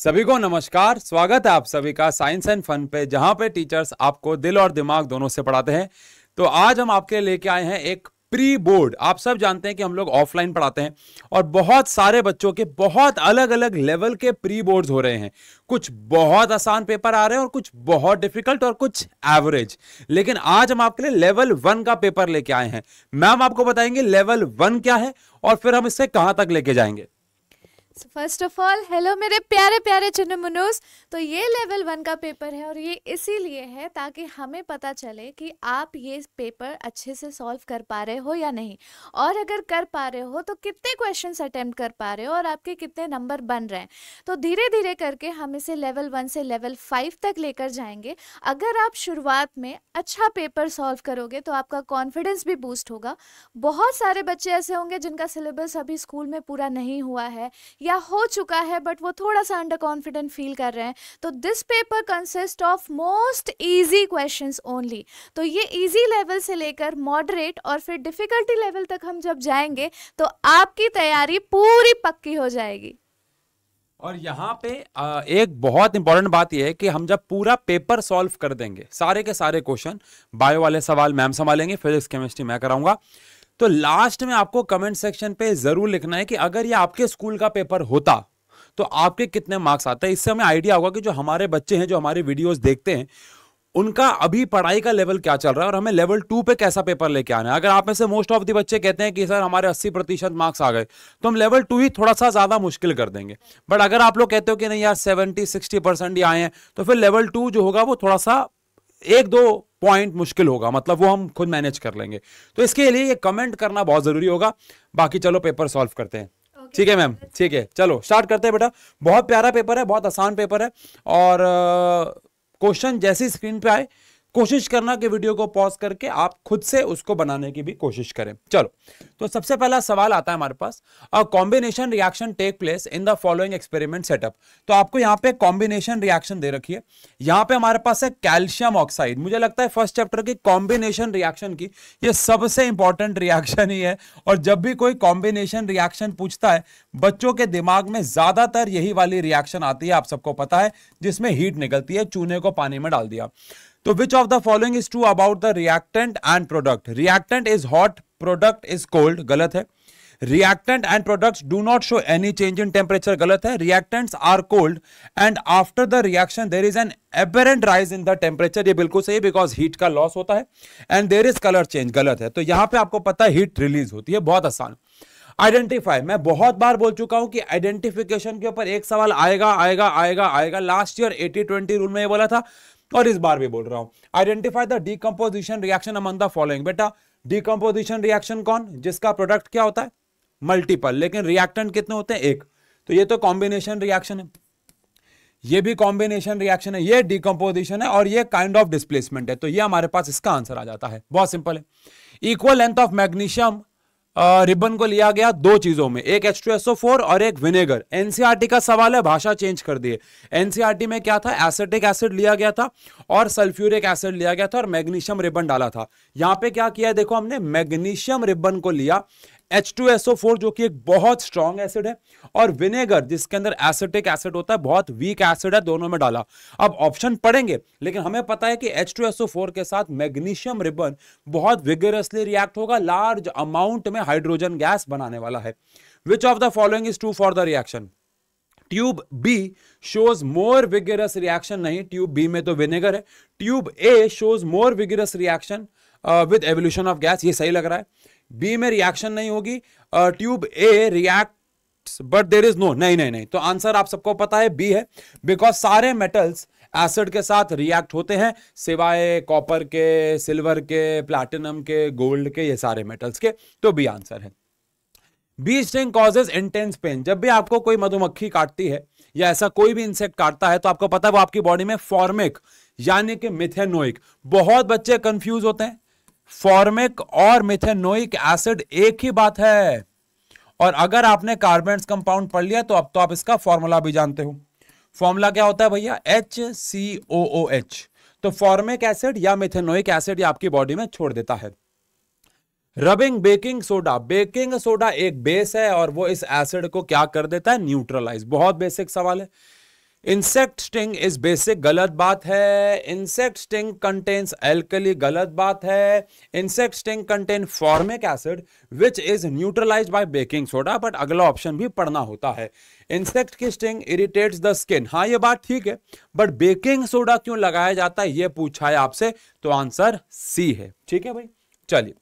सभी को नमस्कार स्वागत है आप सभी का साइंस एंड फन पे जहां पे टीचर्स आपको दिल और दिमाग दोनों से पढ़ाते हैं तो आज हम आपके लेके आए हैं एक प्री बोर्ड आप सब जानते हैं कि हम लोग ऑफलाइन पढ़ाते हैं और बहुत सारे बच्चों के बहुत अलग अलग लेवल के प्री बोर्ड्स हो रहे हैं कुछ बहुत आसान पेपर आ रहे हैं और कुछ बहुत डिफिकल्ट और कुछ एवरेज लेकिन आज हम आपके लिए लेवल वन का पेपर लेके आए हैं मैम आपको बताएंगे लेवल वन क्या है और फिर हम इससे कहां तक लेके जाएंगे फर्स्ट ऑफ ऑल हेलो मेरे प्यारे प्यारे चुनमुनोस तो ये लेवल वन का पेपर है और ये इसीलिए है ताकि हमें पता चले कि आप ये पेपर अच्छे से सॉल्व कर पा रहे हो या नहीं और अगर कर पा रहे हो तो कितने क्वेश्चन अटैम्प्ट कर पा रहे हो और आपके कितने नंबर बन रहे हैं तो धीरे धीरे करके हम इसे लेवल वन से लेवल फाइव तक लेकर जाएंगे अगर आप शुरुआत में अच्छा पेपर सॉल्व करोगे तो आपका कॉन्फिडेंस भी बूस्ट होगा बहुत सारे बच्चे ऐसे होंगे जिनका सिलेबस अभी स्कूल में पूरा नहीं हुआ है या हो चुका है बट वो थोड़ा सा अंडर कॉन्फिडेंट फील कर रहे हैं तो this paper consist of most easy question only तो ये ईजी लेवल से लेकर मॉडरेट और फिर डिफ़िकल्टी लेवल तक हम जब जाएंगे तो आपकी तैयारी पूरी पक्की हो जाएगी और यहाँ पे एक बहुत इंपॉर्टेंट बात यह है कि हम जब पूरा पेपर सॉल्व कर देंगे सारे के सारे क्वेश्चन बायो वाले सवाल मैम संभालेंगे फिजिक्स केमिस्ट्री मैं कराऊंगा तो लास्ट में आपको कमेंट सेक्शन पे जरूर लिखना है कि अगर ये आपके स्कूल का पेपर होता तो आपके कितने मार्क्स आते हैं इससे हमें आइडिया होगा कि जो हमारे बच्चे हैं जो हमारे वीडियोस देखते हैं उनका अभी पढ़ाई का लेवल क्या चल रहा है और हमें लेवल टू पे कैसा पेपर लेके आना है अगर आप में से मोस्ट ऑफ दी बच्चे कहते हैं कि सर हमारे 80 प्रतिशत मार्क्स आ गए तो हम लेवल टू ही थोड़ा सा ज़्यादा मुश्किल कर देंगे बट अगर आप लोग कहते हो कि नहीं यार 70 60 परसेंट ही आए हैं तो फिर लेवल टू जो होगा वो थोड़ा सा एक दो पॉइंट मुश्किल होगा मतलब वो हम खुद मैनेज कर लेंगे तो इसके लिए ये कमेंट करना बहुत ज़रूरी होगा बाकी चलो पेपर सॉल्व करते हैं ठीक है मैम ठीक है चलो स्टार्ट करते हैं बेटा बहुत प्यारा पेपर है बहुत आसान पेपर है और क्वेश्चन जैसे स्क्रीन पे आए कोशिश करना कि वीडियो को पॉज करके आप खुद से उसको बनाने की भी कोशिश करें चलो तो सबसे पहला सवाल आता है हमारे पास a combination reaction take place in the following experiment setup तो आपको यहां पे कॉम्बिनेशन रिएक्शन दे रखी है यहाँ पे हमारे पास है कैल्शियम ऑक्साइड मुझे लगता है फर्स्ट चैप्टर की कॉम्बिनेशन रिएक्शन की यह सबसे इंपॉर्टेंट रिएक्शन ही है और जब भी कोई कॉम्बिनेशन रिएक्शन पूछता है बच्चों के दिमाग में ज्यादातर यही वाली रिएक्शन आती है आप सबको पता है जिसमें हीट निकलती है चूने को पानी में डाल दिया तो which of the following is true about the reactant and product reactant is hot product is cold गलत है reactant and product do not show any change in temperature गलत है reactants are cold and after the reaction there is an aberrant rise in the temperature ये बिल्कुल सही because heat का loss होता है and there is colour change गलत है तो यहां पर आपको पता है हीट रिलीज होती है बहुत आसान आइडेंटिफाई मैं बहुत बार बोल चुका हूं कि आइडेंटिफिकेशन के ऊपर एक सवाल आएगा आएगा आएगा आएगा last year eighty twenty rule में ये बोला था और इस बार भी बोल रहा हूं identify the decomposition reaction among the following बेटा डीकम्पोजिशन रिएक्शन कौन जिसका प्रोडक्ट क्या होता है मल्टीपल लेकिन रिएक्टेंट कितने होते हैं एक तो ये तो कॉम्बिनेशन रिएक्शन है ये भी कॉम्बिनेशन रिएक्शन है ये डिकम्पोजिशन है और ये काइंड ऑफ डिस्प्लेसमेंट है तो ये हमारे पास इसका आंसर आ जाता है बहुत सिंपल है equal length of magnesium ribbon को लिया गया दो चीजों में एक एच और एक विनेगर एनसीआरटी e का सवाल है भाषा चेंज कर दिए एनसीआरटी e में क्या था एसेटिक एसिड लिया गया था और सल्फ्यूरिक एसिड लिया गया था और मैग्नीशियम रिबन डाला था यहां पे क्या किया देखो हमने मैग्नीशियम रिबन को लिया H2SO4 जो कि एक बहुत स्ट्रॉन्ग एसिड है और विनेगर जिसके अंदर एसिटिक एसिड होता है बहुत वीक एसिड है दोनों में डाला अब ऑप्शन पढ़ेंगे लेकिन हमें पता है कि H2SO4 के साथ मैग्नीशियम रिबन बहुत विगरसली रिएक्ट होगा लार्ज अमाउंट में हाइड्रोजन गैस बनाने वाला है which of the following is true for the reaction tube B shows more vigorous reaction नहीं ट्यूब बी में तो विनेगर है tube A shows more vigorous reaction with evolution of gas ये सही लग रहा है बी में रिएक्शन नहीं होगी tube A react but there is no नहीं नहीं नहीं तो आंसर आप सबको पता है बी है बिकॉज सारे मेटल्स एसिड के साथ रिएक्ट होते हैं सिवाय कॉपर के सिल्वर के प्लैटिनम के गोल्ड के ये सारे मेटल्स के तो बी आंसर है B sting causes intense pain जब भी आपको कोई मधुमक्खी काटती है या ऐसा कोई भी इंसेक्ट काटता है तो आपको पता है वो आपकी बॉडी में फॉर्मिक यानी कि मिथेनोइक बहुत बच्चे कंफ्यूज होते हैं फॉर्मिक और मिथेनोइक एसिड एक ही बात है और अगर आपने कार्बन कंपाउंड पढ़ लिया तो अब तो आप इसका फॉर्मूला भी जानते हो फॉर्मूला क्या होता है भैया H C O O H तो फॉर्मिक एसिड या मिथेनोइक एसिड आपकी बॉडी में छोड़ देता है rubbing baking soda baking soda एक बेस है और वो इस एसिड को क्या कर देता है न्यूट्रलाइज बहुत बेसिक सवाल है इंसेक्ट स्टिंग इज बेसिक गलत बात है इंसेक्ट स्टिंग कंटेन्स एल्कली गलत बात है insect sting contain formic acid which is neutralize by baking soda but अगला ऑप्शन भी पढ़ना होता है इंसेक्ट की स्टिंग इरिटेट्स द स्किन हाँ ये बात ठीक है बट बेकिंग सोडा क्यों लगाया जाता है ये पूछा है आपसे तो आंसर सी है ठीक है भाई चलिए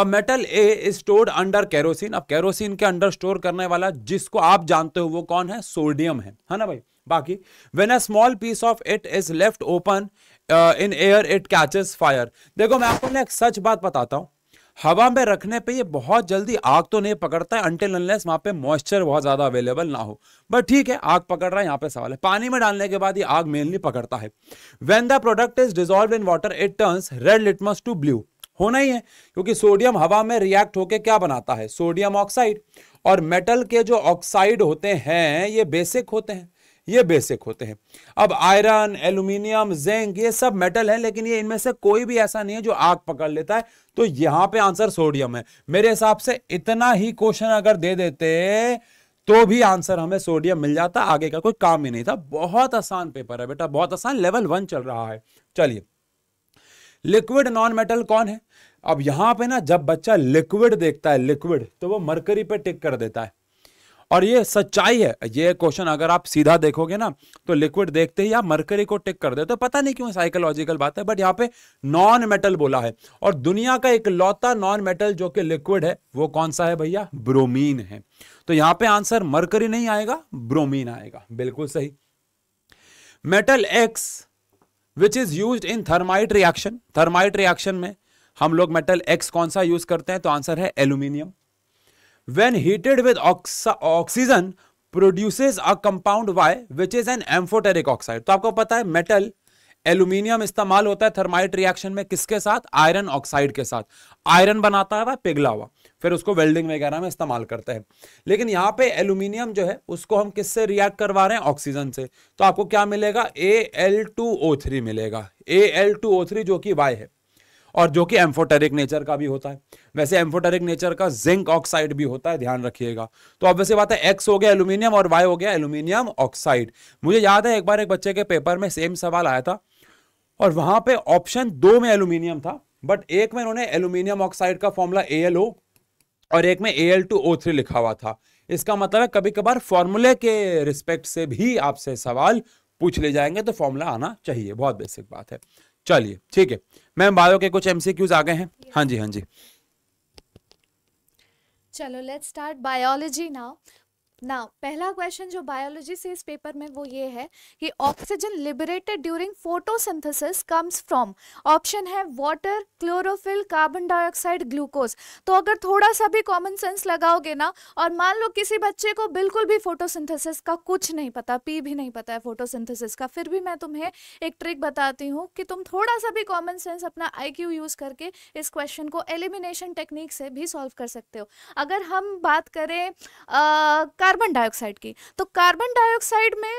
अब metal A stored under kerosene अब कैरोसिन के अंडर स्टोर करने वाला जिसको आप जानते हो वो कौन है सोडियम है है ना भाई बाकी when a small piece of it is left open in air it catches fire देखो मैं आपको एक सच बात बताता हूं हवा में रखने पे ये बहुत जल्दी आग तो नहीं पकड़ता है अंटिल अनलेस वहां पे मॉइस्चर बहुत ज़्यादा अवेलेबल ना हो बट ठीक है आग पकड़ रहा है यहाँ पे सवाल है पानी में डालने के बाद ये आग मेनली पकड़ता है when the product is dissolve in water it turns red litmus to blue होना ही है क्योंकि सोडियम हवा में रिएक्ट होकर क्या बनाता है सोडियम ऑक्साइड और मेटल के जो ऑक्साइड होते हैं ये बेसिक होते हैं ये बेसिक होते हैं अब आयरन एल्यूमिनियम जिंक ये सब मेटल है लेकिन ये इनमें से कोई भी ऐसा नहीं है जो आग पकड़ लेता है तो यहां पे आंसर सोडियम है मेरे हिसाब से इतना ही क्वेश्चन अगर दे देते तो भी आंसर हमें सोडियम मिल जाता आगे का कोई काम ही नहीं था बहुत आसान पेपर है बेटा बहुत आसान लेवल वन चल रहा है चलिए लिक्विड नॉन मेटल कौन है अब यहां पे ना जब बच्चा लिक्विड देखता है लिक्विड तो वो मरकरी पे टिक कर देता है और ये सच्चाई है ये क्वेश्चन अगर आप सीधा देखोगे ना तो लिक्विड देखते ही आप मरकरी को टिक कर देते पता नहीं क्यों साइकोलॉजिकल बात है बट यहाँ पे नॉन मेटल बोला है और दुनिया का एक लौता नॉन मेटल जो कि लिक्विड है वो कौन सा है भैया ब्रोमीन है तो यहाँ पे आंसर मरकरी नहीं आएगा ब्रोमीन आएगा बिल्कुल सही metal X which is use in thermite reaction thermite reaction में हम लोग मेटल एक्स कौन सा यूज करते हैं तो आंसर है aluminium when heated with oxygen produces a compound Y which is an amphoteric oxide तो आपको पता है मेटल एल्यूमिनियम इस्तेमाल होता है थर्माइट रिएक्शन में किसके साथ आयरन ऑक्साइड के साथ आयरन बनाता है वह पिघला हुआ फिर उसको वेल्डिंग वगैरह में इस्तेमाल करते हैं लेकिन यहाँ पे एल्यूमिनियम जो है उसको हम किससे रिएक्ट करवा रहे हैं ऑक्सीजन से तो आपको क्या मिलेगा A L two O three मिलेगा A L two O three जो कि वाई है और जो कि एम्फोटेरिक नेचर का भी होता है वैसे एम्फोटेरिक नेचर का जिंक ऑक्साइड भी होता है ध्यान रखिएगा तो अब वैसे बात है एक्स हो गया एल्यूमिनियम और वाई हो गया एल्यूमिनियम ऑक्साइड मुझे याद है एक बार एक बच्चे के पेपर में सेम सवाल आया था और वहां पे ऑप्शन दो में एल्यूमिनियम था बट एक में उन्होंने एल्यूमिनियम ऑक्साइड का फॉर्मूला ए और एक में ए लिखा हुआ था इसका मतलब है कभी कभार फॉर्मूले के रिस्पेक्ट से भी आपसे सवाल पूछ ले जाएंगे तो फॉर्मूला आना चाहिए बहुत बेसिक बात है चलिए ठीक है मैम बायो के कुछ एमसीक्यूज आ गए हैं हाँ जी हाँ जी चलो let's start biology now now पहला क्वेश्चन जो बायोलॉजी से इस पेपर में वो ये है कि oxygen liberated during photosynthesis comes from option है water chlorophyll carbon dioxide glucose तो अगर थोड़ा सा भी कॉमन सेंस लगाओगे ना और मान लो किसी बच्चे को बिल्कुल भी फोटोसिंथेसिस का कुछ नहीं पता पी भी नहीं पता है फोटोसिंथेसिस का फिर भी मैं तुम्हें एक ट्रिक बताती हूँ कि तुम थोड़ा सा भी कॉमन सेंस अपना आई यूज़ करके इस क्वेश्चन को एलिमिनेशन टेक्निक से भी सॉल्व कर सकते हो अगर हम बात करें आ, कार्बन डाइऑक्साइड की तो कार्बन डाइऑक्साइड में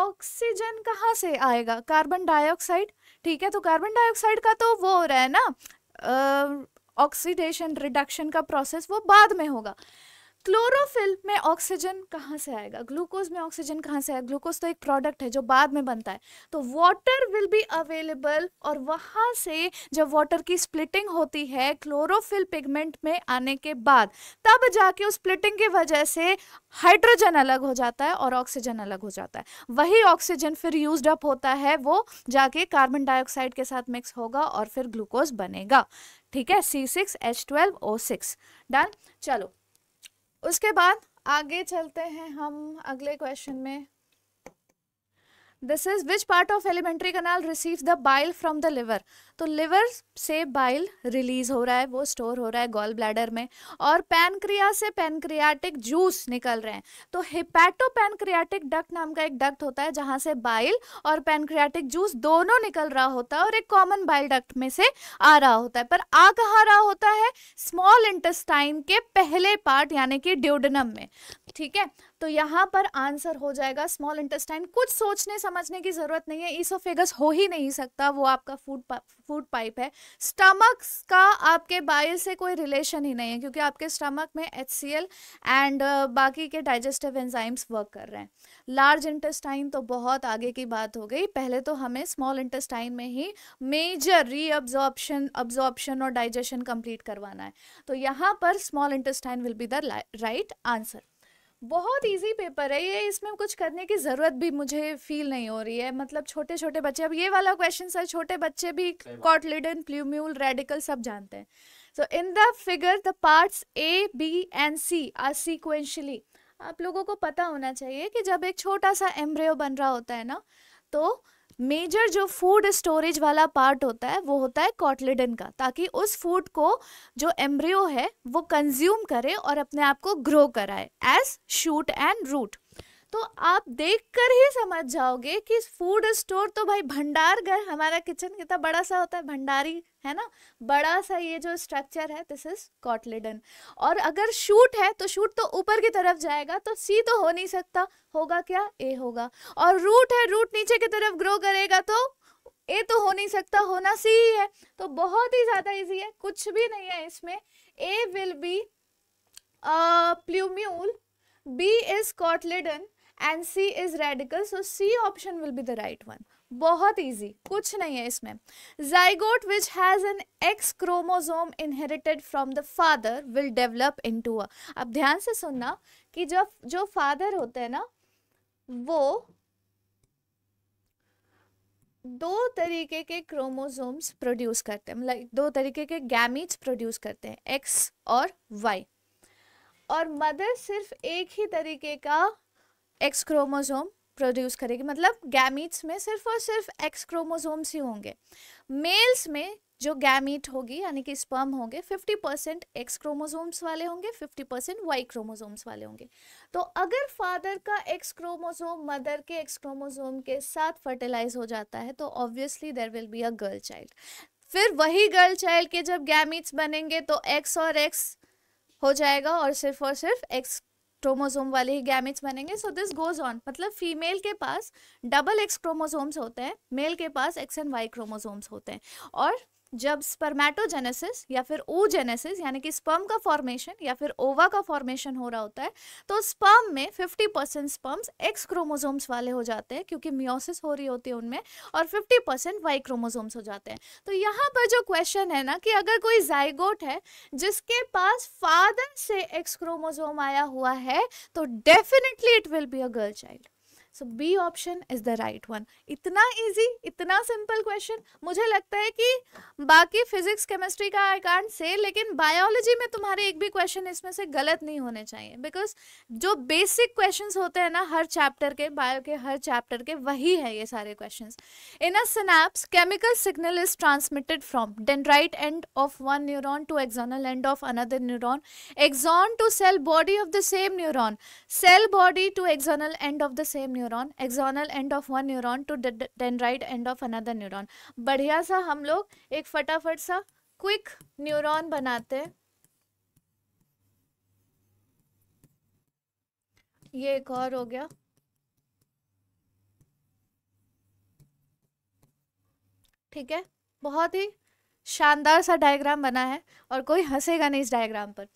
ऑक्सीजन कहाँ से आएगा कार्बन डाइऑक्साइड ठीक है तो कार्बन डाइऑक्साइड का तो वो हो रहा है ना ऑक्सीडेशन रिडक्शन का प्रोसेस वो बाद में होगा क्लोरोफिल में ऑक्सीजन कहाँ से आएगा ग्लूकोज में ऑक्सीजन कहाँ से आएगा ग्लूकोज तो एक प्रोडक्ट है जो बाद में बनता है तो वाटर विल बी अवेलेबल और वहाँ से जब वाटर की स्प्लिटिंग होती है क्लोरोफिल पिगमेंट में आने के बाद तब जाके उस स्प्लिटिंग की वजह से हाइड्रोजन अलग हो जाता है और ऑक्सीजन अलग हो जाता है वही ऑक्सीजन फिर यूज अप होता है वो जाके कार्बन डाइऑक्साइड के साथ मिक्स होगा और फिर ग्लूकोज बनेगा ठीक है C six H twelve O six done चलो उसके बाद आगे चलते हैं हम अगले क्वेश्चन में this is which part of alimentary canal receive the bile from the liver तो लिवर से बाइल रिलीज हो रहा है वो स्टोर हो रहा है गॉल ब्लैडर में और पैनक्रिया से पैनक्रियाटिक जूस निकल रहे हैं तो हिपैटो पैनक्रियाटिक डक्ट नाम का एक डक्ट होता है जहाँ से बाइल और पैनक्रियाटिक जूस दोनों निकल रहा होता है और एक कॉमन बाइल डक्ट में से आ रहा होता है पर आ कहाँ रहा होता है स्मॉल इंटेस्टाइन के पहले पार्ट यानी कि ड्यूडनम में ठीक है तो यहाँ पर आंसर हो जाएगा स्मॉल इंटेस्टाइन कुछ सोचने समझने की ज़रूरत नहीं है ईसोफेगस हो ही नहीं सकता वो आपका फूड फूड पाइप है स्टमक का आपके बाइल से कोई रिलेशन ही नहीं है क्योंकि आपके स्टमक में एच एंड uh, बाकी के डाइजेस्टिव एंजाइम्स वर्क कर रहे हैं लार्ज इंटेस्टाइन तो बहुत आगे की बात हो गई पहले तो हमें स्मॉल इंटेस्टाइन में ही मेजर रीअब्जॉर्प्शन अब्जॉर्प्शन और डाइजेशन कंप्लीट करवाना है तो यहाँ पर small intestine will be the right answer बहुत इजी पेपर है ये इसमें कुछ करने की ज़रूरत भी मुझे फील नहीं हो रही है मतलब छोटे छोटे बच्चे अब ये वाला क्वेश्चन सर छोटे बच्चे भी कॉटलिडन प्लूम्यूल रेडिकल सब जानते हैं so in the figure the parts A B and C are sequentially आप लोगों को पता होना चाहिए कि जब एक छोटा सा एम्ब्रियो बन रहा होता है ना तो मेजर जो फूड स्टोरेज वाला पार्ट होता है वो होता है कॉटलिडन का ताकि उस फूड को जो एम्ब्रियो है वो कंज्यूम करे और अपने आप को ग्रो कराए एज शूट एंड रूट तो आप देखकर ही समझ जाओगे कि फूड स्टोर तो भाई भंडार घर हमारा किचन कितना बड़ा सा होता है भंडारी है ना बड़ा सा ये जो स्ट्रक्चर है दिस इज कॉटलिडन और अगर शूट है तो शूट तो ऊपर की तरफ जाएगा तो सी तो हो नहीं सकता होगा क्या ए होगा और रूट है रूट नीचे की तरफ ग्रो करेगा तो ए तो हो नहीं सकता होना सी ही है तो बहुत ही ज़्यादा इजी है कुछ भी नहीं है इसमें A will be plumule B is cotyledon and C is radical so C option will be the right one बहुत इजी कुछ नहीं है इसमें zygote which has an X chromosome inherited from the father will develop into अब ध्यान से सुनना कि जब जो फादर होते हैं ना वो दो तरीके के क्रोमोजोम्स प्रोड्यूस करते हैं लाइक दो तरीके के गैमिट्स प्रोड्यूस करते हैं एक्स और वाई और मदर सिर्फ एक ही तरीके का एक्स क्रोमोजोम प्रोड्यूस करेगी मतलब गैमिट्स में सिर्फ और सिर्फ एक्स क्रोमोजोम्स ही होंगे मेल्स में जो गैमिट होगी यानी कि स्पर्म होंगे 50 परसेंट एक्स क्रोमोजोम्स वाले होंगे 50 परसेंट वाई क्रोमोजोम्स वाले होंगे तो अगर फादर का एक्स क्रोमोजोम मदर के एक्स क्रोमोजोम के साथ फर्टिलाइज हो जाता है तो obviously there will be a girl child फिर वही गर्ल चाइल्ड के जब गैमिट्स बनेंगे तो एक्स और एक्स हो जाएगा और सिर्फ और सिर्फ एक्स क्रोमोसोम वाले ही गैमिट्स बनेंगे सो दिस गोज ऑन मतलब फीमेल के पास डबल एक्स क्रोमोसोम्स होते हैं मेल के पास एक्स एंड वाई क्रोमोसोम्स होते हैं और जब स्पर्मेटोजेनेसिस या फिर ओजेनेसिस यानी कि स्पर्म का फॉर्मेशन या फिर ओवा का फॉर्मेशन हो रहा होता है तो स्पर्म में 50 परसेंट स्पर्म्स एक्स क्रोमोजोम्स वाले हो जाते हैं क्योंकि मियोसिस हो रही होती है उनमें और 50 परसेंट वाई क्रोमोजोम्स हो जाते हैं तो यहाँ पर जो क्वेश्चन है ना कि अगर कोई जाइगोट है जिसके पास फादर से एक्स क्रोमोजोम आया हुआ है तो definitely it will be a girl child so B option is the right one इतना इजी इतना सिंपल क्वेश्चन मुझे लगता है कि बाकी फिजिक्स केमिस्ट्री का आई कांट से लेकिन बायोलॉजी में तुम्हारे एक भी क्वेश्चन इसमें से गलत नहीं होने चाहिए बिकॉज जो बेसिक क्वेश्चन होते हैं ना हर चैप्टर के बायो के हर चैप्टर के वही है ये सारे question in a synapse chemical signal is transmitted from dendrite end of one neuron to axonal end of another neuron axon to cell body of the same neuron cell body to axonal end of the same neuron neuron axonal end of one neuron to dendrite end of another neuron बढ़िया सा हम लोग एक फटाफट सा quick neuron बनाते हैं ये एक और हो गया ठीक है बहुत ही शानदार सा डायग्राम बना है और कोई हंसेगा नहीं इस डायग्राम पर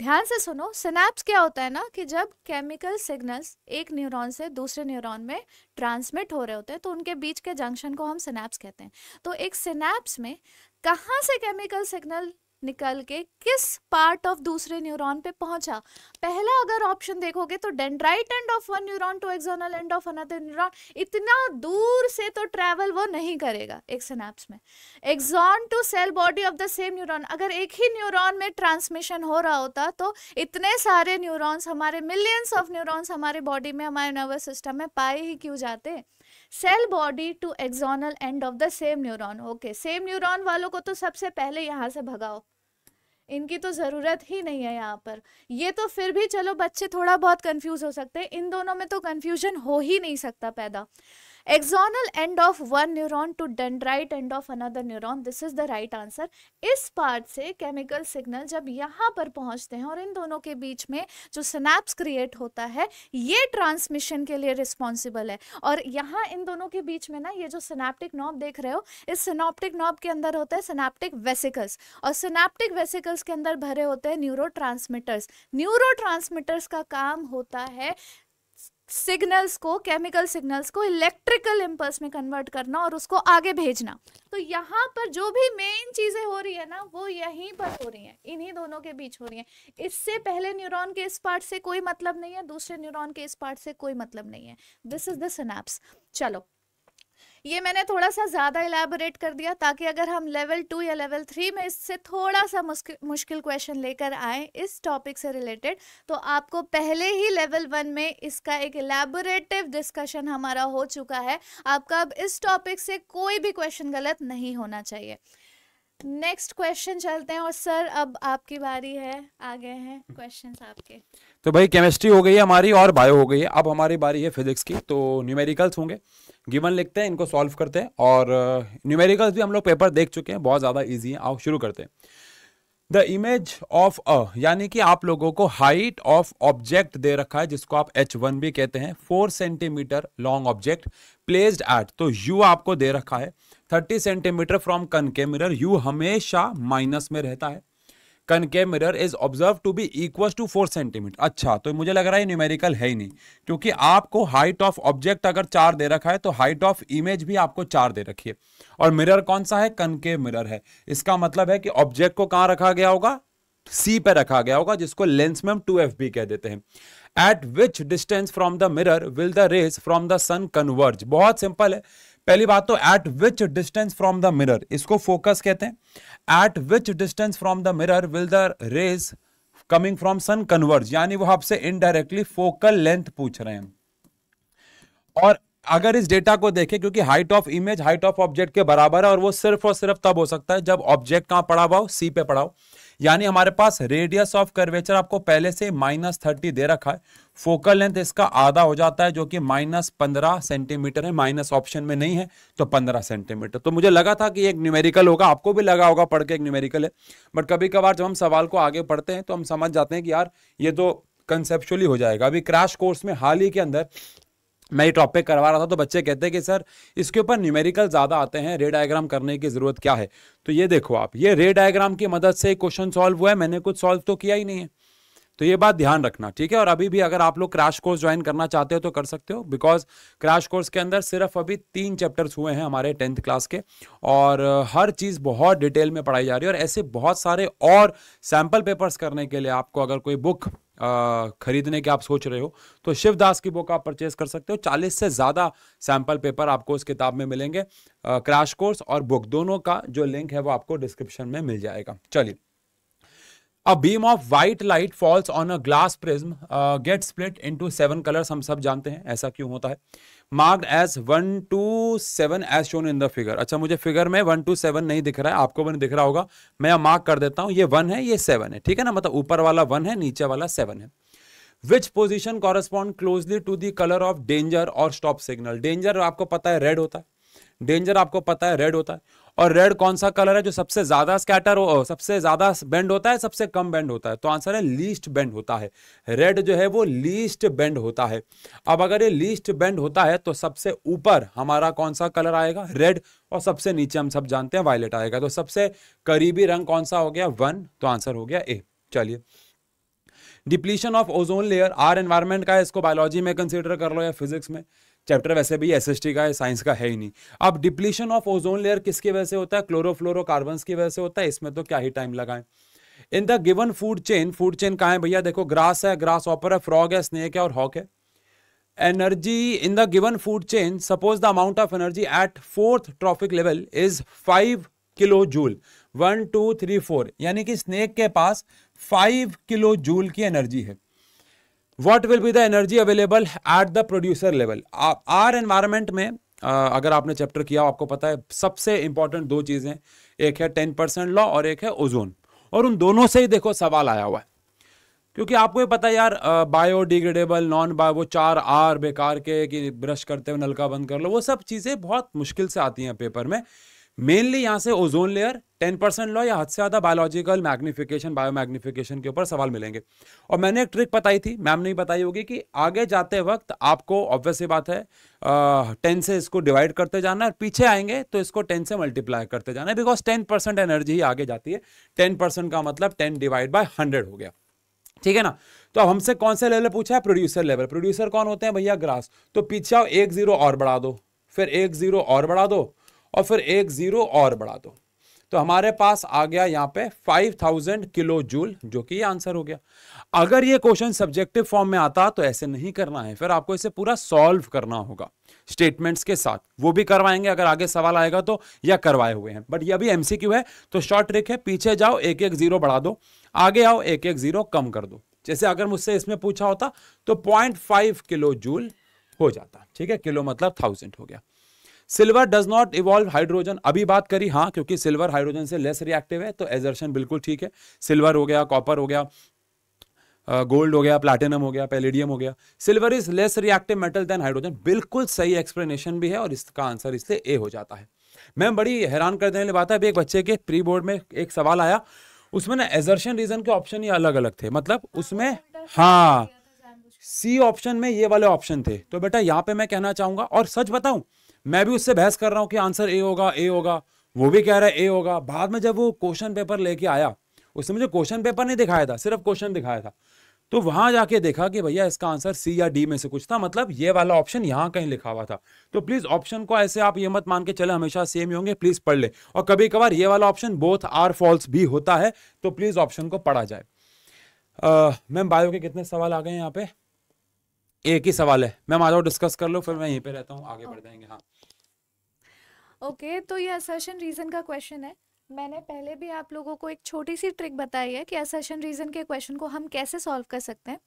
ध्यान से सुनो सिनेप्स क्या होता है ना कि जब केमिकल सिग्नल्स एक न्यूरॉन से दूसरे न्यूरॉन में ट्रांसमिट हो रहे होते हैं तो उनके बीच के जंक्शन को हम सिनेप्स कहते हैं तो एक सिनेप्स में कहाँ से केमिकल सिग्नल निकल के किस पार्ट ऑफ दूसरे न्यूरॉन पे पहुंचा पहला अगर ऑप्शन देखोगे तो dendrite end of one neuron to axonal end of another neuron इतना दूर से तो ट्रैवल वो नहीं करेगा एक सिनेप्स में axon to cell body of the same neuron अगर एक ही न्यूरॉन में ट्रांसमिशन हो रहा होता तो इतने सारे न्यूरॉन्स हमारे मिलियंस ऑफ न्यूरॉन्स हमारे बॉडी में हमारे नर्वस सिस्टम में पाए ही क्यों जाते cell body to axonal end of the same neuron okay same neuron वालों को तो सबसे पहले यहाँ से भगाओ इनकी तो ज़रूरत ही नहीं है यहाँ पर ये तो फिर भी चलो बच्चे थोड़ा बहुत कंफ्यूज हो सकते हैं इन दोनों में तो कंफ्यूजन हो ही नहीं सकता पैदा axonal end of one neuron to dendrite end of another neuron. This is the right answer इस पार्ट से केमिकल सिग्नल जब यहाँ पर पहुंचते हैं और इन दोनों के बीच में जो स्नैप्स क्रिएट होता है ये ट्रांसमिशन के लिए रिस्पॉन्सिबल है और यहाँ इन दोनों के बीच में ना ये जो सिनेप्टिक नॉब देख रहे हो इस सिनेप्टिक नॉब के अंदर होता है सिनेप्टिक वेसिकल्स और सिनेप्टिक वेसिकल्स के अंदर भरे होते हैं न्यूरो ट्रांसमिटर्स का काम होता है सिग्नल्स को केमिकल सिग्नल्स को इलेक्ट्रिकल इम्पल्स में कन्वर्ट करना और उसको आगे भेजना तो यहाँ पर जो भी मेन चीज़ें हो रही है ना वो यहीं पर हो रही हैं इन्हीं दोनों के बीच हो रही हैं इससे पहले न्यूरॉन के इस पार्ट से कोई मतलब नहीं है दूसरे न्यूरॉन के इस पार्ट से कोई मतलब नहीं है दिस इज द चलो ये मैंने थोड़ा सा ज़्यादा इलेबोरेट कर दिया ताकि अगर हम लेवल टू या लेवल थ्री में इससे थोड़ा सा मुश्किल क्वेश्चन लेकर आए इस टॉपिक से रिलेटेड तो आपको पहले ही लेवल वन में इसका एक इलेबोरेटिव डिस्कशन हमारा हो चुका है आपका अब इस टॉपिक से कोई भी क्वेश्चन गलत नहीं होना चाहिए नेक्स्ट क्वेश्चन चलते हैं और सर अब आपकी बारी है आगे हैं क्वेश्चंस आपके तो भाई केमिस्ट्री हो गई है हमारी और बायो हो गई है अब हमारी बारी है फिजिक्स की तो न्यूमेरिकल्स होंगे गिवन लिखते हैं इनको सॉल्व करते हैं और न्यूमेरिकल्स uh, भी हम लोग पेपर देख चुके हैं बहुत ज़्यादा ईजी है आओ शुरू करते हैं द इमेज ऑफ अ यानी कि आप लोगों को हाइट ऑफ ऑब्जेक्ट दे रखा है जिसको आप एच वन भी कहते हैं four centimetre long object placed at तो यू आपको दे रखा है थर्टी सेंटीमीटर फ्रॉम के मिरर यू हमेशा माइनस में रहता है कनके mirror is observe to be equal to four centimetre अच्छा तो मुझे लग रहा है न्यूमेरिकल है ही नहीं क्योंकि आपको हाइट ऑफ ऑब्जेक्ट अगर चार दे रखा है तो हाइट ऑफ इमेज भी आपको चार दे रखी है और मिरर कौन सा है कनके मिरर है इसका मतलब है कि ऑब्जेक्ट को कहाँ रखा गया होगा सी पे रखा गया होगा जिसको लेंस में हम टू एफ बी कह देते हैं at which distance from the mirror will the rays from the sun converge बहुत सिंपल है पहली बात तो at which distance from the mirror इसको फोकस कहते हैं at which distance from the mirror will the rays coming from sun converge यानी वो आपसे इनडायरेक्टली फोकल लेंथ पूछ रहे हैं और अगर इस डेटा को देखें क्योंकि height of image height of object के बराबर है और वो सिर्फ और सिर्फ तब हो सकता है जब ऑब्जेक्ट कहां पड़ा हुआ सी पे पड़ा हो यानी हमारे पास रेडियस ऑफ कर्वेचर आपको पहले से माइनस थर्टी दे रखा है फोकल लेंथ इसका आधा हो जाता है जो कि माइनस पंद्रह सेंटीमीटर है माइनस ऑप्शन में नहीं है तो पंद्रह सेंटीमीटर तो मुझे लगा था कि एक न्यूमेरिकल होगा आपको भी लगा होगा पढ़ के एक न्यूमेरिकल है बट कभी कभार जब हम सवाल को आगे पढ़ते हैं तो हम समझ जाते हैं कि यार ये तो कंसेप्चुअली हो जाएगा अभी क्रैश कोर्स में हाल ही के अंदर मैं ये टॉपिक करवा रहा था तो बच्चे कहते हैं कि सर इसके ऊपर न्यूमेरिकल ज़्यादा आते हैं रे डायग्राम करने की ज़रूरत क्या है तो ये देखो आप ये रे डायग्राम की मदद से क्वेश्चन सॉल्व हुआ है मैंने कुछ सॉल्व तो किया ही नहीं है तो ये बात ध्यान रखना ठीक है और अभी भी अगर आप लोग क्रैश कोर्स ज्वाइन करना चाहते हो तो कर सकते हो बिकॉज क्रैश कोर्स के अंदर सिर्फ अभी तीन चैप्टर्स हुए हैं हमारे टेंथ क्लास के और हर चीज़ बहुत डिटेल में पढ़ाई जा रही है और ऐसे बहुत सारे और सैम्पल पेपर्स करने के लिए आपको अगर कोई बुक खरीदने के आप सोच रहे हो तो शिवदास की बुक आप परचेज कर सकते हो चालीस से ज़्यादा सैम्पल पेपर आपको उस किताब में मिलेंगे क्रैश कोर्स और बुक दोनों का जो लिंक है वो आपको डिस्क्रिप्शन में मिल जाएगा चलिए a beam of white light falls on a glass prism get split into seven colours हम सब जानते हैं ऐसा क्यों होता है marked as one two seven as shown in the figure अच्छा मुझे फिगर में वन टू सेवन नहीं दिख रहा है आपको भी दिख रहा होगा मैं मार्क कर देता हूँ ये वन है ये सेवन है ठीक है ना मतलब ऊपर वाला वन है नीचे वाला सेवन है which position correspond closely to the colour of danger और स्टॉप सिग्नल डेंजर आपको पता है रेड होता है डेंजर आपको पता है रेड होता है और रेड कौन सा कलर है जो सबसे ज्यादा स्कैटर सबसे ज्यादा बेंड होता है सबसे कम बेंड होता है तो आंसर है लीस्ट बेंड होता है रेड जो है वो लीस्ट बेंड होता है अब अगर ये लीस्ट बेंड होता है तो सबसे ऊपर हमारा कौन सा कलर आएगा रेड और सबसे नीचे हम सब जानते हैं वायलेट आएगा तो सबसे करीबी रंग कौन सा हो गया वन तो आंसर हो गया ए चलिए डिप्लीशन ऑफ ओजोन लेयर आर एनवायरमेंट का है इसको बायोलॉजी में कंसिडर कर लो या फिजिक्स में चैप्टर वैसे भी एस एस टी का है साइंस का है ही नहीं अब डिप्लीशन ऑफ ओजोन लेयर किसकी वजह से होता है क्लोरोफ्लोरोकार्बन्स की वजह से होता है इसमें तो क्या ही टाइम लगाएं in the given food chain food chain कहाँ है भैया देखो ग्रास है ग्रास ऑपर है फ्रॉग है स्नेक है और हॉक है energy in the given food chain suppose the amount of energy at fourth trophic level is five kilo joule one two three four यानी कि स्नेक के पास फाइव किलो जूल की एनर्जी है what will be the energy available at the producer level or environment में आ, अगर आपने चैप्टर किया आपको पता है सबसे इंपॉर्टेंट दो चीज़ें एक है टेन परसेंट लॉ और एक है ओजोन और उन दोनों से ही देखो सवाल आया हुआ है क्योंकि आपको ये पता यार बायोडिग्रेडेबल नॉन बायो वो चार आर बेकार के कि ब्रश करते हुए नलका बंद कर लो वो सब चीज़ें बहुत मुश्किल से आती हैं पेपर में मेनली यहाँ से ओजोन लेयर टेन परसेंट लॉ या हद से ज़्यादा बायोलॉजिकल मैग्निफिकेशन बायो मैग्निफिकेशन के ऊपर सवाल मिलेंगे और मैंने एक ट्रिक बताई थी मैम ने बताई होगी कि आगे जाते वक्त आपको ऑब्वियस बात है टेन से इसको डिवाइड करते जाना है और पीछे आएंगे तो इसको टेन से मल्टीप्लाई करते जाना है बिकॉज टेन परसेंट एनर्जी ही आगे जाती है टेन परसेंट का मतलब टेन डिवाइड बाई हंड्रेड हो गया ठीक है ना तो अब हमसे कौन से लेवल पूछा है प्रोड्यूसर लेवल प्रोड्यूसर कौन होते हैं भैया ग्रास तो पीछे आओ एक जीरो और बढ़ा दो फिर एक जीरो और बढ़ा दो और फिर एक ज़ीरो और बढ़ा दो तो हमारे पास आ गया यहाँ पे 5000 किलो जूल जो कि आंसर हो गया अगर ये क्वेश्चन सब्जेक्टिव फॉर्म में आता तो ऐसे नहीं करना है फिर आपको इसे पूरा सॉल्व करना होगा स्टेटमेंट्स के साथ वो भी करवाएंगे अगर आगे सवाल आएगा तो या करवाए हुए हैं बट ये अभी एमसीक्यू है तो शॉर्ट ट्रिक है पीछे जाओ एक एक जीरो बढ़ा दो आगे आओ एक एक जीरो कम कर दो जैसे अगर मुझसे इसमें पूछा होता तो पॉइंट किलो जूल हो जाता ठीक है किलो मतलब थाउजेंड हो गया silver does not evolve hydrogen अभी बात करी हाँ क्योंकि सिल्वर हाइड्रोजन से लेस रिएक्टिव है तो एजर्शन बिल्कुल ठीक है सिल्वर हो गया कॉपर हो गया गोल्ड हो गया प्लैटिनम हो गया पैलेडियम हो गया silver is less reactive metal than hydrogen बिल्कुल सही एक्सप्लेनेशन भी है और इसका आंसर इससे ए हो जाता है मैम बड़ी हैरान कर देने वाली बात है अभी एक बच्चे के प्री बोर्ड में एक सवाल आया उसमें ना एजर्शन रीजन के ऑप्शन ही अलग अलग थे मतलब उसमें हाँ सी ऑप्शन में ये वाले ऑप्शन थे तो बेटा यहाँ पे मैं कहना चाहूंगा और सच बताऊं मैं भी उससे बहस कर रहा हूँ कि आंसर ए होगा ए होगा वो भी कह रहा है ए होगा बाद में जब वो क्वेश्चन पेपर लेके आया उसने मुझे क्वेश्चन पेपर नहीं दिखाया था सिर्फ क्वेश्चन दिखाया था तो वहां जाके देखा कि भैया इसका आंसर सी या डी में से कुछ था मतलब ये वाला ऑप्शन यहाँ कहीं लिखा हुआ था तो प्लीज ऑप्शन को ऐसे आप ये मत मान के चले हमेशा सेम ही होंगे प्लीज पढ़ ले और कभी कभार ये वाला ऑप्शन बोथ आर फॉल्स भी होता है तो प्लीज ऑप्शन को पढ़ा जाए मैम बायो के कितने सवाल आ गए यहाँ पे एक ही सवाल है मैम आ जाओ डिस्कस कर लो फिर मैं यहीं पे रहता हूँ आगे बढ़ जाएंगे हाँ ओके okay, तो ये असर्शन रीजन का क्वेश्चन है मैंने पहले भी आप लोगों को एक छोटी सी ट्रिक बताई है कि असर्शन रीजन के क्वेश्चन को हम कैसे सॉल्व कर सकते हैं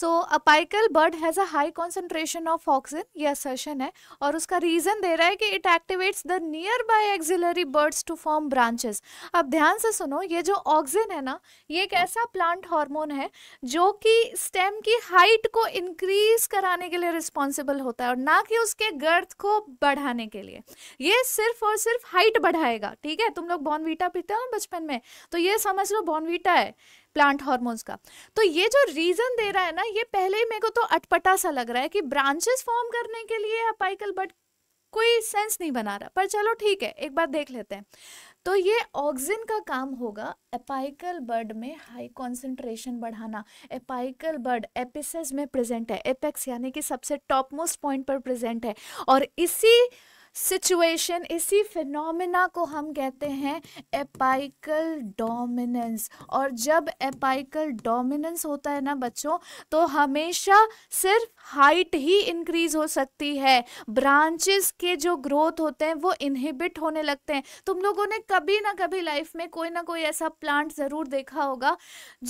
so apical bud has a high concentration of oxygen ये असर्शन है और उसका रीज़न दे रहा है कि it activates the nearby axillary buds to form branches अब ध्यान से सुनो ये जो ऑक्सीजन है ना ये एक ऐसा प्लांट हार्मोन है जो कि स्टेम की हाइट को इंक्रीज कराने के लिए रिस्पॉन्सिबल होता है और ना कि उसके गर्थ को बढ़ाने के लिए ये सिर्फ और सिर्फ हाइट बढ़ाएगा ठीक है तुम लोग बॉर्नवीटा पीते हो ना बचपन में तो ये समझ लो बॉनविटा है प्लांट हॉर्मोन्स का तो ये जो रीज़न दे रहा है ना ये पहले ही मेरे को तो अटपटा सा लग रहा है कि ब्रांचेस फॉर्म करने के लिए अपाइकल बट कोई सेंस नहीं बना रहा पर चलो ठीक है एक बार देख लेते हैं तो ये ऑक्सिन का काम होगा एपाइकल बर्ड में हाई कॉन्सेंट्रेशन बढ़ाना एपाइकल बर्ड एपिसेस में प्रेजेंट है एपेक्स यानी कि सबसे टॉप मोस्ट पॉइंट पर प्रेजेंट है और इसी सिचुएशन इसी फिनोमिना को हम कहते हैं एपाइकल डोमिनेंस और जब एपाइकल डोमिनेंस होता है ना बच्चों तो हमेशा सिर्फ हाइट ही इंक्रीज हो सकती है ब्रांचेस के जो ग्रोथ होते हैं वो इनहिबिट होने लगते हैं तुम लोगों ने कभी ना कभी लाइफ में कोई ना कोई ऐसा प्लांट ज़रूर देखा होगा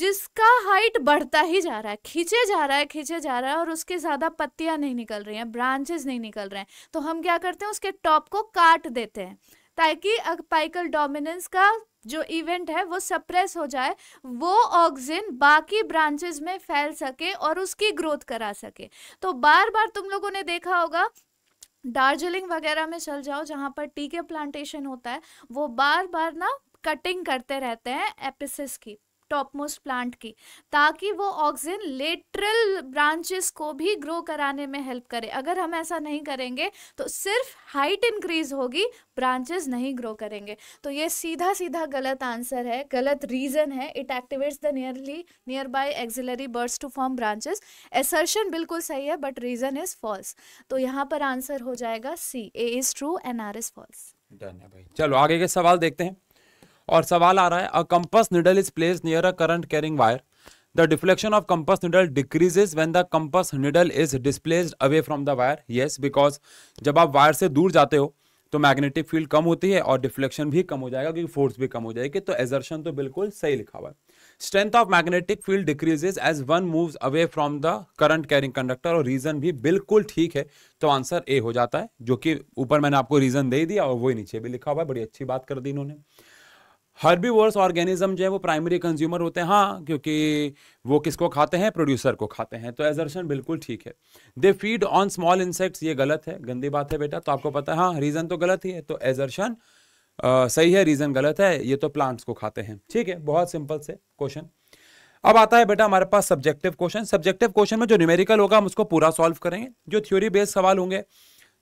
जिसका हाइट बढ़ता ही जा रहा है खींचे जा रहा है खींचे जा रहा है और उसके ज़्यादा पत्तियाँ नहीं निकल रही हैं ब्रांचेज नहीं निकल रहे हैं तो हम क्या करते हैं उसके टॉप को काट देते हैं ताकि अपाइकल डोमिनेंस का जो इवेंट है वो सप्रेस हो जाए वो ऑक्सिन बाकी ब्रांचेस में फैल सके और उसकी ग्रोथ करा सके तो बार बार तुम लोगों ने देखा होगा दार्जिलिंग वगैरह में चल जाओ जहाँ पर टीके प्लांटेशन होता है वो बार बार ना कटिंग करते रहते हैं एपिसिस की टॉप मोस्ट प्लांट की ताकि वो ऑक्सीजन लेटरल ब्रांचेस को भी ग्रो कराने में हेल्प करे अगर हम ऐसा नहीं करेंगे तो सिर्फ हाइट इंक्रीज होगी ब्रांचेस नहीं ग्रो करेंगे तो ये सीधा सीधा गलत आंसर है गलत रीज़न है it activates the nearly nearby axillary buds to form branches assertion बिल्कुल सही है बट रीज़न इज़ फॉल्स तो यहाँ पर आंसर हो जाएगा C A is true and R is false चलो आगे के सवाल देखते हैं और सवाल आ रहा है a compass needle is place near a current carrying wire the deflection of compass needle decreases when the compass needle is displace away from the wire yes because जब आप वायर से दूर जाते हो तो मैग्नेटिक फील्ड कम होती है और डिफ्लेक्शन भी कम हो जाएगा क्योंकि फोर्स भी कम हो जाएगी तो एजर्शन तो बिल्कुल सही लिखा हुआ है strength of magnetic field decreases as one moves away from the current carrying conductor और रीजन भी बिल्कुल ठीक है तो आंसर ए हो जाता है जो कि ऊपर मैंने आपको रीजन दे दिया और वही नीचे भी लिखा हुआ है बड़ी अच्छी बात कर दी इन्होंने वर्स ऑर्गेनिज्म जो है वो प्राइमरी कंज्यूमर होते हैं हाँ क्योंकि वो किसको खाते हैं प्रोड्यूसर को खाते हैं तो एजर्शन बिल्कुल ठीक है they feed on small insects ये गलत है गंदी बात है बेटा तो आपको पता है हाँ रीज़न तो गलत ही है तो एजर्शन सही है रीज़न गलत है ये तो प्लांट्स को खाते हैं ठीक है बहुत सिंपल से क्वेश्चन अब आता है बेटा हमारे पास सब्जेक्टिव क्वेश्चन सब्जेक्टिव क्वेश्चन में जो न्यूमेरिकल होगा हम उसको पूरा सॉल्व करेंगे जो थ्योरी बेस्ड सवाल होंगे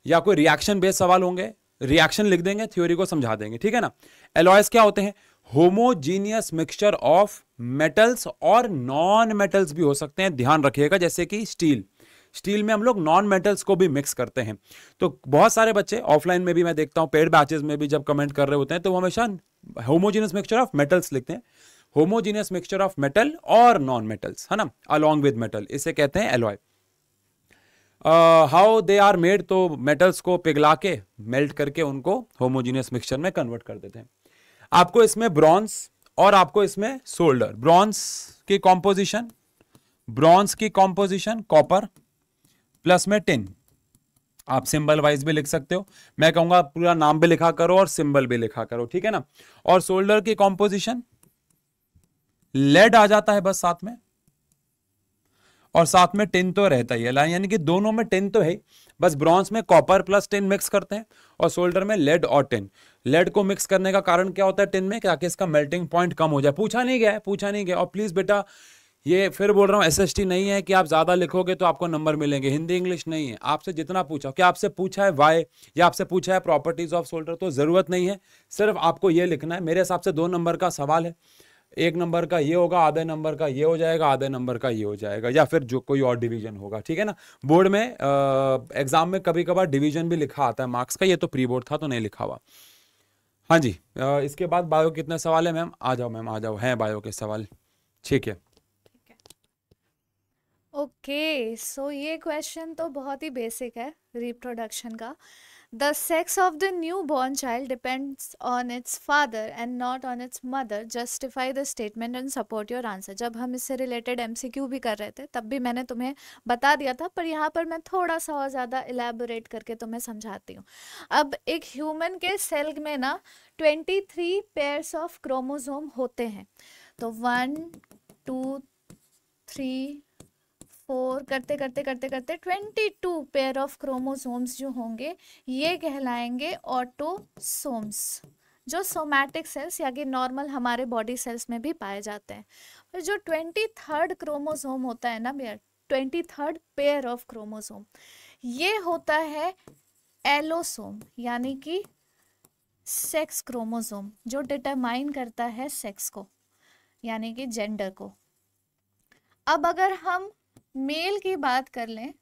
या कोई रिएक्शन बेस्ड सवाल होंगे रिएक्शन लिख देंगे थ्योरी को समझा देंगे ठीक है ना एलॉयस क्या होते हैं होमोजीनियस मिक्सचर ऑफ मेटल्स और नॉन मेटल्स भी हो सकते हैं ध्यान रखिएगा जैसे कि स्टील स्टील में हम लोग नॉन मेटल्स को भी मिक्स करते हैं तो बहुत सारे बच्चे ऑफलाइन में भी मैं देखता हूँ पेड बैचेज में भी जब कमेंट कर रहे होते हैं तो वो हमेशा होमोजीनियस मिक्सचर ऑफ मेटल्स लिखते हैं होमोजीनियस मिक्सचर ऑफ मेटल और नॉन मेटल्स है ना अलॉन्ग विद मेटल इसे कहते हैं alloy how they are made तो मेटल्स को पिघला के मेल्ट करके उनको होमोजीनियस मिक्सचर में कन्वर्ट कर देते हैं आपको इसमें ब्रॉन्स और आपको इसमें सोल्डर ब्रॉन्स की कॉम्पोजिशन ब्रॉन्स की कॉम्पोजिशन कॉपर प्लस में टिन आप सिंबल वाइज भी लिख सकते हो मैं कहूंगा पूरा नाम भी लिखा करो और सिंबल भी लिखा करो ठीक है ना और सोल्डर की कॉम्पोजिशन लेड आ जाता है बस साथ में और साथ में टेन तो रहता ही है यानी कि दोनों में टेन तो है बस ब्रॉन्ज में कॉपर प्लस टेन मिक्स करते हैं और सोल्डर में लेड और टेन लेड को मिक्स करने का कारण क्या होता है टेन में ताकि इसका मेल्टिंग पॉइंट कम हो जाए पूछा नहीं गया है पूछा नहीं गया और प्लीज़ बेटा ये फिर बोल रहा हूँ एस नहीं है कि आप ज़्यादा लिखोगे तो आपको नंबर मिलेंगे हिंदी इंग्लिश नहीं है आपसे जितना पूछा क्या आपसे पूछा है वाई या आपसे पूछा है प्रॉपर्टीज़ ऑफ सोल्डर तो ज़रूरत नहीं है सिर्फ आपको ये लिखना है मेरे हिसाब से दो नंबर का सवाल है एक नंबर का ये होगा आधे नंबर का ये हो जाएगा आधे नंबर का ये हो जाएगा या फिर जो कोई और डिवीजन होगा ठीक है ना बोर्ड में एग्जाम में कभी कभार डिवीजन भी लिखा आता है मार्क्स का ये तो प्री बोर्ड था तो नहीं लिखा हुआ हाँ जी आ, इसके बाद बायो कितने सवाल है मैम आ जाओ मैम आ जाओ है बायो के सवाल ठीक है ओके सो okay, so ये क्वेश्चन तो बहुत ही बेसिक है रिप्रोडक्शन का the sex of the new born child depends on its father and not on its mother justify the statement and support your answer जब हम इससे रिलेटेड एम सी क्यू भी कर रहे थे तब भी मैंने तुम्हें बता दिया था पर यहाँ पर मैं थोड़ा सा और ज़्यादा इलेबोरेट करके तुम्हें समझाती हूँ अब एक ह्यूमन के सेल में ना twenty three pairs of chromosome होते हैं तो वन टू थ्री फोर करते करते करते करते twenty two pair of chromosomes जो होंगे ये कहलाएंगे ऑटोसोम्स जो सोमैटिक सेल्स या कि नॉर्मल हमारे बॉडी सेल्स में भी पाए जाते हैं और जो ट्वेंटी थर्ड क्रोमोसोम होता है ना बेयर twenty third pair of chromosome ये होता है एलोसोम यानी कि सेक्स क्रोमोसोम जो डिटरमाइन करता है सेक्स को यानी कि जेंडर को अब अगर हम मेल की बात कर लें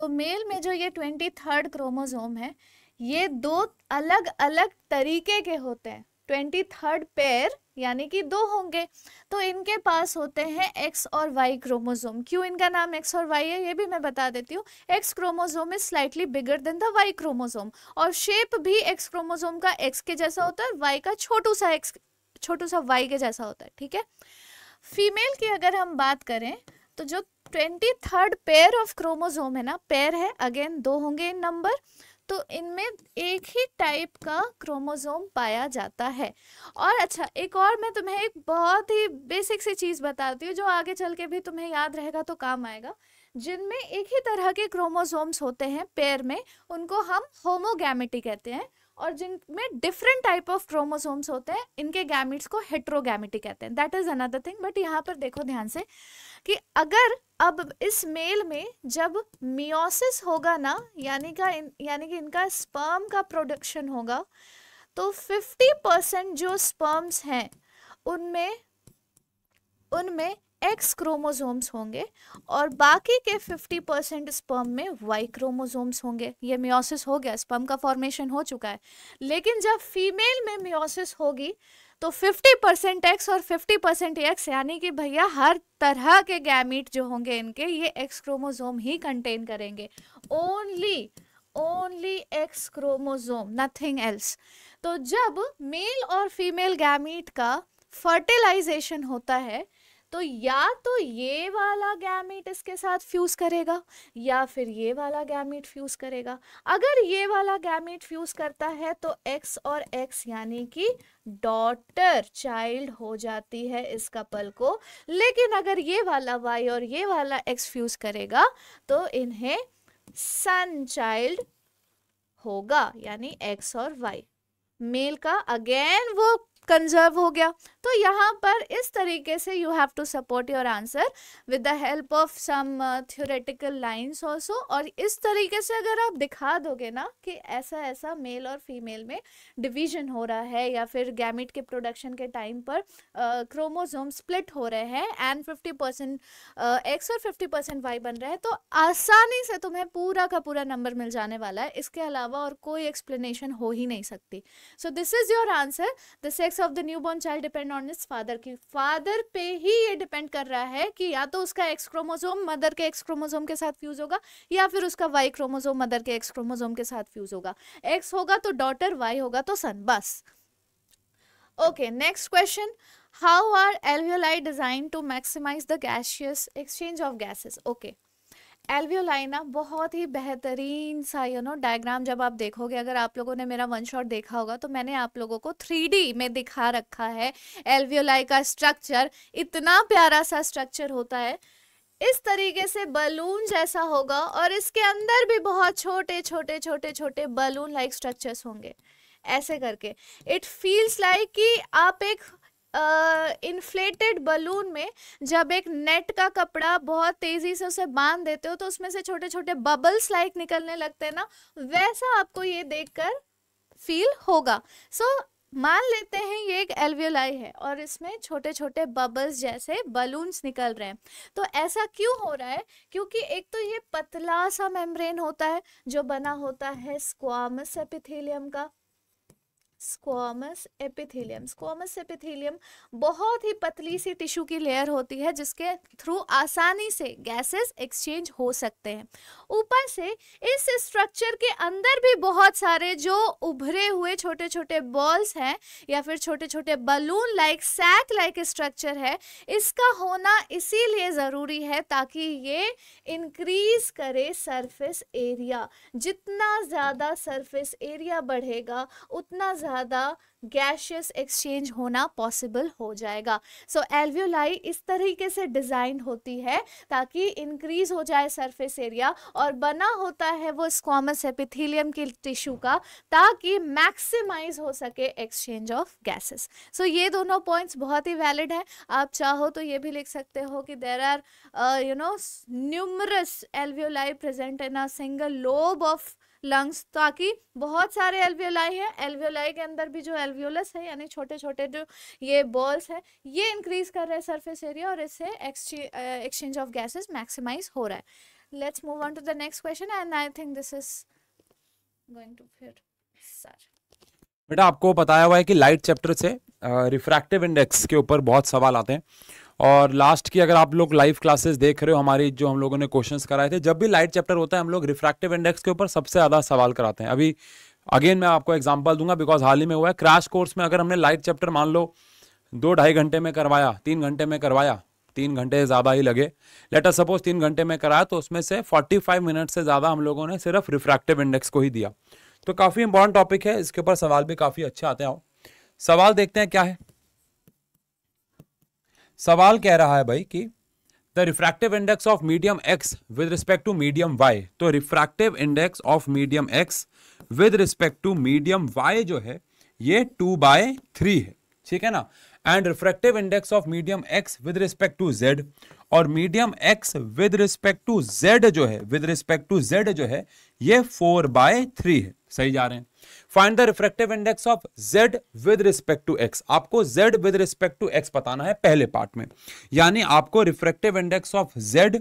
तो मेल में जो ये ट्वेंटी थर्ड क्रोमोजोम है ये दो अलग अलग तरीके के होते हैं ट्वेंटी थर्ड पेयर यानी कि दो होंगे तो इनके पास होते हैं एक्स और वाई क्रोमोजोम क्यों इनका नाम एक्स और वाई है ये भी मैं बता देती हूँ X chromosome is slightly bigger than the Y chromosome और शेप भी एक्स क्रोमोजोम का एक्स के जैसा होता है वाई का छोटू सा एक्स छोटू सा वाई के जैसा होता है ठीक है फीमेल की अगर हम बात करें तो जो twenty third pair of chromosome है ना पेयर है अगेन दो होंगे इन नंबर तो इनमें एक ही टाइप का क्रोमोजोम पाया जाता है और अच्छा एक और मैं तुम्हें एक बहुत ही बेसिक सी चीज़ बताती हूँ जो आगे चल के भी तुम्हें याद रहेगा तो काम आएगा जिनमें एक ही तरह के क्रोमोजोम्स होते हैं पेयर में उनको हम होमोगैमिटी कहते हैं और जिनमें डिफरेंट टाइप ऑफ क्रोमोसोम्स होते हैं इनके गैमिट्स को हेट्रोगैमिटी कहते हैं that is another thing but यहाँ पर देखो ध्यान से कि अगर अब इस मेल में जब मियोसिस होगा ना यानी का यानी कि इनका स्पर्म का प्रोडक्शन होगा तो 50 परसेंट जो स्पर्म्स हैं उनमें उनमें एक्स क्रोमोसोम्स होंगे और बाकी के 50 परसेंट स्पर्म में वाई क्रोमोसोम्स होंगे ये मियोसिस हो गया स्पर्म का फॉर्मेशन हो चुका है लेकिन जब फीमेल में मियोसिस होगी तो 50 परसेंट एक्स और 50 परसेंट एक्स यानी कि भैया हर तरह के गैमीट जो होंगे इनके ये एक्स क्रोमोजोम ही कंटेन करेंगे only only X chromosome nothing else तो जब मेल और फीमेल गैमीट का फर्टिलाइजेशन होता है तो या तो ये वाला गैमेट इसके साथ फ्यूज़ करेगा या फिर ये वाला गैमेट फ्यूज़ करेगा अगर ये वाला गैमेट फ्यूज़ करता है तो एक्स और एक्स यानी कि डॉटर चाइल्ड हो जाती है इस कपल को लेकिन अगर ये वाला वाई और ये वाला एक्स फ्यूज़ करेगा तो इन्हें सन चाइल्ड होगा यानी एक्स और वाई मेल का अगेन वो कंजर्व हो गया तो यहाँ पर इस तरीके से you have to support your answer with the help of some theoretical lines also और इस तरीके से अगर आप दिखा दोगे ना कि ऐसा ऐसा मेल और फीमेल में डिवीजन हो रहा है या फिर गैमिट के प्रोडक्शन के टाइम पर क्रोमोजोम uh, स्प्लिट हो रहे हैं एंड फिफ्टी परसेंट एक्स और फिफ्टी परसेंट वाई बन रहे हैं तो आसानी से तुम्हें पूरा का पूरा नंबर मिल जाने वाला है इसके अलावा और कोई एक्सप्लेनेशन हो ही नहीं सकती so this is your answer the sex of the new born child depend on is father की फादर पे ही ये डिपेंड कर रहा है कि या तो उसका एक्स क्रोमोजोम मदर के एक्स क्रोमोजोम के साथ फ्यूज होगा या फिर उसका वाई क्रोमोजोम मदर के एक्स क्रोमोजोम के साथ फ्यूज होगा एक्स होगा तो डॉटर वाई होगा तो सन बस okay next question how are alveoli design to maximize the gaseous exchange of gases okay ना बहुत ही बेहतरीन सा यू नो डायग्राम जब आप देखोगे अगर आप लोगों ने मेरा वन शॉट देखा होगा तो मैंने आप लोगों को थ्री में दिखा रखा है एलवियोलाई का स्ट्रक्चर इतना प्यारा सा स्ट्रक्चर होता है इस तरीके से बलून जैसा होगा और इसके अंदर भी बहुत छोटे छोटे छोटे छोटे बलून लाइक स्ट्रक्चर्स होंगे ऐसे करके इट फील्स लाइक कि आप एक इन्फ्लेटेड बलून में जब एक नेट का कपड़ा बहुत तेज़ी से उसे बांध देते हो तो उसमें से छोटे छोटे बबल्स लाइक निकलने लगते हैं ना वैसा आपको ये देखकर फील होगा सो so, मान लेते हैं ये एक एल्वियोलाई है और इसमें छोटे छोटे बबल्स जैसे बलून्स निकल रहे हैं तो ऐसा क्यों हो रहा है क्योंकि एक तो ये पतला सा मेम्ब्रेन होता है जो बना होता है स्क्वामस एपिथेलियम का स्क्वामस एपिथेलियम स्क्वामस एपिथेलियम बहुत ही पतली सी टिश्यू की लेयर होती है जिसके थ्रू आसानी से गैसेस एक्सचेंज हो सकते हैं ऊपर से इस स्ट्रक्चर के अंदर भी बहुत सारे जो उभरे हुए छोटे छोटे बॉल्स हैं या फिर छोटे छोटे balloon like sac like structure है इसका होना इसीलिए ज़रूरी है ताकि ये इंक्रीज करे सरफेस एरिया जितना ज़्यादा सरफेस एरिया बढ़ेगा उतना ज़्यादा ज़्यादा गैशियस एक्सचेंज होना पॉसिबल हो जाएगा सो so, एल्वियोलाई इस तरीके से डिज़ाइन होती है ताकि इंक्रीज हो जाए सरफेस एरिया और बना होता है वो स्क्वामस एपिथीलियम के टिश्यू का ताकि मैक्सिमाइज हो सके एक्सचेंज ऑफ गैसेस सो ये दोनों पॉइंट्स बहुत ही वैलिड है आप चाहो तो ये भी लिख सकते हो कि there are you know numerous alveoli present in a single lobe of lungs ताकि बहुत सारे एल्वियोलाई हैं एल्वियोलाई के अंदर भी जो एल्वियोलस है यानी छोटे छोटे जो ये बॉल्स है ये इंक्रीज कर रहे हैं सरफेस एरिया और इससे एक्सचेंज ऑफ गैसेज मैक्सिमाइज हो रहा है let's move on to the next question and I think this is going to फिर सर बेटा आपको बताया हुआ है कि लाइट चैप्टर से रिफ्रैक्टिव इंडेक्स के ऊपर बहुत सवाल आते हैं और लास्ट की अगर आप लोग लाइव क्लासेस देख रहे हो हमारी जो हम लोगों ने क्वेश्चंस कराए थे जब भी लाइट चैप्टर होता है हम लोग रिफ्रैक्टिव इंडेक्स के ऊपर सबसे ज़्यादा सवाल कराते हैं अभी अगेन मैं आपको एग्जाम्पल दूंगा बिकॉज हाल ही में हुआ है क्रैश कोर्स में अगर हमने लाइट चैप्टर मान लो दो ढाई घंटे में करवाया तीन घंटे में करवाया तीन घंटे ज़्यादा ही लगे लेटर सपोज तीन घंटे में कराया तो उसमें से 45 मिनट से ज़्यादा हम लोगों ने सिर्फ रिफ्रैक्टिव इंडेक्स को ही दिया तो काफ़ी इंपॉर्टेंट टॉपिक है इसके ऊपर सवाल भी काफ़ी अच्छे आते हैं सवाल देखते हैं क्या है सवाल कह रहा है भाई कि the refractive index of medium X with respect to medium Y तो refractive index of medium X with respect to medium Y जो है ये टू बाय थ्री है ठीक है ना and refractive index of medium X with respect to Z और medium X with respect to Z जो है विद रिस्पेक्ट टू जेड जो है ये फोर बाय थ्री है सही जा रहे हैं find the refractive index of z with respect to x आपको z with respect to x बताना है पहले पार्ट में यानी आपको refractive index of z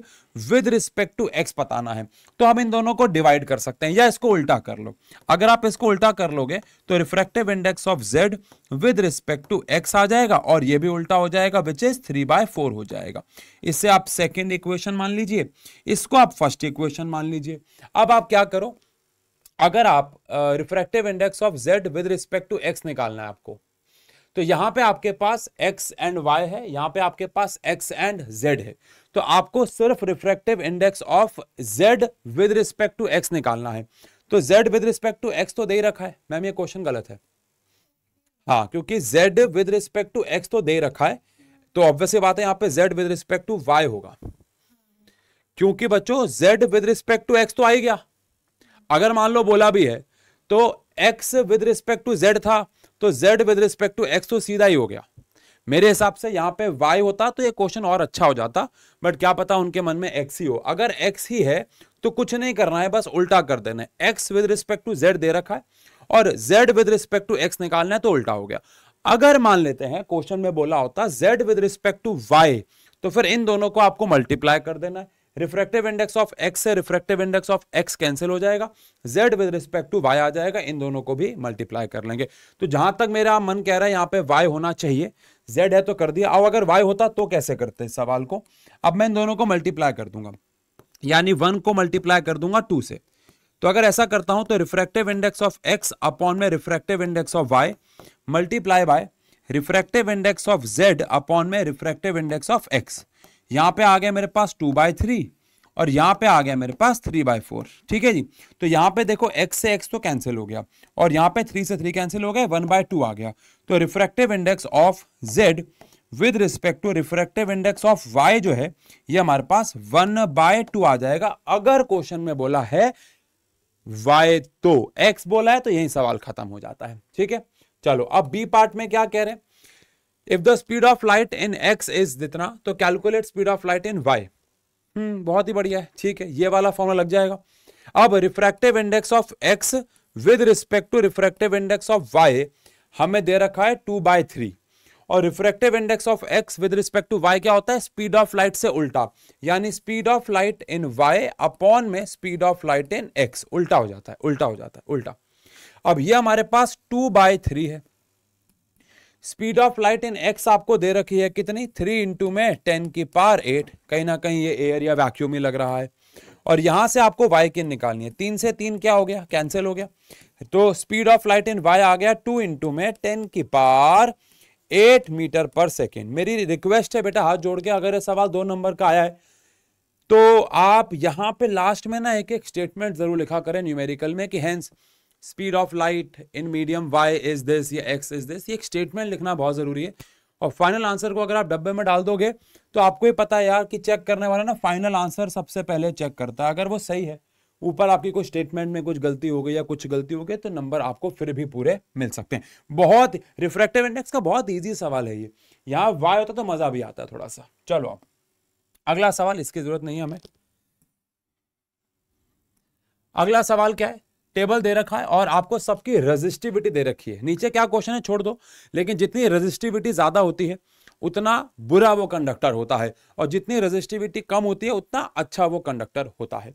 with respect to x बताना है तो हम इन दोनों को डिवाइड कर सकते हैं या इसको उल्टा कर लो अगर आप इसको उल्टा कर लोगे तो refractive index of z with respect to x आ जाएगा और ये भी उल्टा हो जाएगा which is three by four हो जाएगा इससे आप सेकेंड इक्वेशन मान लीजिए इसको आप फर्स्ट इक्वेशन मान लीजिए अब आप क्या करो अगर आप refractive index of Z with respect to X निकालना है आपको तो यहां पे आपके पास x एंड y है यहां पे आपके पास x एंड z है तो आपको सिर्फ refractive index of z with respect to x निकालना है तो z with respect to x तो दे ही रखा है मैम ये क्वेश्चन गलत है हाँ क्योंकि z with respect to x तो दे रखा है तो ऑब्वियस बात है यहां पर Z with respect to Y होगा क्योंकि बच्चों z with respect to x तो आ ही गया अगर मान लो बोला भी है तो X with respect to Z था तो Z with respect to X तो सीधा ही हो गया मेरे हिसाब से यहाँ पे y होता तो ये क्वेश्चन और अच्छा हो जाता बट क्या पता उनके मन में x ही हो अगर x ही है तो कुछ नहीं करना है बस उल्टा कर देना है X with respect to z दे रखा है और z with respect to x निकालना है तो उल्टा हो गया अगर मान लेते हैं क्वेश्चन में बोला होता z with respect to y, तो फिर इन दोनों को आपको मल्टीप्लाई कर देना है रिफ्रेक्टिव इंडेक्स ऑफ एक्स से refractive index of X cancel हो जाएगा Z with respect to Y आ जाएगा इन दोनों को भी मल्टीप्लाई कर लेंगे तो जहां तक मेरा मन कह रहा है यहाँ पे वाई होना चाहिए जेड है तो कर दिया अब अगर वाई होता तो कैसे करते हैं सवाल को अब मैं इन दोनों को मल्टीप्लाई कर दूंगा यानी वन को मल्टीप्लाई कर दूंगा टू से तो अगर ऐसा करता हूं तो refractive index of X upon में refractive index of Y multiply by refractive index of Z upon में रिफ्रेक्टिव इंडेक्स ऑफ एक्स यहाँ पे आ गया मेरे पास टू बाई थ्री और यहाँ पे आ गया मेरे पास थ्री बाई फोर ठीक है जी तो यहाँ पे देखो एक्स से एक्स तो कैंसिल हो गया और यहाँ पे थ्री से थ्री कैंसिल हो गया वन बाय टू आ गया तो refractive index of Z with respect to refractive index of Y जो है ये हमारे पास वन बाय टू आ जाएगा अगर क्वेश्चन में बोला है वाई तो एक्स बोला है तो यही सवाल खत्म हो जाता है ठीक है चलो अब बी पार्ट में क्या कह रहे हैं if the speed of light in X is जितना तो calculate speed of light in Y hmm बहुत ही बढ़िया है ठीक है ये वाला फॉर्मूला लग जाएगा अब refractive index of X with respect to refractive index of Y हमें दे रखा है टू बाय थ्री और refractive index of X with respect to Y क्या होता है स्पीड ऑफ लाइट से उल्टा यानी speed of light in Y upon में speed of light in X उल्टा हो जाता है उल्टा हो जाता है उल्टा अब ये हमारे पास टू बाय थ्री है speed of light in X आपको दे रखी है कितनी थ्री इंटू में टेन की पार एट कहीं ना कहीं ये एयर या वैक्यूम ही लग रहा है और यहां से आपको वाई किन निकालनी है तीन से तीन क्या हो गया कैंसिल हो गया तो speed of light in Y आ गया टू इंटू में टेन की पार एट मीटर पर सेकेंड मेरी रिक्वेस्ट है बेटा हाथ जोड़ के अगर ये सवाल दो नंबर का आया है तो आप यहां पे लास्ट में ना एक एक स्टेटमेंट जरूर लिखा करें न्यूमेरिकल में कि hence speed of light in medium Y is this या एक्स इज दिस ये एक स्टेटमेंट लिखना बहुत ज़रूरी है और फाइनल आंसर को अगर आप डब्बे में डाल दोगे तो आपको ही पता है यार कि चेक करने वाला ना फाइनल आंसर सबसे पहले चेक करता है अगर वो सही है ऊपर आपकी कोई स्टेटमेंट में कुछ गलती हो गई या कुछ गलती हो गई तो नंबर आपको फिर भी पूरे मिल सकते हैं बहुत रिफ्रेक्टिव इंडेक्स का बहुत ईजी सवाल है ये यहाँ वाई होता तो मज़ा भी आता है थोड़ा सा चलो आप अगला सवाल इसकी ज़रूरत नहीं है हमें अगला सवाल क्या है टेबल दे रखा है और आपको सबकी रजिस्टिविटी दे रखी है नीचे क्या क्वेश्चन है छोड़ दो लेकिन जितनी रजिस्टिविटी ज़्यादा होती है उतना बुरा वो कंडक्टर होता है और जितनी रजिस्टिविटी कम होती है उतना अच्छा वो कंडक्टर होता है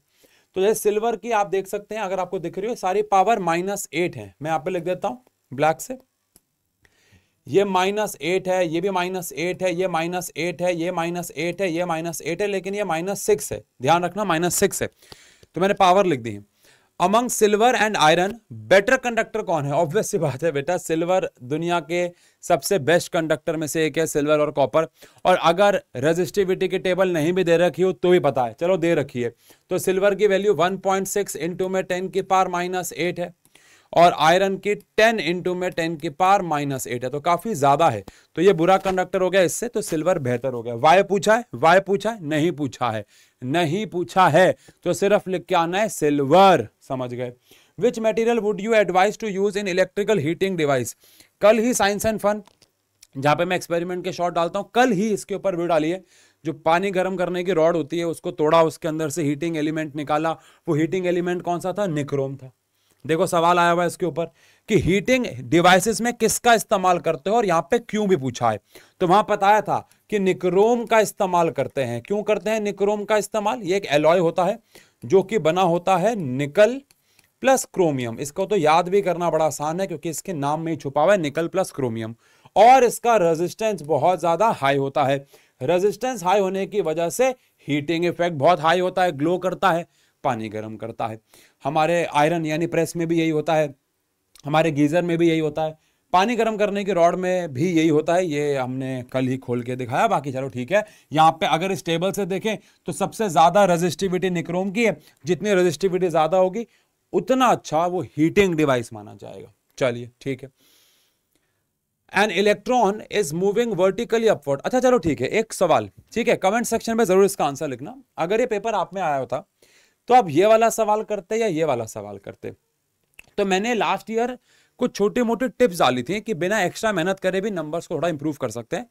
तो जैसे सिल्वर की आप देख सकते हैं अगर आपको दिख रही हो सारी पावर माइनस एट है मैं आप लिख देता हूँ ब्लैक से ये माइनस एट है ये भी माइनस एट है ये माइनस एट है ये माइनस एट है ये माइनस एट है लेकिन ये माइनस सिक्स है ध्यान रखना माइनस सिक्स है तो मैंने पावर लिख दी है among silver and iron better conductor कौन है ऑब्वियस सी बात है बेटा सिल्वर दुनिया के सबसे बेस्ट कंडक्टर में से एक है सिल्वर और कॉपर और अगर रेजिस्टिविटी की टेबल नहीं भी दे रखी हो तो भी पता है चलो दे रखी है तो सिल्वर की वैल्यू 1.6 पॉइंट सिक्स इंटू में टेन की पार माइनस एट है और आयरन की टेन इंटू में टेन की पार माइनस एट है तो काफी ज्यादा है तो ये बुरा कंडक्टर हो गया इससे तो सिल्वर बेहतर हो गया वाय पूछा है वाय पूछा है नहीं पूछा है नहीं पूछा है तो सिर्फ लिख के आना है सिल्वर समझ गए which material would you advise to use in electrical heating device कल ही साइंस एंड फन जहां पे मैं एक्सपेरिमेंट के शॉट डालता हूँ कल ही इसके ऊपर वीडियो डाली है जो पानी गर्म करने की रॉड होती है उसको तोड़ा उसके अंदर से हीटिंग एलिमेंट निकाला वो हीटिंग एलिमेंट कौन सा था निक्रोम था देखो सवाल आया हुआ है इसके ऊपर कि हीटिंग डिवाइसेस में किसका इस्तेमाल करते हो और यहां पे क्यों भी पूछा है तो वहां बताया था कि निक्रोम का इस्तेमाल करते हैं क्यों करते हैं निक्रोम का इस्तेमाल ये एक एलॉय होता है जो कि बना होता है निकल प्लस क्रोमियम इसको तो याद भी करना बड़ा आसान है क्योंकि इसके नाम में ही छुपा हुआ है निकल प्लस क्रोमियम और इसका रेजिस्टेंस बहुत ज्यादा हाई होता है रेजिस्टेंस हाई होने की वजह से हीटिंग इफेक्ट बहुत हाई होता है ग्लो करता है पानी गर्म करता है हमारे आयरन यानी प्रेस में भी यही होता है हमारे गीज़र में भी यही होता है पानी गर्म करने के रॉड में भी यही होता है ये हमने कल ही खोल के दिखाया बाकी चलो ठीक है यहाँ पे अगर इस टेबल से देखें तो सबसे ज़्यादा रजिस्टिविटी निक्रोम की है जितनी रजिस्टिविटी ज़्यादा होगी उतना अच्छा वो हीटिंग डिवाइस माना जाएगा चलिए ठीक है an electron is moving vertically upward अच्छा चलो ठीक है एक सवाल ठीक है कमेंट सेक्शन में जरूर इसका आंसर लिखना अगर ये पेपर आप में आया होता तो आप ये वाला सवाल करते या ये वाला सवाल करते तो मैंने लास्ट ईयर कुछ छोटे मोटे टिप्स डाली थी कि बिना एक्स्ट्रा मेहनत करे भी नंबर्स को थोड़ा इंप्रूव कर सकते हैं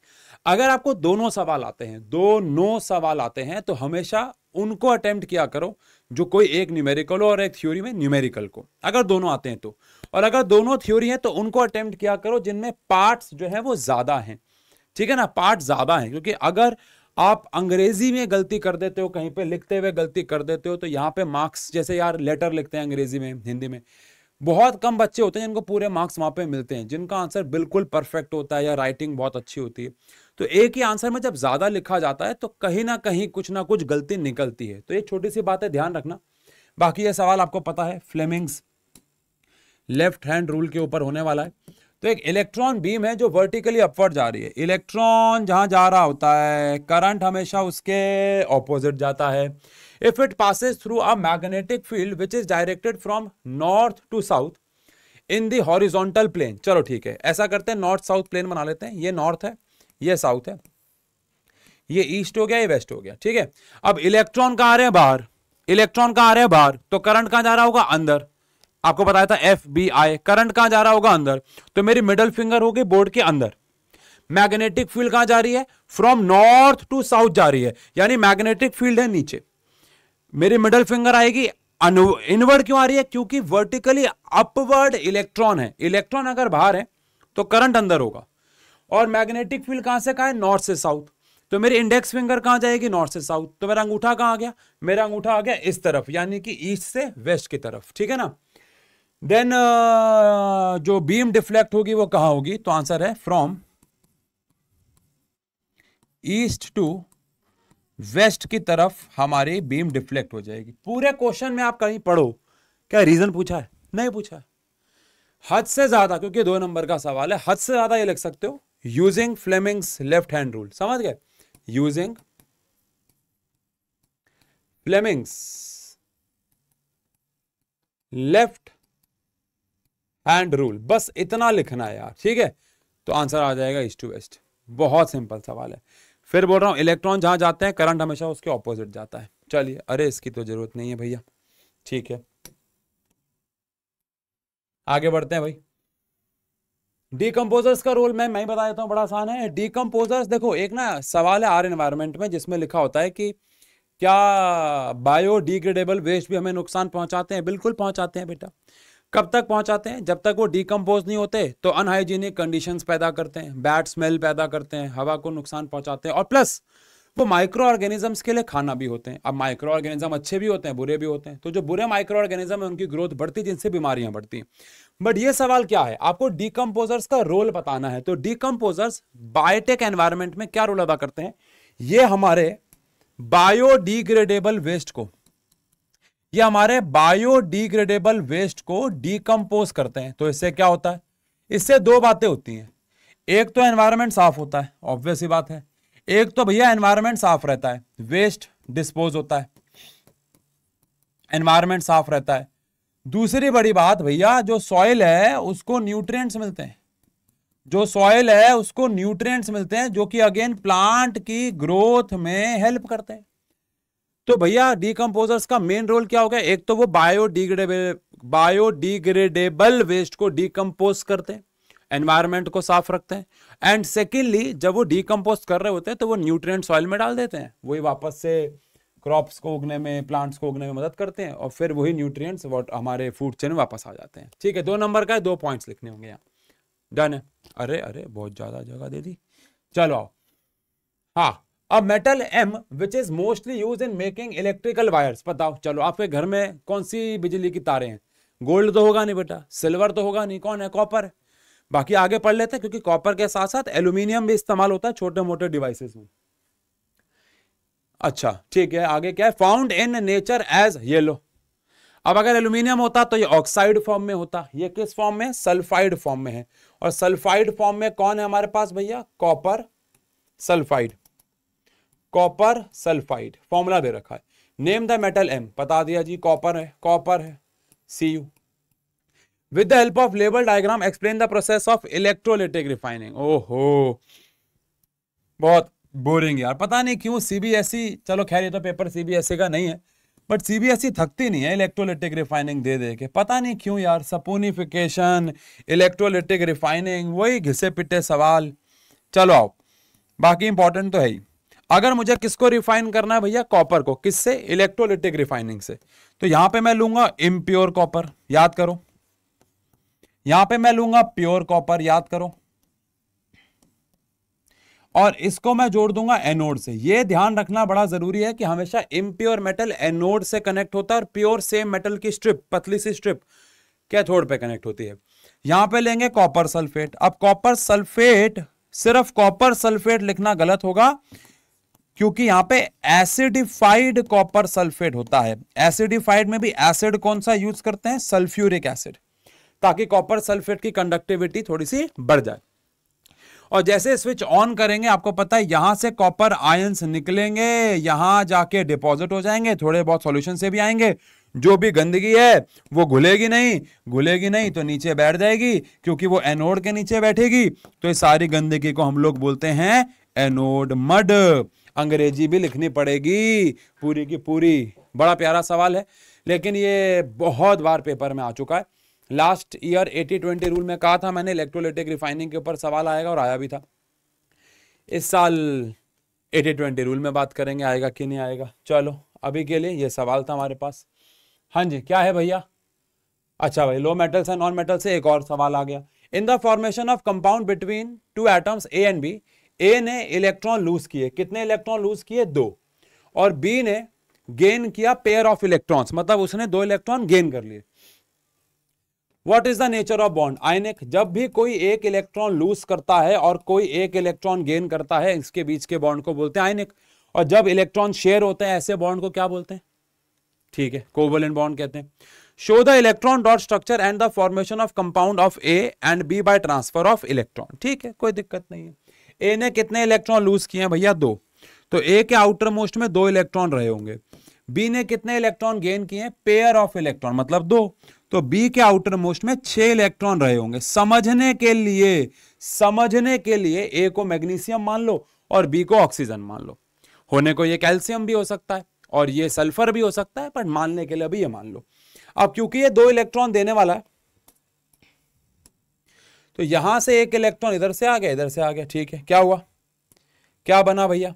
अगर आपको दोनों सवाल आते हैं दो नो सवाल आते हैं तो हमेशा उनको अटेम्प्ट किया करो जो कोई एक न्यूमेरिकल हो और एक थ्योरी में न्यूमेरिकल को अगर दोनों आते हैं तो और अगर दोनों थ्योरी हैं तो उनको अटेम्प्ट किया करो जिनमें पार्ट्स जो है वो ज़्यादा हैं ठीक है ना पार्ट ज़्यादा हैं क्योंकि अगर आप अंग्रेजी में गलती कर देते हो कहीं पे लिखते हुए गलती कर देते हो तो यहाँ पे मार्क्स जैसे यार लेटर लिखते हैं अंग्रेजी में हिंदी में बहुत कम बच्चे होते हैं जिनको पूरे मार्क्स वहाँ पे मिलते हैं जिनका आंसर बिल्कुल परफेक्ट होता है या राइटिंग बहुत अच्छी होती है तो एक ही आंसर में जब ज़्यादा लिखा जाता है तो कहीं ना कहीं कुछ ना कुछ गलती निकलती है तो ये छोटी सी बात है ध्यान रखना बाकी ये सवाल आपको पता है फ्लेमिंग्स लेफ्ट हैंड रूल के ऊपर होने वाला है तो एक इलेक्ट्रॉन बीम है जो वर्टिकली अपवर्ड जा रही है इलेक्ट्रॉन जहां जा रहा होता है करंट हमेशा उसके ऑपोजिट जाता है if it passes through a magnetic field which is directed from north to south in the horizontal plane चलो ठीक है ऐसा करते हैं नॉर्थ साउथ प्लेन बना लेते हैं ये नॉर्थ है ये साउथ है ये ईस्ट हो गया ये वेस्ट हो गया ठीक है अब इलेक्ट्रॉन कहा आ रहे हैं बाहर इलेक्ट्रॉन कहा आ रहे हैं बाहर तो करंट कहां जा रहा होगा अंदर आपको बताया था एफ बी आई करंट कहां जा रहा होगा अंदर तो मेरी मिडल फिंगर होगी बोर्ड के अंदर मैग्नेटिक फील्ड कहां जा रही है फ्रॉम नॉर्थ टू साउथ जा रही है यानी मैग्नेटिक फील्ड है नीचे मेरी मिडल फिंगर आएगी इनवर्ड क्यों आ रही है क्योंकि वर्टिकली अपवर्ड इलेक्ट्रॉन है इलेक्ट्रॉन अगर बाहर है तो करंट अंदर होगा और मैग्नेटिक फील्ड कहां से कहा है नॉर्थ से साउथ तो मेरी इंडेक्स फिंगर कहां जाएगी नॉर्थ से साउथ तो मेरा अंगूठा कहां आ गया मेरा अंगूठा आ गया इस तरफ यानी कि ईस्ट से वेस्ट की तरफ ठीक है ना देन uh, जो बीम डिफ्लेक्ट होगी वो कहां होगी तो आंसर है फ्रॉम ईस्ट टू वेस्ट की तरफ हमारी बीम डिफ्लेक्ट हो जाएगी पूरे क्वेश्चन में आप कहीं पढ़ो क्या रीजन पूछा है नहीं पूछा है हद से ज्यादा क्योंकि दो नंबर का सवाल है हद से ज्यादा ये लिख सकते हो using Fleming's left hand rule समझ गए using Fleming's left hand rule बस इतना लिखना है यार ठीक है तो आंसर आ जाएगा ईस्ट टू वेस्ट बहुत सिंपल सवाल है फिर बोल रहा हूँ इलेक्ट्रॉन जहाँ जाते हैं करंट हमेशा उसके ऑपोजिट जाता है चलिए अरे इसकी तो जरूरत नहीं है भैया ठीक है आगे बढ़ते हैं भाई डीकम्पोजर्स का रोल मैं मैं बता देता हूँ बड़ा आसान है डीकम्पोजर्स देखो एक ना सवाल है आर एनवायरमेंट में जिसमें लिखा होता है कि क्या बायोडिग्रेडेबल वेस्ट भी हमें नुकसान पहुंचाते हैं बिल्कुल पहुंचाते हैं बेटा कब तक पहुंचाते हैं जब तक वो डिकम्पोज नहीं होते तो अनहाइजीनिक कंडीशंस पैदा करते हैं बैड स्मेल पैदा करते हैं हवा को नुकसान पहुंचाते हैं और प्लस वो माइक्रो ऑर्गेनिजम्स के लिए खाना भी होते हैं अब माइक्रो ऑर्गेनिज्म अच्छे भी होते हैं बुरे भी होते हैं तो जो बुरे माइक्रो ऑर्गेनिज्म है उनकी ग्रोथ बढ़ती जिनसे बीमारियां बढ़ती हैं बट ये सवाल क्या है आपको डिकम्पोजर्स का रोल बताना है तो डिकम्पोजर्स बायोटेक एनवायरमेंट में क्या रोल अदा करते हैं ये हमारे बायोडिग्रेडेबल वेस्ट को ये हमारे बायोडिग्रेडेबल वेस्ट को डिकम्पोज करते हैं तो इससे क्या होता है इससे दो बातें होती हैं एक तो एनवायरमेंट साफ होता है ऑब्वियस ही बात है एक तो भैया एनवायरमेंट साफ रहता है वेस्ट डिस्पोज होता है एनवायरमेंट साफ रहता है दूसरी बड़ी बात भैया जो सॉइल है उसको न्यूट्रिएंट्स मिलते हैं जो सॉइल है उसको न्यूट्रिएंट्स मिलते हैं जो कि अगेन प्लांट की ग्रोथ में हेल्प करते हैं तो भैया डीकम्पोजर्स का मेन रोल क्या होगा एक तो वो बायोडिग्रेडेबल बायोडिग्रेडेबल वेस्ट को डीकम्पोज करते हैं एनवायरमेंट को साफ रखते हैं एंड सेकेंडली जब वो डिकम्पोज कर रहे होते हैं तो वो न्यूट्रिएंट सॉइल में डाल देते हैं वही वापस से क्रॉप्स को उगने में प्लांट्स को उगने में मदद करते हैं और फिर वही न्यूट्रिएंट्स वॉट हमारे फूड चेन में वापस आ जाते हैं ठीक है दो नंबर का है दो पॉइंट्स लिखने होंगे यहाँ डन है अरे अरे बहुत ज़्यादा जगह दे दी चलो हाँ अब metal M which is mostly use in making electrical wires बताओ चलो आपके घर में कौन सी बिजली की तारें हैं गोल्ड तो होगा नहीं बेटा सिल्वर तो होगा नहीं कौन है कॉपर बाकी आगे पढ़ लेते हैं क्योंकि कॉपर के साथ साथ एल्यूमिनियम भी इस्तेमाल होता है छोटे मोटे डिवाइसेस में अच्छा ठीक है आगे क्या है found in nature as yellow अब अगर एल्यूमिनियम होता तो ये ऑक्साइड फॉर्म में होता ये किस फॉर्म में सल्फाइड फॉर्म में है और सल्फाइड फॉर्म में कौन है हमारे पास भैया copper sulphide copper sulphide formula दे रखा है नेम द मेटल एम बता दिया जी कॉपर है कॉपर है C U with the help of label diagram explain the process of electrolytic refining ओहो बहुत बोरिंग यार पता नहीं क्यों सीबीएसई e, चलो खैर ये तो पेपर सीबीएसई e का नहीं है बट सीबीएसई e थकती नहीं है इलेक्ट्रोलिटिक रिफाइनिंग दे दे के पता नहीं क्यों यार सपोनिफिकेशन इलेक्ट्रोलिटिक रिफाइनिंग वही घिसे पिटे सवाल चलो आओ बाकी इंपॉर्टेंट तो है ही अगर मुझे किसको रिफाइन करना है भैया कॉपर को किससे इलेक्ट्रोलिटिक रिफाइनिंग से तो यहां पे मैं लूंगा इम्प्योर कॉपर याद करो यहां पे मैं लूंगा प्योर कॉपर याद करो और इसको मैं जोड़ दूंगा एनोड से ये ध्यान रखना बड़ा जरूरी है कि हमेशा इम्प्योर मेटल एनोड से कनेक्ट होता है और प्योर सेम मेटल की स्ट्रिप पतली सी स्ट्रिप कैथोड पे कनेक्ट होती है यहां पे लेंगे कॉपर सल्फेट अब कॉपर सल्फेट सिर्फ कॉपर सल्फेट लिखना गलत होगा क्योंकि यहां पे एसिडिफाइड कॉपर सल्फेट होता है एसिडिफाइड में भी एसिड कौन सा यूज करते हैं सल्फ्यूरिक एसिड ताकि कॉपर सल्फेट की कंडक्टिविटी थोड़ी सी बढ़ जाए और जैसे स्विच ऑन करेंगे आपको पता है यहां से कॉपर आयंस निकलेंगे यहां जाके डिपॉजिट हो जाएंगे थोड़े बहुत सॉल्यूशन से भी आएंगे जो भी गंदगी है वो घुलेगी नहीं घुलेगी नहीं तो नीचे बैठ जाएगी क्योंकि वो एनोड के नीचे बैठेगी तो इस सारी गंदगी को हम लोग बोलते हैं एनोड मड अंग्रेजी भी लिखनी पड़ेगी पूरी की पूरी बड़ा प्यारा सवाल है लेकिन ये बहुत बार पेपर में आ चुका है last year eighty twenty rule में कहा था मैंने इलेक्ट्रोलिटिक रिफाइनिंग के ऊपर सवाल आएगा और आया भी था इस साल एटी ट्वेंटी रूल में बात करेंगे आएगा कि नहीं आएगा चलो अभी के लिए ये सवाल था हमारे पास हाँ जी क्या है भैया अच्छा भाई लो मेटल से नॉन मेटल से एक और सवाल आ गया in the formation of compound between two atoms A and B A ने इलेक्ट्रॉन लूज किए कितने इलेक्ट्रॉन लूज किए दो और बी ने गेन किया पेयर ऑफ इलेक्ट्रॉन्स मतलब उसने दो इलेक्ट्रॉन गेन कर लिए what is the nature of bond ionic जब भी कोई एक इलेक्ट्रॉन लूज करता है और कोई एक इलेक्ट्रॉन गेन करता है इसके बीच के बॉन्ड को बोलते हैं आयनिक और जब इलेक्ट्रॉन शेयर होते हैं ऐसे बॉन्ड को क्या बोलते हैं ठीक है कोबल बॉन्ड कहते हैं show the electron dot structure and the formation of compound of A and B by transfer of electron ठीक है कोई दिक्कत नहीं है ए ने कितने इलेक्ट्रॉन लूज किए हैं भैया दो तो ए के आउटर मोस्ट में दो इलेक्ट्रॉन रहे होंगे बी ने कितने इलेक्ट्रॉन गेन किए हैं पेयर ऑफ इलेक्ट्रॉन मतलब दो तो बी के आउटर मोस्ट में छह इलेक्ट्रॉन रहे होंगे समझने के लिए समझने के लिए ए को मैग्नीशियम मान लो और बी को ऑक्सीजन मान लो होने को ये कैल्शियम भी हो सकता है और ये सल्फर भी हो सकता है पर मानने के लिए अभी ये मान लो अब क्योंकि ये दो इलेक्ट्रॉन देने वाला है तो यहां से एक इलेक्ट्रॉन इधर से आ गया इधर से आ गया ठीक है क्या हुआ क्या बना भैया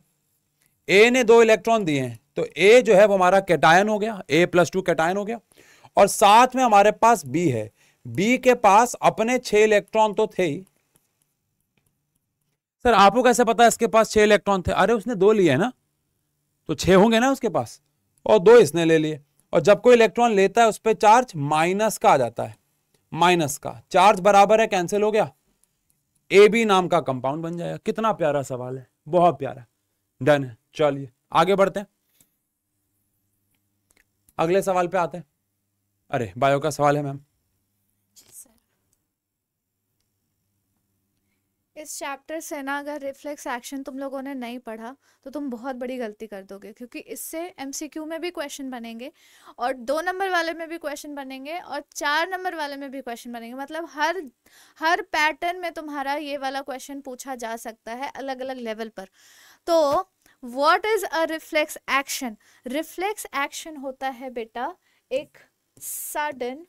ए ने दो इलेक्ट्रॉन दिए हैं तो ए जो है वो हमारा कैटायन हो गया ए प्लस टू कैटायन हो गया और साथ में हमारे पास बी है बी के पास अपने छह इलेक्ट्रॉन तो थे ही सर आपको कैसे पता इसके पास छह इलेक्ट्रॉन थे अरे उसने दो लिए है ना तो छह होंगे ना उसके पास और दो इसने ले लिए और जब कोई इलेक्ट्रॉन लेता है उस पर चार्ज माइनस का आ जाता है माइनस का चार्ज बराबर है कैंसिल हो गया ए बी नाम का कंपाउंड बन जाएगा कितना प्यारा सवाल है बहुत प्यारा डन है चलिए आगे बढ़ते हैं अगले सवाल पे आते हैं अरे बायो का सवाल है मैम इस चैप्टर से ना अगर रिफ्लेक्स एक्शन तुम लोगों ने नहीं पढ़ा तो तुम बहुत बड़ी गलती कर दोगे क्योंकि इससे एमसीक्यू में भी क्वेश्चन बनेंगे और दो नंबर वाले में भी क्वेश्चन बनेंगे और चार नंबर वाले में भी क्वेश्चन बनेंगे मतलब हर हर पैटर्न में तुम्हारा ये वाला क्वेश्चन पूछा जा सकता है अलग अलग लेवल पर तो what is a reflex action reflex action होता है बेटा एक सडन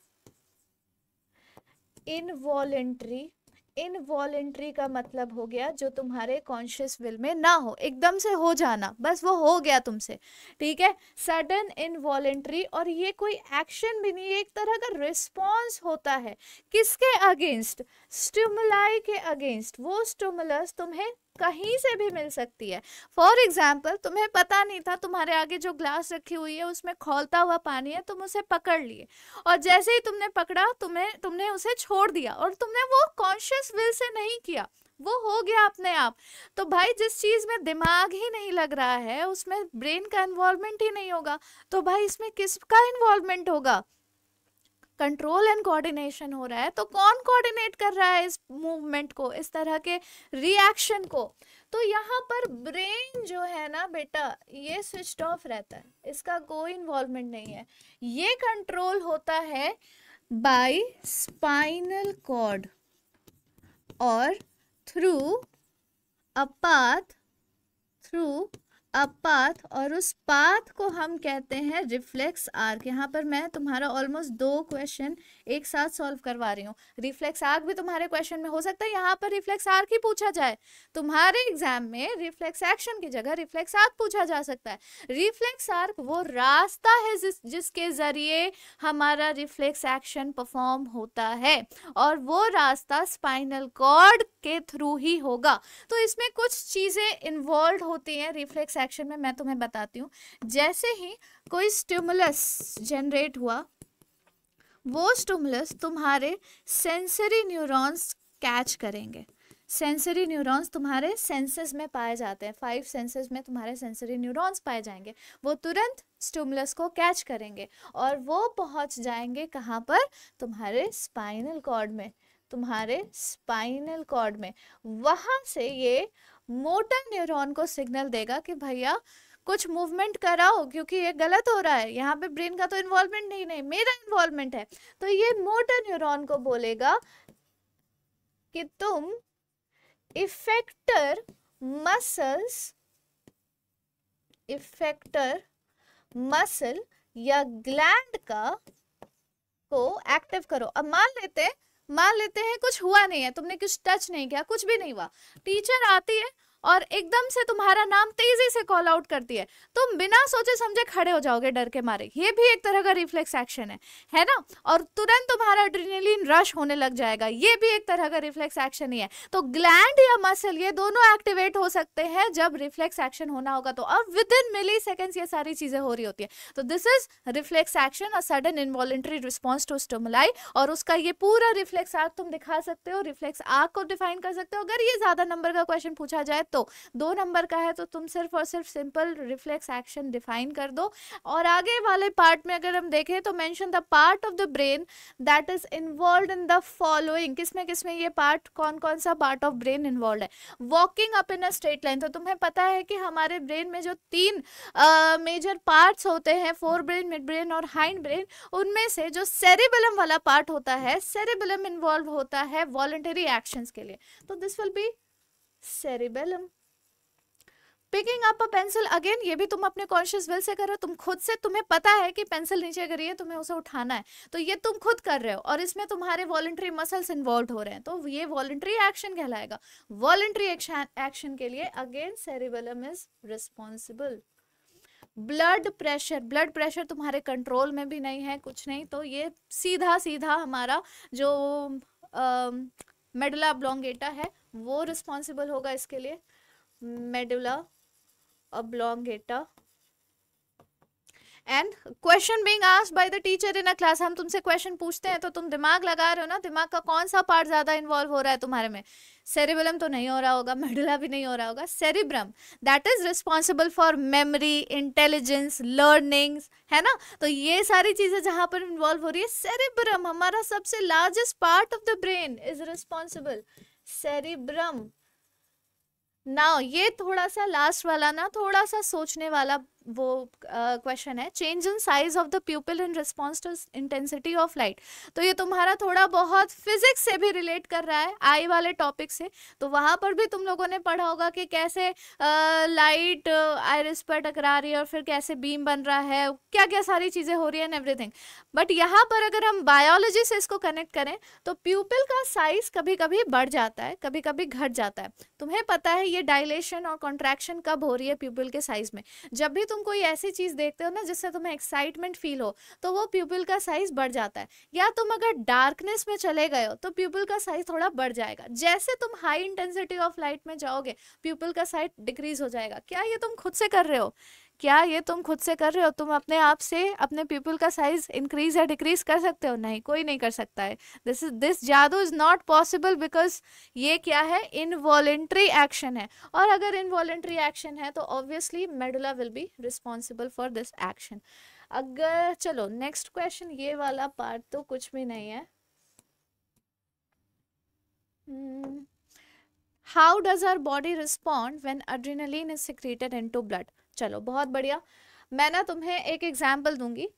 इनवॉलेंट्री इनवॉलेंट्री का मतलब हो गया जो तुम्हारे कॉन्शियस विल में ना हो एकदम से हो जाना बस वो हो गया तुमसे ठीक है सडन इनवॉलेंट्री और ये कोई एक्शन भी नहीं एक तरह का रिस्पॉन्स होता है किसके अगेंस्ट स्टिमुलाई के अगेंस्ट वो स्टिमुलस तुम्हें कहीं से भी मिल सकती है फॉर एग्जाम्पल तुम्हें पता नहीं था तुम्हारे आगे जो ग्लास रखी हुई है उसमें खोलता हुआ पानी है तुम उसे पकड़ लिए और जैसे ही तुमने पकड़ा तुम्हें तुमने उसे छोड़ दिया और तुमने वो कॉन्शियस विल से नहीं किया वो हो गया अपने आप तो भाई जिस चीज़ में दिमाग ही नहीं लग रहा है उसमें ब्रेन का इन्वॉल्वमेंट ही नहीं होगा तो भाई इसमें किसका इन्वॉल्वमेंट होगा कंट्रोल एंड कोऑर्डिनेशन हो रहा है तो कौन कोऑर्डिनेट कर रहा है इस मूवमेंट को इस तरह के रिएक्शन को तो यहाँ पर ब्रेन जो है ना बेटा ये स्विच ऑफ रहता है इसका कोई इन्वॉल्वमेंट नहीं है ये कंट्रोल होता है बाय स्पाइनल कॉर्ड और through a path through a path और उस पाथ को हम कहते हैं रिफ्लेक्स आर्क यहाँ पर मैं तुम्हारा ऑलमोस्ट दो क्वेश्चन एक साथ सॉल्व करवा रही हूँ रिफ्लेक्स आर्क भी तुम्हारे क्वेश्चन में हो सकता है यहाँ पर रिफ्लेक्स आर्क ही पूछा जाए तुम्हारे एग्जाम में रिफ्लेक्स एक्शन की जगह रिफ्लेक्स आर्क पूछा जा सकता है रिफ्लेक्स आर्क वो रास्ता है जिस जिसके जरिए हमारा रिफ्लेक्स एक्शन परफॉर्म होता है और वो रास्ता स्पाइनल कॉर्ड के थ्रू ही होगा तो इसमें कुछ चीज़ें इन्वॉल्व होती हैं रिफ्लेक्स एक्शन में मैं तुम्हें बताती हूँ जैसे ही कोई स्टिमुलस जनरेट हुआ वो स्टूमुलस तुम्हारे सेंसरी न्यूरॉन्स कैच करेंगे सेंसरी न्यूरॉन्स तुम्हारे सेंसेस में पाए जाते हैं फाइव सेंसेस में तुम्हारे सेंसरी न्यूरॉन्स पाए जाएंगे वो तुरंत स्टूमुलस को कैच करेंगे और वो पहुंच जाएंगे कहाँ पर तुम्हारे स्पाइनल कॉर्ड में तुम्हारे स्पाइनल कॉर्ड में वहाँ से ये मोटर न्यूरॉन को सिग्नल देगा कि भैया कुछ मूवमेंट कराओ क्योंकि ये गलत हो रहा है यहाँ पे ब्रेन का तो इन्वॉल्वमेंट नहीं नहीं मेरा इन्वॉल्वमेंट है तो ये मोटर न्यूरॉन को बोलेगा कि तुम इफेक्टर मसल्स इफेक्टर मसल या ग्लैंड का को एक्टिव करो अब मान लेते हैं मान लेते हैं कुछ हुआ नहीं है तुमने कुछ टच नहीं किया कुछ भी नहीं हुआ टीचर आती है और एकदम से तुम्हारा नाम तेजी से कॉल आउट करती है तुम बिना सोचे समझे खड़े हो जाओगे डर के मारे ये भी एक तरह का रिफ्लेक्स एक्शन है है ना और तुरंत तुम्हारा एड्रीनलिन रश होने लग जाएगा ये भी एक तरह का रिफ्लेक्स एक्शन ही है तो ग्लैंड या मसल ये दोनों एक्टिवेट हो सकते हैं जब रिफ्लेक्स एक्शन होना होगा तो अब विद इन मिली सेकेंड्स ये सारी चीजें हो रही होती है तो this is reflex action a sudden involuntary response to stimuli और उसका ये पूरा रिफ्लेक्स आग तुम दिखा सकते हो रिफ्लेक्स आग को डिफाइन कर सकते हो अगर ये ज्यादा नंबर का क्वेश्चन पूछा जाए तो दो नंबर का है तो तुम सिर्फ और सिर्फ सिंपल रिफ्लेक्स एक्शन डिफाइन कर दो और आगे वाले पार्ट में अगर हम देखें तो mention the part of the brain that is involve in the following किस में किस में ये पार्ट कौन कौन सा पार्ट ऑफ ब्रेन इन्वॉल्व है walking up in a straight line तो तुम्हें पता है कि हमारे ब्रेन में जो तीन मेजर uh, पार्ट्स होते हैं फोर ब्रेन मिड ब्रेन और हाइंड ब्रेन उनमें से जो सेरेबलम वाला पार्ट होता है सेरेबलम इन्वॉल्व होता है वॉलंटरी एक्शंस के लिए तो this will be cerebellum picking up a pencil again ये भी तुम अपने कॉन्शियस विल से कर रहे हो तुम खुद से तुम्हें पता है कि पेंसिल नीचे गिरी है तुम्हें उसे उठाना है तो ये तुम खुद कर रहे हो और इसमें तुम्हारे वॉलेंट्री मसल्स इन्वॉल्व हो रहे हैं तो ये वॉलेंट्री एक्शन कहलाएगा वॉलेंट्री एक्शन के लिए again cerebellum is responsible blood pressure blood pressure तुम्हारे कंट्रोल में भी नहीं है कुछ नहीं तो ये सीधा सीधा हमारा जो आ, um, मेडुला अब्लोंगेटा है वो रिस्पॉन्सिबल होगा इसके लिए medulla oblongata and question being asked by the teacher in a class हम तुमसे क्वेश्चन पूछते हैं तो तुम दिमाग लगा रहे हो ना दिमाग का कौन सा पार्ट ज़्यादा इन्वॉल्व हो रहा है तुम्हारे में सेरिबलम तो नहीं हो रहा होगा मेडुला भी नहीं हो रहा होगा cerebrum that is responsible for memory intelligence learning है ना तो ये सारी चीज़ें जहां पर इन्वॉल्व हो रही है सेरिब्रम हमारा सबसे largest part of the brain is responsible cerebrum now ये थोड़ा सा लास्ट वाला ना थोड़ा सा सोचने वाला वो क्वेश्चन है change in size of the pupil in response to intensity of light तो ये तुम्हारा थोड़ा बहुत फिजिक्स से भी रिलेट कर रहा है आई वाले टॉपिक से तो वहाँ पर भी तुम लोगों ने पढ़ा होगा कि कैसे लाइट आयरस पर टकरा रही है और फिर कैसे बीम बन रहा है क्या क्या सारी चीज़ें हो रही है एंड एवरीथिंग बट यहाँ पर अगर हम बायोलॉजी से इसको कनेक्ट करें तो प्यूपल का साइज कभी कभी बढ़ जाता है कभी कभी घट जाता है तुम्हें पता है ये डायलेशन और कॉन्ट्रैक्शन कब हो रही है प्यूपल के साइज में जब भी तुम कोई ऐसी चीज़ देखते हो ना जिससे तुम्हें एक्साइटमेंट फील हो तो वो प्यूपिल का साइज बढ़ जाता है या तुम अगर डार्कनेस में चले गए हो तो प्यूपिल का साइज थोड़ा बढ़ जाएगा जैसे तुम हाई इंटेंसिटी ऑफ लाइट में जाओगे प्यूपिल का साइज डिक्रीज हो जाएगा क्या ये तुम खुद से कर रहे हो क्या ये तुम खुद से कर रहे हो तुम अपने आप से अपने पीपल का साइज इंक्रीज या डिक्रीज कर सकते हो नहीं कोई नहीं कर सकता है दिस इज दिस जादू इज नॉट पॉसिबल बिकॉज ये क्या है इनवॉलेंट्री एक्शन है और अगर इनवॉलेंट्री एक्शन है तो obviously medulla will be responsible for this action अगर चलो नेक्स्ट क्वेश्चन ये वाला पार्ट तो कुछ भी नहीं है how does our body respond when adrenaline is secreted into blood चलो बहुत बढ़िया मैं ना तुम्हें एक एग्जाम्पल दूंगी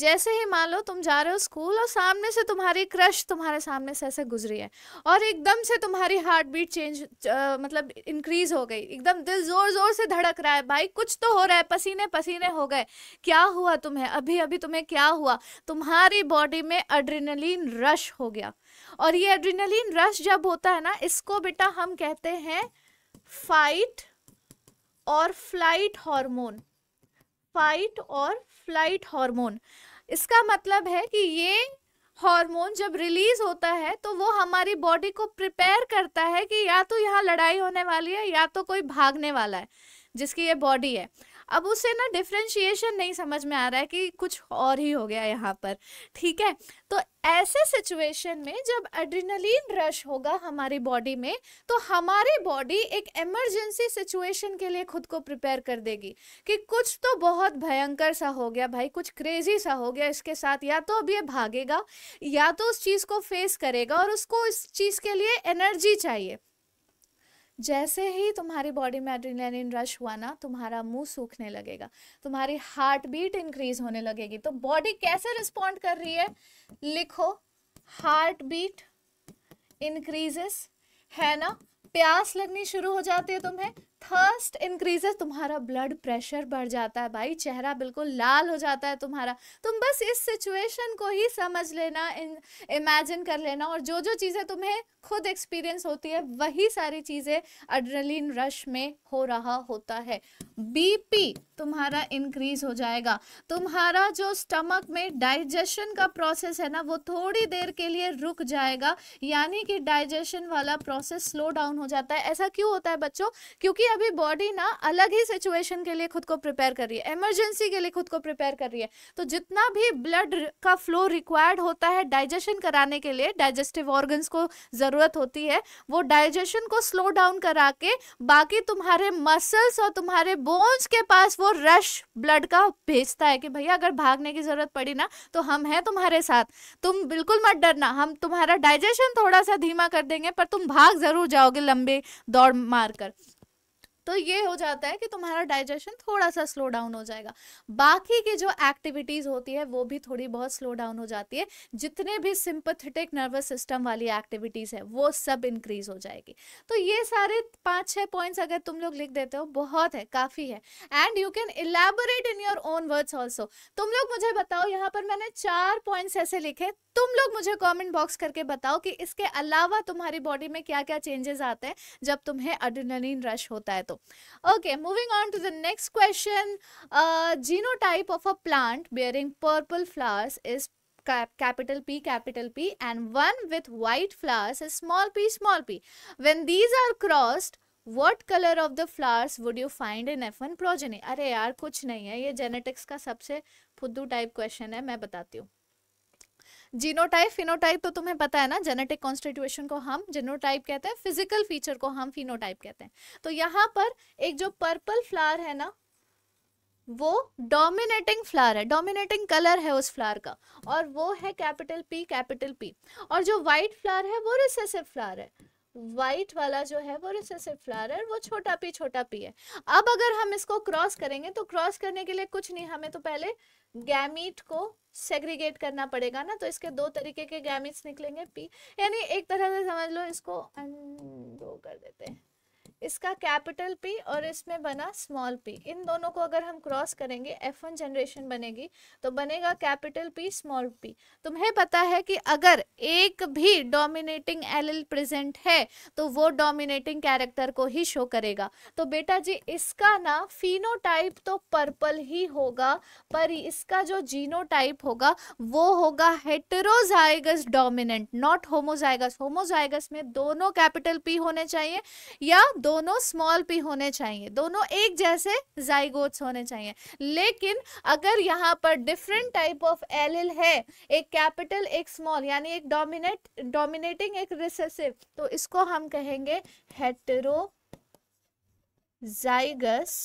जैसे ही मान लो तुम जा रहे हो स्कूल और सामने से तुम्हारी क्रश तुम्हारे सामने से ऐसे गुजरी है और एकदम से तुम्हारी हार्ट बीट चेंज आ, मतलब इंक्रीज हो गई एकदम दिल जोर जोर से धड़क रहा है भाई कुछ तो हो रहा है पसीने पसीने हो गए क्या हुआ तुम्हें अभी अभी तुम्हें क्या हुआ तुम्हारी बॉडी में एड्रेनलिन रश हो गया और ये एड्रेनलिन रश जब होता है ना इसको बेटा हम कहते हैं फाइट और फ्लाइट हार्मोन फाइट और फ्लाइट हार्मोन इसका मतलब है कि ये हार्मोन जब रिलीज होता है तो वो हमारी बॉडी को प्रिपेयर करता है कि या तो यहाँ लड़ाई होने वाली है या तो कोई भागने वाला है जिसकी ये बॉडी है अब उसे ना डिफ्रेंशिएशन नहीं समझ में आ रहा है कि कुछ और ही हो गया यहाँ पर ठीक है तो ऐसे सिचुएशन में जब एड्रेनलिन रश होगा हमारी बॉडी में तो हमारी बॉडी एक इमरजेंसी सिचुएशन के लिए खुद को प्रिपेयर कर देगी कि कुछ तो बहुत भयंकर सा हो गया भाई कुछ क्रेजी सा हो गया इसके साथ या तो अब ये भागेगा या तो उस चीज़ को फेस करेगा और उसको इस चीज़ के लिए एनर्जी चाहिए जैसे ही तुम्हारी बॉडी में एड्रीनलिन रश हुआ ना तुम्हारा मुंह सूखने लगेगा तुम्हारी हार्ट बीट इंक्रीज होने लगेगी तो बॉडी कैसे रिस्पॉन्ड कर रही है लिखो हार्ट बीट इंक्रीजेस है ना प्यास लगनी शुरू हो जाती है तुम्हें थर्स्ट इंक्रीज तुम्हारा ब्लड प्रेशर बढ़ जाता है भाई चेहरा बिल्कुल लाल हो जाता है तुम्हारा तुम बस इस सिचुएशन को ही समझ लेना इमेजिन कर लेना और जो जो चीज़ें तुम्हें खुद एक्सपीरियंस होती है वही सारी चीज़ें अड्रलिन रश में हो रहा होता है बीपी तुम्हारा इंक्रीज हो जाएगा तुम्हारा जो स्टमक में डाइजेशन का प्रोसेस है ना वो थोड़ी देर के लिए रुक जाएगा यानी कि डाइजेशन वाला प्रोसेस स्लो डाउन हो जाता है ऐसा क्यों होता है बच्चों क्योंकि अभी बॉडी ना अलग ही सिचुएशन के लिए खुद को प्रिपेयर कर रही है इमरजेंसी के लिए खुद को प्रिपेयर कर रही है तो जितना भी ब्लड का फ्लो रिक्वायर्ड होता है डाइजेशन कराने के लिए डाइजेस्टिव ऑर्गन्स को ज़रूरत होती है वो डाइजेशन को स्लो डाउन करा के बाकी तुम्हारे मसल्स और तुम्हारे बोन्स के पास वो रश ब्लड का भेजता है कि भैया अगर भागने की ज़रूरत पड़ी ना तो हम हैं तुम्हारे साथ तुम बिल्कुल मत डरना हम तुम्हारा डाइजेशन थोड़ा सा धीमा कर देंगे पर तुम भाग ज़रूर जाओगे लंबे दौड़ मारकर तो ये हो जाता है कि तुम्हारा डाइजेशन थोड़ा सा स्लो डाउन हो जाएगा बाकी की जो एक्टिविटीज़ होती है वो भी थोड़ी बहुत स्लो डाउन हो जाती है जितने भी सिंपथेटिक नर्वस सिस्टम वाली एक्टिविटीज़ है वो सब इंक्रीज हो जाएगी तो ये सारे पाँच छः पॉइंट्स अगर तुम लोग लिख देते हो बहुत है काफ़ी है and you can elaborate in your own words also तुम लोग मुझे बताओ यहाँ पर मैंने चार पॉइंट्स ऐसे लिखे तुम लोग मुझे कमेंट बॉक्स करके बताओ कि इसके अलावा तुम्हारी बॉडी में क्या क्या चेंजेस आते हैं जब तुम्हें अड्रेनलिन रश होता है तो दोस्तों okay moving on to the next question genotype of a plant bearing purple flowers is capital P capital P and one with white flowers is small P small P when these are crossed What color of the flowers would you find in F1 progeny? Progeny अरे यार कुछ नहीं है ये genetics का सबसे फुद्दू type question है मैं बताती हूँ जीनोटाइप फिनोटाइप तो तुम्हें पता है ना जेनेटिक कॉन्स्टिट्यूशन को हम जीनोटाइप कहते हैं फिजिकल फीचर को हम फिनोटाइप कहते हैं तो यहाँ पर एक जो पर्पल फ्लावर है ना वो डोमिनेटिंग फ्लावर है डोमिनेटिंग कलर है उस फ्लावर का और वो है कैपिटल पी कैपिटल पी और जो व्हाइट फ्लावर है वो रिसेसिव फ्लावर है व्हाइट वाला जो है वो रिसेसिव फ्लावर है वो छोटा पी छोटा पी है अब अगर हम इसको क्रॉस करेंगे तो क्रॉस करने के लिए कुछ नहीं हमें तो पहले गैमीट को सेग्रीगेट करना पड़ेगा ना तो इसके दो तरीके के गैमिट्स निकलेंगे पी यानी एक तरह से समझ लो इसको कर देते हैं इसका कैपिटल पी और इसमें बना स्मॉल पी इन दोनों को अगर हम क्रॉस करेंगे एफ वन जनरेशन बनेगी तो बनेगा कैपिटल पी स्मॉल पी तुम्हें पता है कि अगर एक भी डोमिनेटिंग एल प्रेजेंट है तो वो डोमिनेटिंग कैरेक्टर को ही शो करेगा तो बेटा जी इसका ना फिनोटाइप तो पर्पल ही होगा पर इसका जो टाइप होगा वो होगा heterozygous dominant not homozygous homozygous में दोनों कैपिटल पी होने चाहिए या दो दोनों स्मॉल पी होने चाहिए दोनों एक जैसे जाइगोट्स होने चाहिए लेकिन अगर यहाँ पर डिफरेंट टाइप ऑफ एल है एक कैपिटल एक स्मॉल यानी एक डोमिनेट डोमिनेटिंग एक रिसेसिव तो इसको हम कहेंगे हेटेरो जाइगस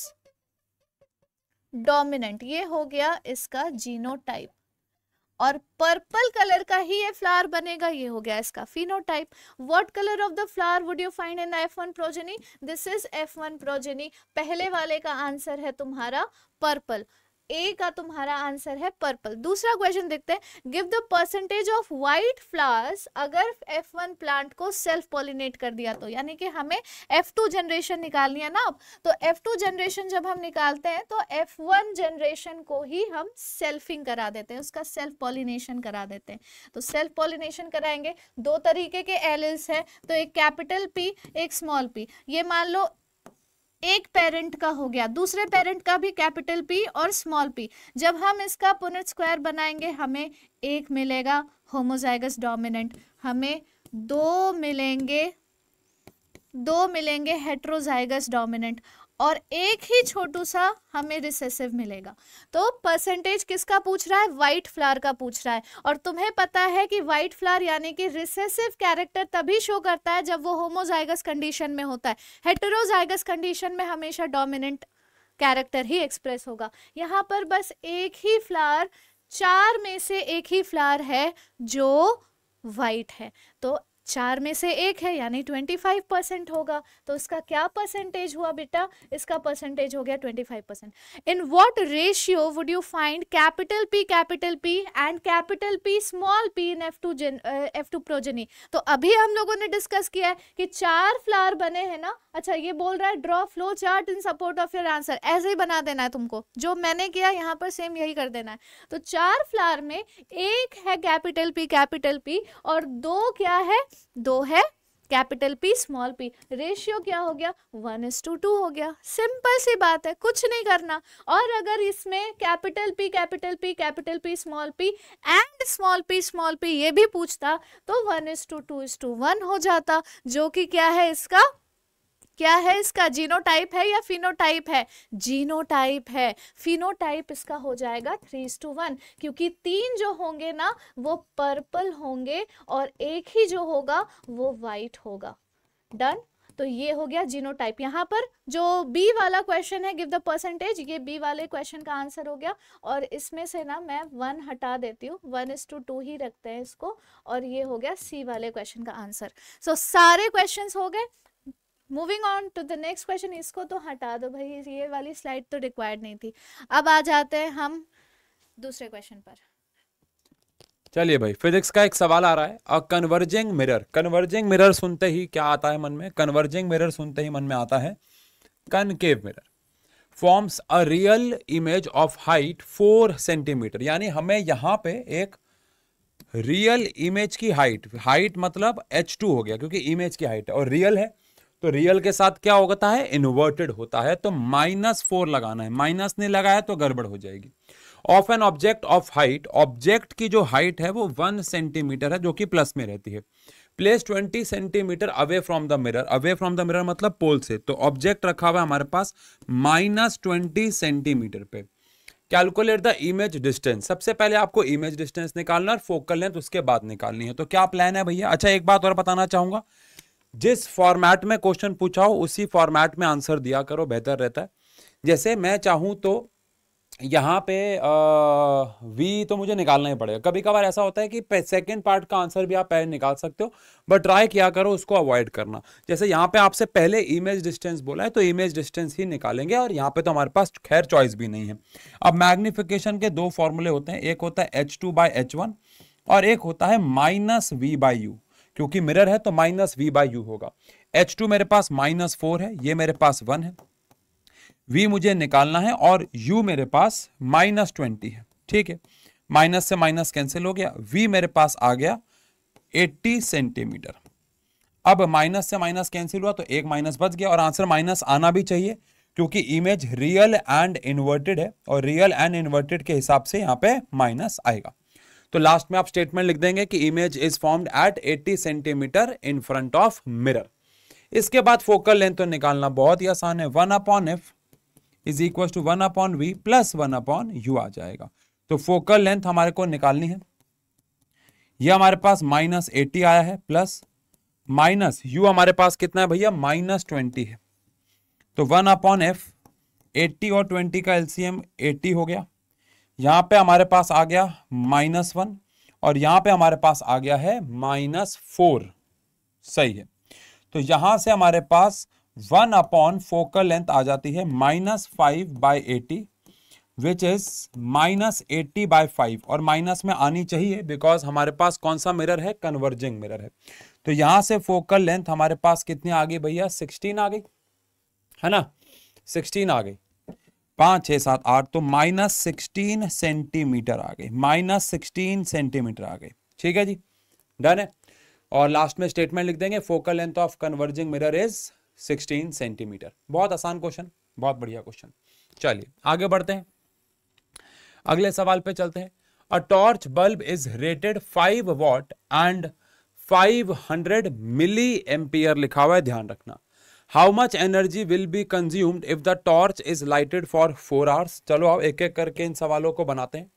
डोमिनेंट ये हो गया इसका जीनोटाइप और पर्पल कलर का ही ये फ्लावर बनेगा ये हो गया इसका phenotype what colour of the flower would you find in F one progeny this is F one progeny पहले वाले का आंसर है तुम्हारा पर्पल ए का तुम्हारा आंसर है पर्पल दूसरा क्वेश्चन देखते हैं give the percentage of white flowers अगर एफ वन प्लांट को सेल्फ पॉलिनेट कर दिया तो यानी कि हमें एफ टू जनरेशन निकालनी है ना अब तो एफ टू जनरेशन जब हम निकालते हैं तो एफ वन जनरेशन को ही हम सेल्फिंग करा देते हैं उसका सेल्फ पॉलिनेशन करा देते हैं तो सेल्फ पॉलिनेशन कराएंगे दो तरीके के एलिल्स हैं तो एक कैपिटल पी एक स्मॉल पी ये मान लो एक पेरेंट का हो गया दूसरे पेरेंट का भी कैपिटल पी और स्मॉल पी जब हम इसका पुनर् स्क्वायर बनाएंगे हमें एक मिलेगा होमोजाइगस डोमिनेंट हमें दो मिलेंगे दो मिलेंगे हेट्रोजाइगस डोमिनेंट और एक ही छोटू सा हमें रिसेसिव मिलेगा तो परसेंटेज किसका पूछ रहा है वाइट फ्लावर का पूछ रहा है और तुम्हें पता है कि वाइट फ्लावर यानी कि रिसेसिव कैरेक्टर तभी शो करता है जब वो होमोजाइगस कंडीशन में होता है हेटरोजाइगस कंडीशन में हमेशा डोमिनेंट कैरेक्टर ही एक्सप्रेस होगा यहाँ पर बस एक ही फ्लावर चार में से एक ही फ्लावर है जो वाइट है तो चार में से एक है यानी ट्वेंटी फाइव परसेंट होगा तो इसका क्या परसेंटेज हुआ बेटा इसका परसेंटेज हो गया twenty five percent in what ratio would you find capital P capital P and capital P small P in F two F two progeny तो अभी हम लोगों ने डिस्कस किया है कि चार फ्लावर बने हैं ना अच्छा ये बोल रहा है draw flow chart in support of your answer ऐसे ही बना देना है तुमको जो मैंने किया यहाँ पर सेम यही कर देना है तो चार फ्लावर में एक है कैपिटल पी कैपिटल पी और दो क्या है दो है capital P small P ratio क्या हो गया वन एस टू टू हो गया सिंपल सी बात है कुछ नहीं करना और अगर इसमें capital P capital P capital P small P and small P small P ये भी पूछता तो one is to two is to one हो जाता जो कि क्या है इसका क्या है इसका जीनोटाइप है या फिनोटाइप है जीनोटाइप है फिनोटाइप इसका हो जाएगा थ्री टू वन क्योंकि तीन जो होंगे ना वो पर्पल होंगे और एक ही जो होगा वो वाइट होगा डन तो ये हो गया जीनोटाइप यहाँ पर जो बी वाला क्वेश्चन है गिव द परसेंटेज ये बी वाले क्वेश्चन का आंसर हो गया और इसमें से ना मैं वन हटा देती हूँ one is to two two रखते हैं इसको और ये हो गया सी वाले क्वेश्चन का आंसर सो so, सारे क्वेश्चंस हो गए moving on to the next question इसको तो हटा दो भाई ये वाली स्लाइड तो रिक्वायर्ड नहीं थी अब आ जाते हैं हम दूसरे क्वेश्चन पर चलिए भाई फिजिक्स का एक सवाल आ रहा है a converging mirror converging mirror सुनते ही क्या आता है मन में कन्वर्जिंग मिरर सुनते ही मन में आता है concave mirror forms a real image of height four centimetre यानी हमें यहाँ पे एक रियल इमेज की हाइट हाइट मतलब एच टू हो गया क्योंकि इमेज की हाइट है और रियल है तो रियल के साथ क्या होता है इन्वर्टेड होता है तो माइनस फोर लगाना है माइनस नहीं लगाया तो गड़बड़ हो जाएगी of an object of height object की जो हाइट है वो वन सेंटीमीटर है जो कि प्लस में रहती है place twenty centimetre away from the mirror away from the mirror मतलब पोल से तो ऑब्जेक्ट रखा हुआ है हमारे पास माइनस ट्वेंटी सेंटीमीटर पे कैलकुलेट द इमेज डिस्टेंस सबसे पहले आपको इमेज डिस्टेंस निकालना और फोकल लेंथ उसके बाद निकालनी है तो क्या प्लान है भैया अच्छा एक बात और बताना चाहूंगा जिस फॉर्मेट में क्वेश्चन पूछा हो उसी फॉर्मेट में आंसर दिया करो बेहतर रहता है जैसे मैं चाहूँ तो यहाँ पे वी तो मुझे निकालना ही पड़ेगा कभी कभार ऐसा होता है कि सेकेंड पार्ट का आंसर भी आप पहले निकाल सकते हो बट ट्राई किया करो उसको अवॉइड करना जैसे यहाँ पे आपसे पहले इमेज डिस्टेंस बोला है तो इमेज डिस्टेंस ही निकालेंगे और यहाँ पे तो हमारे पास खैर चॉइस भी नहीं है अब मैग्निफिकेशन के दो फॉर्मूले होते हैं एक होता है H two by H one और एक होता है माइनस वी बाई यू क्योंकि मिरर है तो माइनस वी बाई यू होगा एच टू मेरे पास माइनस फोर है ये मेरे पास वन है वी मुझे निकालना है और यू मेरे पास माइनस ट्वेंटी है ठीक है माइनस से माइनस कैंसिल हो गया वी मेरे पास आ गया एट्टी सेंटीमीटर अब माइनस से माइनस कैंसिल हुआ तो एक माइनस बच गया और आंसर माइनस आना भी चाहिए क्योंकि इमेज रियल एंड इन्वर्टेड है और रियल एंड इन्वर्टेड के हिसाब से यहाँ पे माइनस आएगा तो लास्ट में आप स्टेटमेंट लिख देंगे कि image is formed at 80 centimetre in front of mirror इसके बाद फोकल लेंथ तो निकालना बहुत ही आसान है one upon F is equal to one upon V plus one upon U आ जाएगा तो फोकल लेंथ हमारे को निकालनी है ये हमारे पास माइनस एटी आया है प्लस माइनस यू हमारे पास कितना है भैया माइनस ट्वेंटी है तो वन अपॉन एफ एट्टी और ट्वेंटी का एलसीएम एटी हो गया यहाँ पे हमारे पास आ गया माइनस वन और यहाँ पे हमारे पास आ गया है माइनस फोर सही है तो यहाँ से हमारे पास वन अपॉन फोकल लेंथ आ जाती है minus five by eighty which is minus eighty by five और माइनस में आनी चाहिए बिकॉज हमारे पास कौन सा मिरर है कन्वर्जिंग मिरर है तो यहाँ से फोकल लेंथ हमारे पास कितनी आ गई भैया सिक्सटीन आ गई है ना सिक्सटीन आ गई पाँच छः सात आठ तो माइनस सिक्सटीन सेंटीमीटर आ गए माइनस सिक्सटीन सेंटीमीटर आ गए ठीक है जी डन है और लास्ट में स्टेटमेंट लिख देंगे focal length of converging mirror is sixteen centimetre बहुत आसान क्वेश्चन बहुत बढ़िया क्वेश्चन चलिए आगे बढ़ते हैं अगले सवाल पे चलते हैं a torch bulb is rated five watt and 500 milli ampere लिखा हुआ है ध्यान रखना how much energy will be consumed if the torch is lighted for four hours चलो आप एक एक करके इन सवालों को बनाते हैं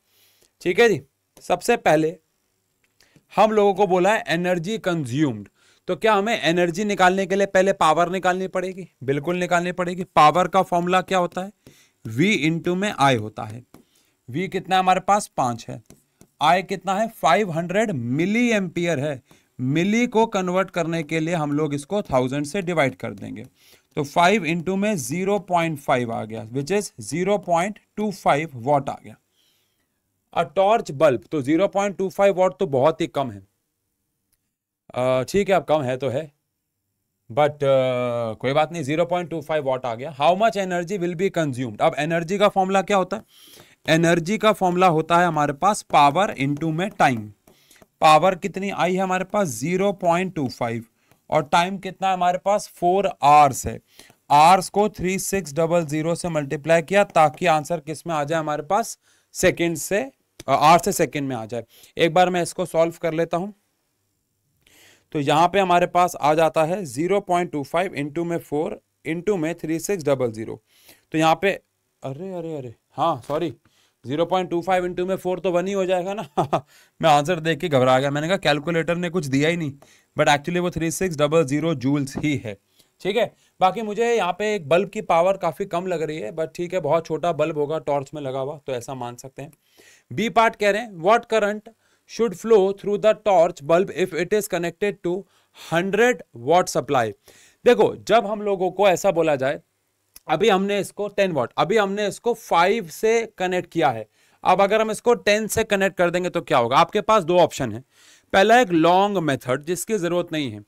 ठीक है जी सबसे पहले हम लोगों को बोला है एनर्जी कंज्यूम्ड तो क्या हमें एनर्जी निकालने के लिए पहले पावर निकालनी पड़ेगी बिल्कुल निकालनी पड़ेगी पावर का फॉर्मूला क्या होता है वी इंटू में I होता है वी कितना हमारे पास पांच है I कितना है 500 मिली एम्पियर है मिली को कन्वर्ट करने के लिए हम लोग इसको थाउजेंड से डिवाइड कर देंगे तो फाइव इंटू में जीरो पॉइंट फाइव आ गया which is zero point two five watt आ गया अ टॉर्च बल्ब तो zero point two five watt तो बहुत ही कम है ठीक है अब कम है तो है बट uh, कोई बात नहीं zero point two five watt आ गया how much energy will be consumed अब एनर्जी का फॉर्मूला क्या होता है एनर्जी का फॉर्मूला होता है हमारे पास पावर इंटू में टाइम पावर कितनी आई है हमारे पास जीरो पॉइंट टू फाइव और टाइम कितना हमारे पास फोर आवर्स है आवर्स को थ्री सिक्स डबल जीरो से मल्टीप्लाई किया ताकि आंसर किस में आ जाए हमारे पास सेकेंड से आर से सेकेंड में आ जाए एक बार मैं इसको सॉल्व कर लेता हूँ तो यहाँ पे हमारे पास आ जाता है zero point two five into में फोर इंटू में थ्री सिक्स डबल जीरो तो यहाँ पे अरे अरे अरे हाँ sorry zero point two five into में फोर तो वन ही हो जाएगा ना मैं आंसर देख के घबरा गया मैंने कहा कैलकुलेटर ने कुछ दिया ही नहीं बट एक्चुअली वो three six double zero joules ही है ठीक है बाकी मुझे यहाँ पे एक बल्ब की पावर काफ़ी कम लग रही है बट ठीक है बहुत छोटा बल्ब होगा टॉर्च में लगा हुआ तो ऐसा मान सकते हैं बी पार्ट कह रहे हैं what current should flow through the torch bulb if it is connected to hundred watt supply देखो जब हम लोगों को ऐसा बोला जाए अभी हमने इसको 10 वॉट अभी हमने इसको 5 से कनेक्ट किया है अब अगर हम इसको 10 से कनेक्ट कर देंगे तो क्या होगा आपके पास दो ऑप्शन है पहला एक लॉन्ग मेथड जिसकी ज़रूरत नहीं है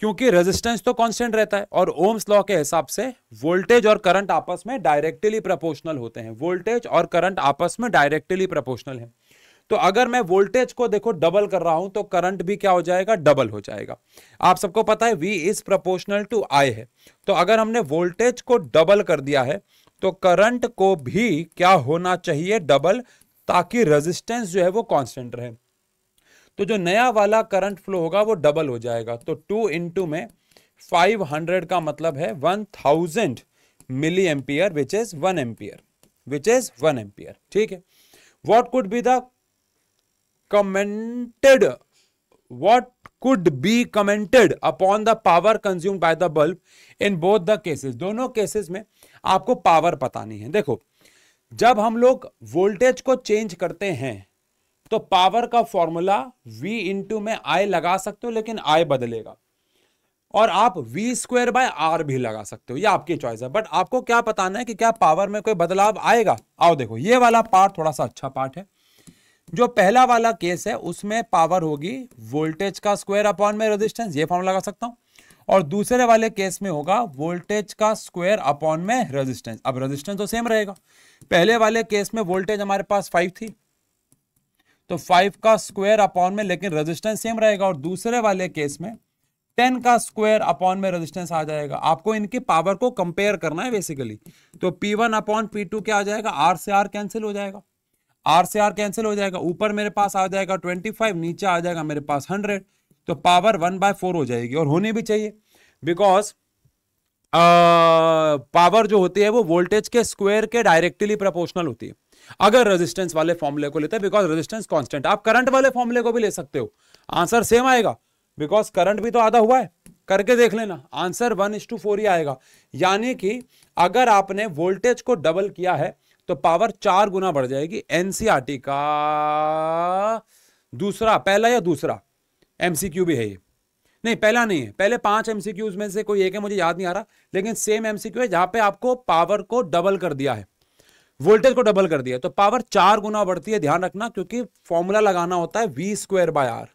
क्योंकि रेजिस्टेंस तो कांस्टेंट रहता है और ओम्स लॉ के हिसाब से वोल्टेज और करंट आपस में डायरेक्टली प्रोपोर्शनल होते हैं वोल्टेज और करंट आपस में डायरेक्टली प्रपोर्शनल है तो अगर मैं वोल्टेज को देखो डबल कर रहा हूं तो करंट भी क्या हो जाएगा डबल हो जाएगा आप सबको पता है V is proportional to I है तो अगर हमने वोल्टेज को डबल कर दिया है तो करंट को भी क्या होना चाहिए डबल ताकि रेजिस्टेंस जो है वो कांस्टेंट रहे तो जो नया वाला करंट फ्लो होगा वो डबल हो जाएगा तो टू इंटू में फाइव हंड्रेड का मतलब है one thousand milli ampere which is one ampere which is one ampere ठीक है what could be the commented what could be commented upon the power consume by the bulb in both the cases दोनों cases में आपको power पता नहीं है देखो जब हम लोग वोल्टेज को चेंज करते हैं तो पावर का फॉर्मूला V इंटू में I लगा सकते हो लेकिन I बदलेगा और आप V स्क्वायर बाय आर भी लगा सकते हो ये आपकी चॉइस है बट आपको क्या बताना है कि क्या पावर में कोई बदलाव आएगा आओ देखो ये वाला पार्ट थोड़ा सा अच्छा पार्ट है जो पहला वाला केस है उसमें पावर होगी वोल्टेज का स्क्वायर अपॉन में रेजिस्टेंस ये फॉर्म लगा सकता हूं और दूसरे वाले केस में होगा वोल्टेज का स्क्वायर अपॉन में रेजिस्टेंस अब रेजिस्टेंस तो सेम रहेगा पहले वाले केस में वोल्टेज हमारे पास फाइव थी तो फाइव का स्क्वायर अपॉन में लेकिन रेजिस्टेंस सेम रहेगा और दूसरे वाले केस में टेन का स्क्वायर अपॉन में रेजिस्टेंस आ जाएगा आपको इनकी पावर को कंपेयर करना है बेसिकली तो P one upon P two क्या आ जाएगा आर से आर कैंसिल हो जाएगा आर से आर कैंसिल हो जाएगा ऊपर मेरे पास आ जाएगा ट्वेंटी फाइव नीचे आ जाएगा मेरे पास हंड्रेड तो पावर वन बाय फोर हो जाएगी और होनी भी चाहिए बिकॉज पावर जो होती है वो वोल्टेज के स्क्वायर के डायरेक्टली प्रोपोर्शनल होती है अगर रेजिस्टेंस वाले फॉर्मुले को लेते हैं बिकॉज रेजिस्टेंस कॉन्स्टेंट आप करंट वाले फॉर्मुले को भी ले सकते हो आंसर सेम आएगा बिकॉज करंट भी तो आधा हुआ है करके देख लेना answer one is to four ही आएगा यानी कि अगर आपने वोल्टेज को डबल किया है तो पावर चार गुना बढ़ जाएगी एनसीआरटी का दूसरा पहला या दूसरा एमसीक्यू भी है ये नहीं पहला नहीं है पहले पांच एमसीक्यूज में से कोई एक है मुझे याद नहीं आ रहा लेकिन सेम एमसीक्यू है जहां पे आपको पावर को डबल कर दिया है वोल्टेज को डबल कर दिया तो पावर चार गुना बढ़ती है ध्यान रखना क्योंकि फॉर्मूला लगाना होता है वी स्क्वायर बाय आर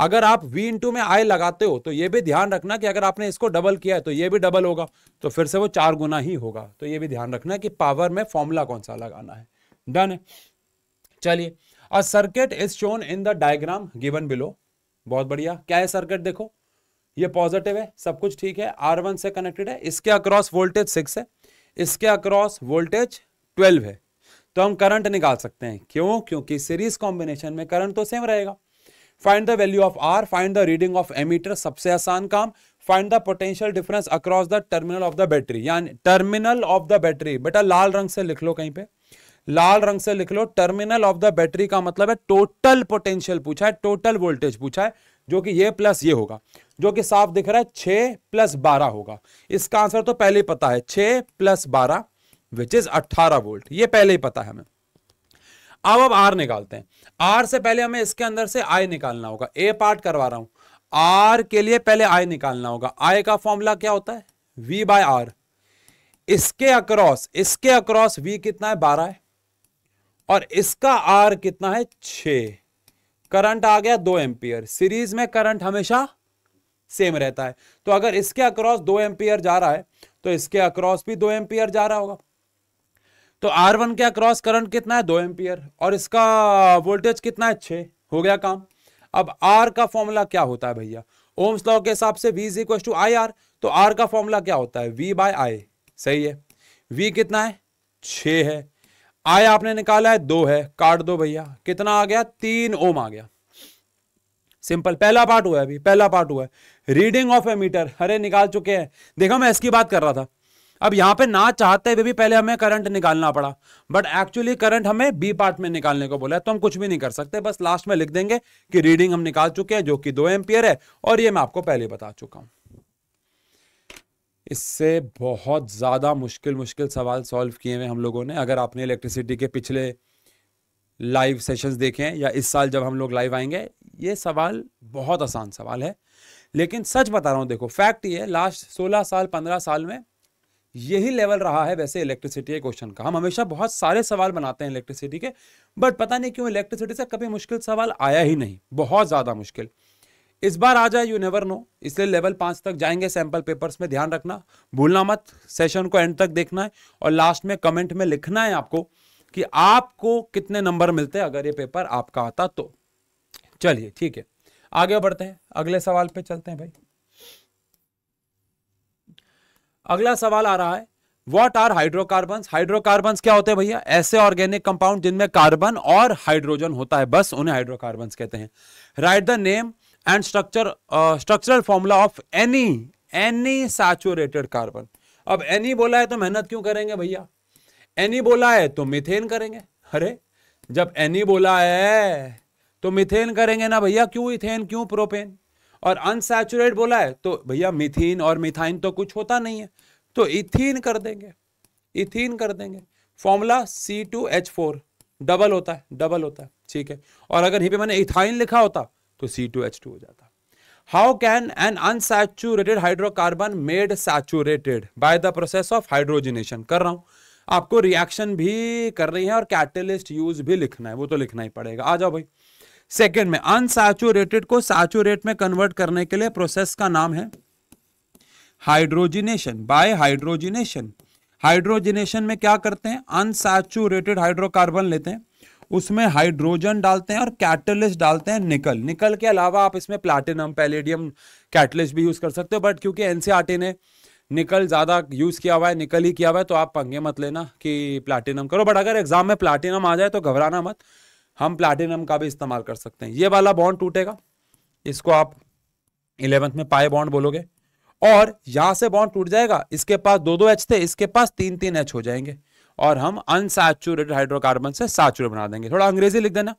अगर आप v इंटू में i लगाते हो तो ये भी ध्यान रखना कि अगर आपने इसको डबल किया है तो ये भी डबल होगा तो फिर से वो चार गुना ही होगा तो ये भी ध्यान रखना कि पावर में फॉर्मूला कौन सा लगाना है डन है चलिए a circuit is shown in the diagram given below बहुत बढ़िया क्या है सर्किट देखो ये पॉजिटिव है सब कुछ ठीक है आर वन से कनेक्टेड है इसके अक्रॉस वोल्टेज सिक्स है इसके अक्रॉस वोल्टेज ट्वेल्व है तो हम करंट निकाल सकते हैं क्यों क्योंकि सीरीज कॉम्बिनेशन में करंट तो सेम रहेगा find the value of R find the reading of ammeter सबसे आसान काम find the potential difference across the terminal of the battery यानी टर्मिनल ऑफ द बैटरी बेटा लाल रंग से लिख लो कहीं पे लाल रंग से लिख लो टर्मिनल ऑफ द बैटरी का मतलब है टोटल पोटेंशियल पूछा है टोटल वोल्टेज पूछा है जो कि ये प्लस ये होगा जो कि साफ दिख रहा है छ प्लस बारह होगा इसका आंसर तो पहले ही पता है छ प्लस बारह विच इज अट्ठारह वोल्ट ये पहले ही पता है हमें अब अब आर निकालते हैं आर से पहले हमें इसके अंदर से आई निकालना होगा ए पार्ट करवा रहा हूं आर के लिए पहले आई निकालना होगा आई का फॉर्मूला क्या होता है वी बाय आर इसके अक्रॉस इसके अक्रॉस वी कितना है बारह है और इसका आर कितना है छ करंट आ गया दो एम्पियर सीरीज में करंट हमेशा सेम रहता है तो अगर इसके अक्रॉस दो एम्पियर जा रहा है तो इसके अक्रॉस भी दो एम्पियर जा रहा होगा तो आर वन के अक्रॉस करंट कितना है दो एम्पियर और इसका वोल्टेज कितना है छे हो गया काम अब आर का फॉर्मूला क्या होता है भैया ओम्स लॉ के हिसाब से V is equal to I R तो आर का फॉर्मूला क्या होता है वी बाय आई सही है वी कितना है छ है आई आपने निकाला है दो है काट दो भैया कितना आ गया तीन ओम आ गया सिंपल पहला पार्ट हुआ है अभी पहला पार्ट हुआ है रीडिंग ऑफ ए मीटर अरे निकाल चुके हैं देखो मैं इसकी बात कर रहा था अब यहां पे ना चाहते हुए भी पहले हमें करंट निकालना पड़ा बट एक्चुअली करंट हमें बी पार्ट में निकालने को बोला है तो हम कुछ भी नहीं कर सकते बस लास्ट में लिख देंगे कि रीडिंग हम निकाल चुके हैं जो कि दो एम्पियर है और ये मैं आपको पहले बता चुका हूं इससे बहुत ज़्यादा मुश्किल मुश्किल सवाल सॉल्व किए हुए हम लोगों ने अगर आपने इलेक्ट्रिसिटी के पिछले लाइव सेशंस देखे हैं या इस साल जब हम लोग लाइव आएंगे ये सवाल बहुत आसान सवाल है लेकिन सच बता रहा हूँ देखो फैक्ट ये लास्ट सोलह साल पंद्रह साल में यही लेवल रहा है वैसे इलेक्ट्रिसिटी के क्वेश्चन का हम हमेशा बहुत सारे सवाल बनाते हैं इलेक्ट्रिसिटी के बट पता नहीं क्यों इलेक्ट्रिसिटी से कभी मुश्किल सवाल आया ही नहीं बहुत ज़्यादा मुश्किल इस बार आ जाए यू नेवर नो इसलिए लेवल पांच तक जाएंगे सैंपल पेपर्स में ध्यान रखना भूलना मत सेशन को एंड तक देखना है और लास्ट में कमेंट में लिखना है आपको कि आपको कितने नंबर मिलते हैं अगर ये पेपर आपका आता तो चलिए ठीक है आगे बढ़ते हैं अगले सवाल पे चलते हैं भाई अगला सवाल आ रहा है वॉट आर हाइड्रोकार्बन हाइड्रोकार्बन क्या होते हैं भैया ऐसे ऑर्गेनिक कंपाउंड जिनमें कार्बन और हाइड्रोजन होता है बस उन्हें हाइड्रोकार्बन कहते हैं write the name and structure structural formula of any any saturated carbon अब एनी बोला है तो मेहनत क्यों करेंगे भैया एनी बोला है तो मिथेन करेंगे अरे जब एनी बोला है तो मिथेन करेंगे ना भैया क्यों इथेन क्यों प्रोपेन और अनसेचुरेट बोला है तो भैया मिथिन और मिथाइन तो कुछ होता नहीं है तो इथिन कर देंगे इथिन कर देंगे formula C two H four double होता है डबल होता है ठीक है और अगर यहीं पे मैंने इथाइन लिखा होता तो सी टू एच टू हो जाता how can an unsaturated hydrocarbon made saturated by the process of hydrogenation कर रहा हूं आपको रिएक्शन भी कर रही है और कैटलिस्ट यूज भी लिखना है वो तो लिखना ही पड़ेगा आ जाओ भाई सेकेंड में अनसैचुरेटेड को सैचुरेट में कन्वर्ट करने के लिए प्रोसेस का नाम है हाइड्रोजिनेशन बाय हाइड्रोजिनेशन हाइड्रोजिनेशन में क्या करते हैं अनसैचुरेटेड हाइड्रोकार्बन लेते हैं उसमें हाइड्रोजन डालते हैं और कैटलिस्ट डालते हैं निकल निकल के अलावा आप इसमें प्लाटिनम पैलेडियम कैटलिस्ट भी यूज़ कर सकते हो बट क्योंकि एनसीआरटी e ने निकल ज़्यादा यूज़ किया हुआ है निकल ही किया हुआ है तो आप पंगे मत लेना कि प्लाटिनम करो बट अगर एग्जाम में प्लाटिनम आ जाए तो घबराना मत हम प्लाटिनम का भी इस्तेमाल कर सकते हैं ये वाला बॉन्ड टूटेगा इसको आप इलेवंथ में पाए बॉन्ड बोलोगे और यहां से बॉन्ड टूट जाएगा इसके पास दो दो एच थे इसके पास तीन तीन एच हो जाएंगे और हम अनसेचुरेटेड हाइड्रोकार्बन से सैचुरेट बना देंगे थोड़ा अंग्रेजी लिख देना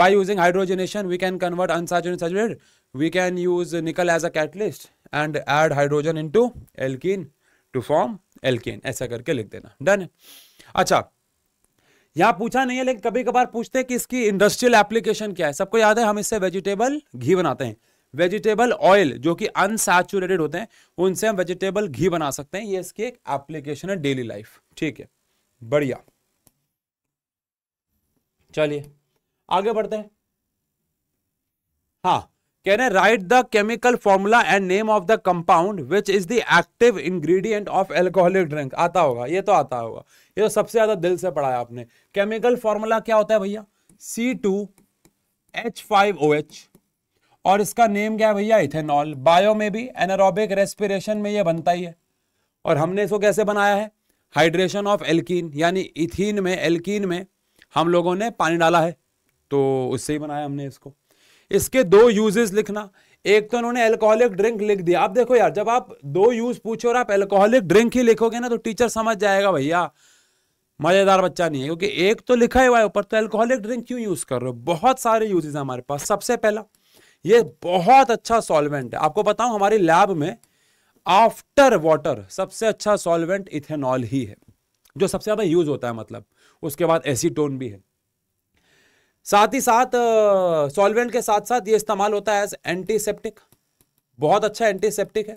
by using hydrogenation we can convert unsaturated we can use nickel as a catalyst and add hydrogen into alkene to form alkene ऐसा करके लिख देना डन अच्छा यहां पूछा नहीं है लेकिन कभी कभार पूछते हैं कि इसकी इंडस्ट्रियल एप्लीकेशन क्या है सबको याद है हम इससे वेजिटेबल घी बनाते हैं वेजिटेबल ऑयल जो कि अनसेचुरेटेड होते हैं उनसे हम वेजिटेबल घी बना सकते हैं ये इसकी एक एप्लीकेशन है डेली लाइफ ठीक है बढ़िया चलिए आगे बढ़ते हैं हाँ कह रहे write the chemical formula and name of the compound which is the active ingredient of alcoholic drink आता होगा ये तो आता होगा ये तो सबसे ज्यादा दिल से पढ़ाया आपने केमिकल फॉर्मूला क्या होता है भैया C two H five O H और इसका नेम क्या है भैया इथेनॉल बायो में भी एनारोबिक रेस्पिरेशन में ये बनता ही है और हमने इसको कैसे बनाया है हाइड्रेशन ऑफ एल्कीन यानी इथिन में एल्कीन में हम लोगों ने पानी डाला है तो उससे ही बनाया हमने इसको इसके दो यूजेस लिखना एक तो उन्होंने एल्कोहलिक ड्रिंक लिख दिया आप देखो यार जब आप दो यूज पूछो और आप एल्कोहलिक ड्रिंक ही लिखोगे ना तो टीचर समझ जाएगा भैया मज़ेदार बच्चा नहीं है क्योंकि एक तो लिखा हुआ है ऊपर तो एल्कोहलिक ड्रिंक क्यों यूज़ कर रहे हो बहुत सारे यूजेज है हमारे पास सबसे पहला ये बहुत अच्छा सॉल्वेंट है आपको बताऊं हमारी लैब में आफ्टर वाटर सबसे अच्छा सॉल्वेंट इथेनॉल ही है जो सबसे ज़्यादा यूज होता है मतलब उसके बाद एसीटोन भी है साथ ही साथ सॉल्वेंट के साथ साथ ये इस्तेमाल होता है एज एंटीसेप्टिक बहुत अच्छा एंटीसेप्टिक है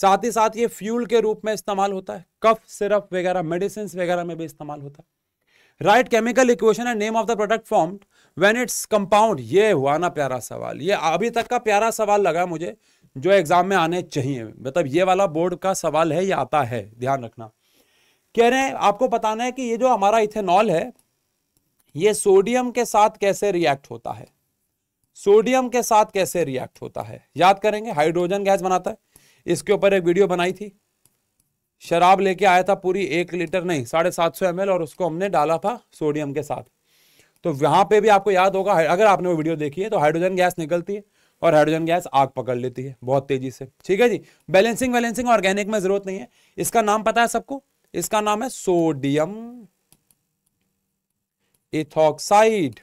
साथ ही साथ ये फ्यूल के रूप में इस्तेमाल होता है कफ सिरप वगैरह मेडिसिन वगैरह में भी इस्तेमाल होता है राइट केमिकल इक्वेशन है name of the product form when it's compound ये हुआ ना प्यारा सवाल ये अभी तक का प्यारा सवाल लगा मुझे जो एग्जाम में आने चाहिए मतलब ये वाला बोर्ड का सवाल है ये आता है ध्यान रखना कह रहे हैं आपको बताना है कि ये जो हमारा इथेनॉल है ये सोडियम के साथ कैसे रिएक्ट होता है सोडियम के साथ कैसे रिएक्ट होता है याद करेंगे हाइड्रोजन गैस बनाता है इसके ऊपर एक वीडियो बनाई थी शराब लेके आया था पूरी एक लीटर नहीं साढ़े सात सौ एम और उसको हमने डाला था सोडियम के साथ तो वहां पे भी आपको याद होगा अगर आपने वो वीडियो देखी है तो हाइड्रोजन गैस निकलती है और हाइड्रोजन गैस आग पकड़ लेती है बहुत तेजी से ठीक है जी बैलेंसिंग बैलेंसिंग ऑर्गेनिक में जरूरत नहीं है इसका नाम पता है सबको इसका नाम है सोडियम इथॉक्साइड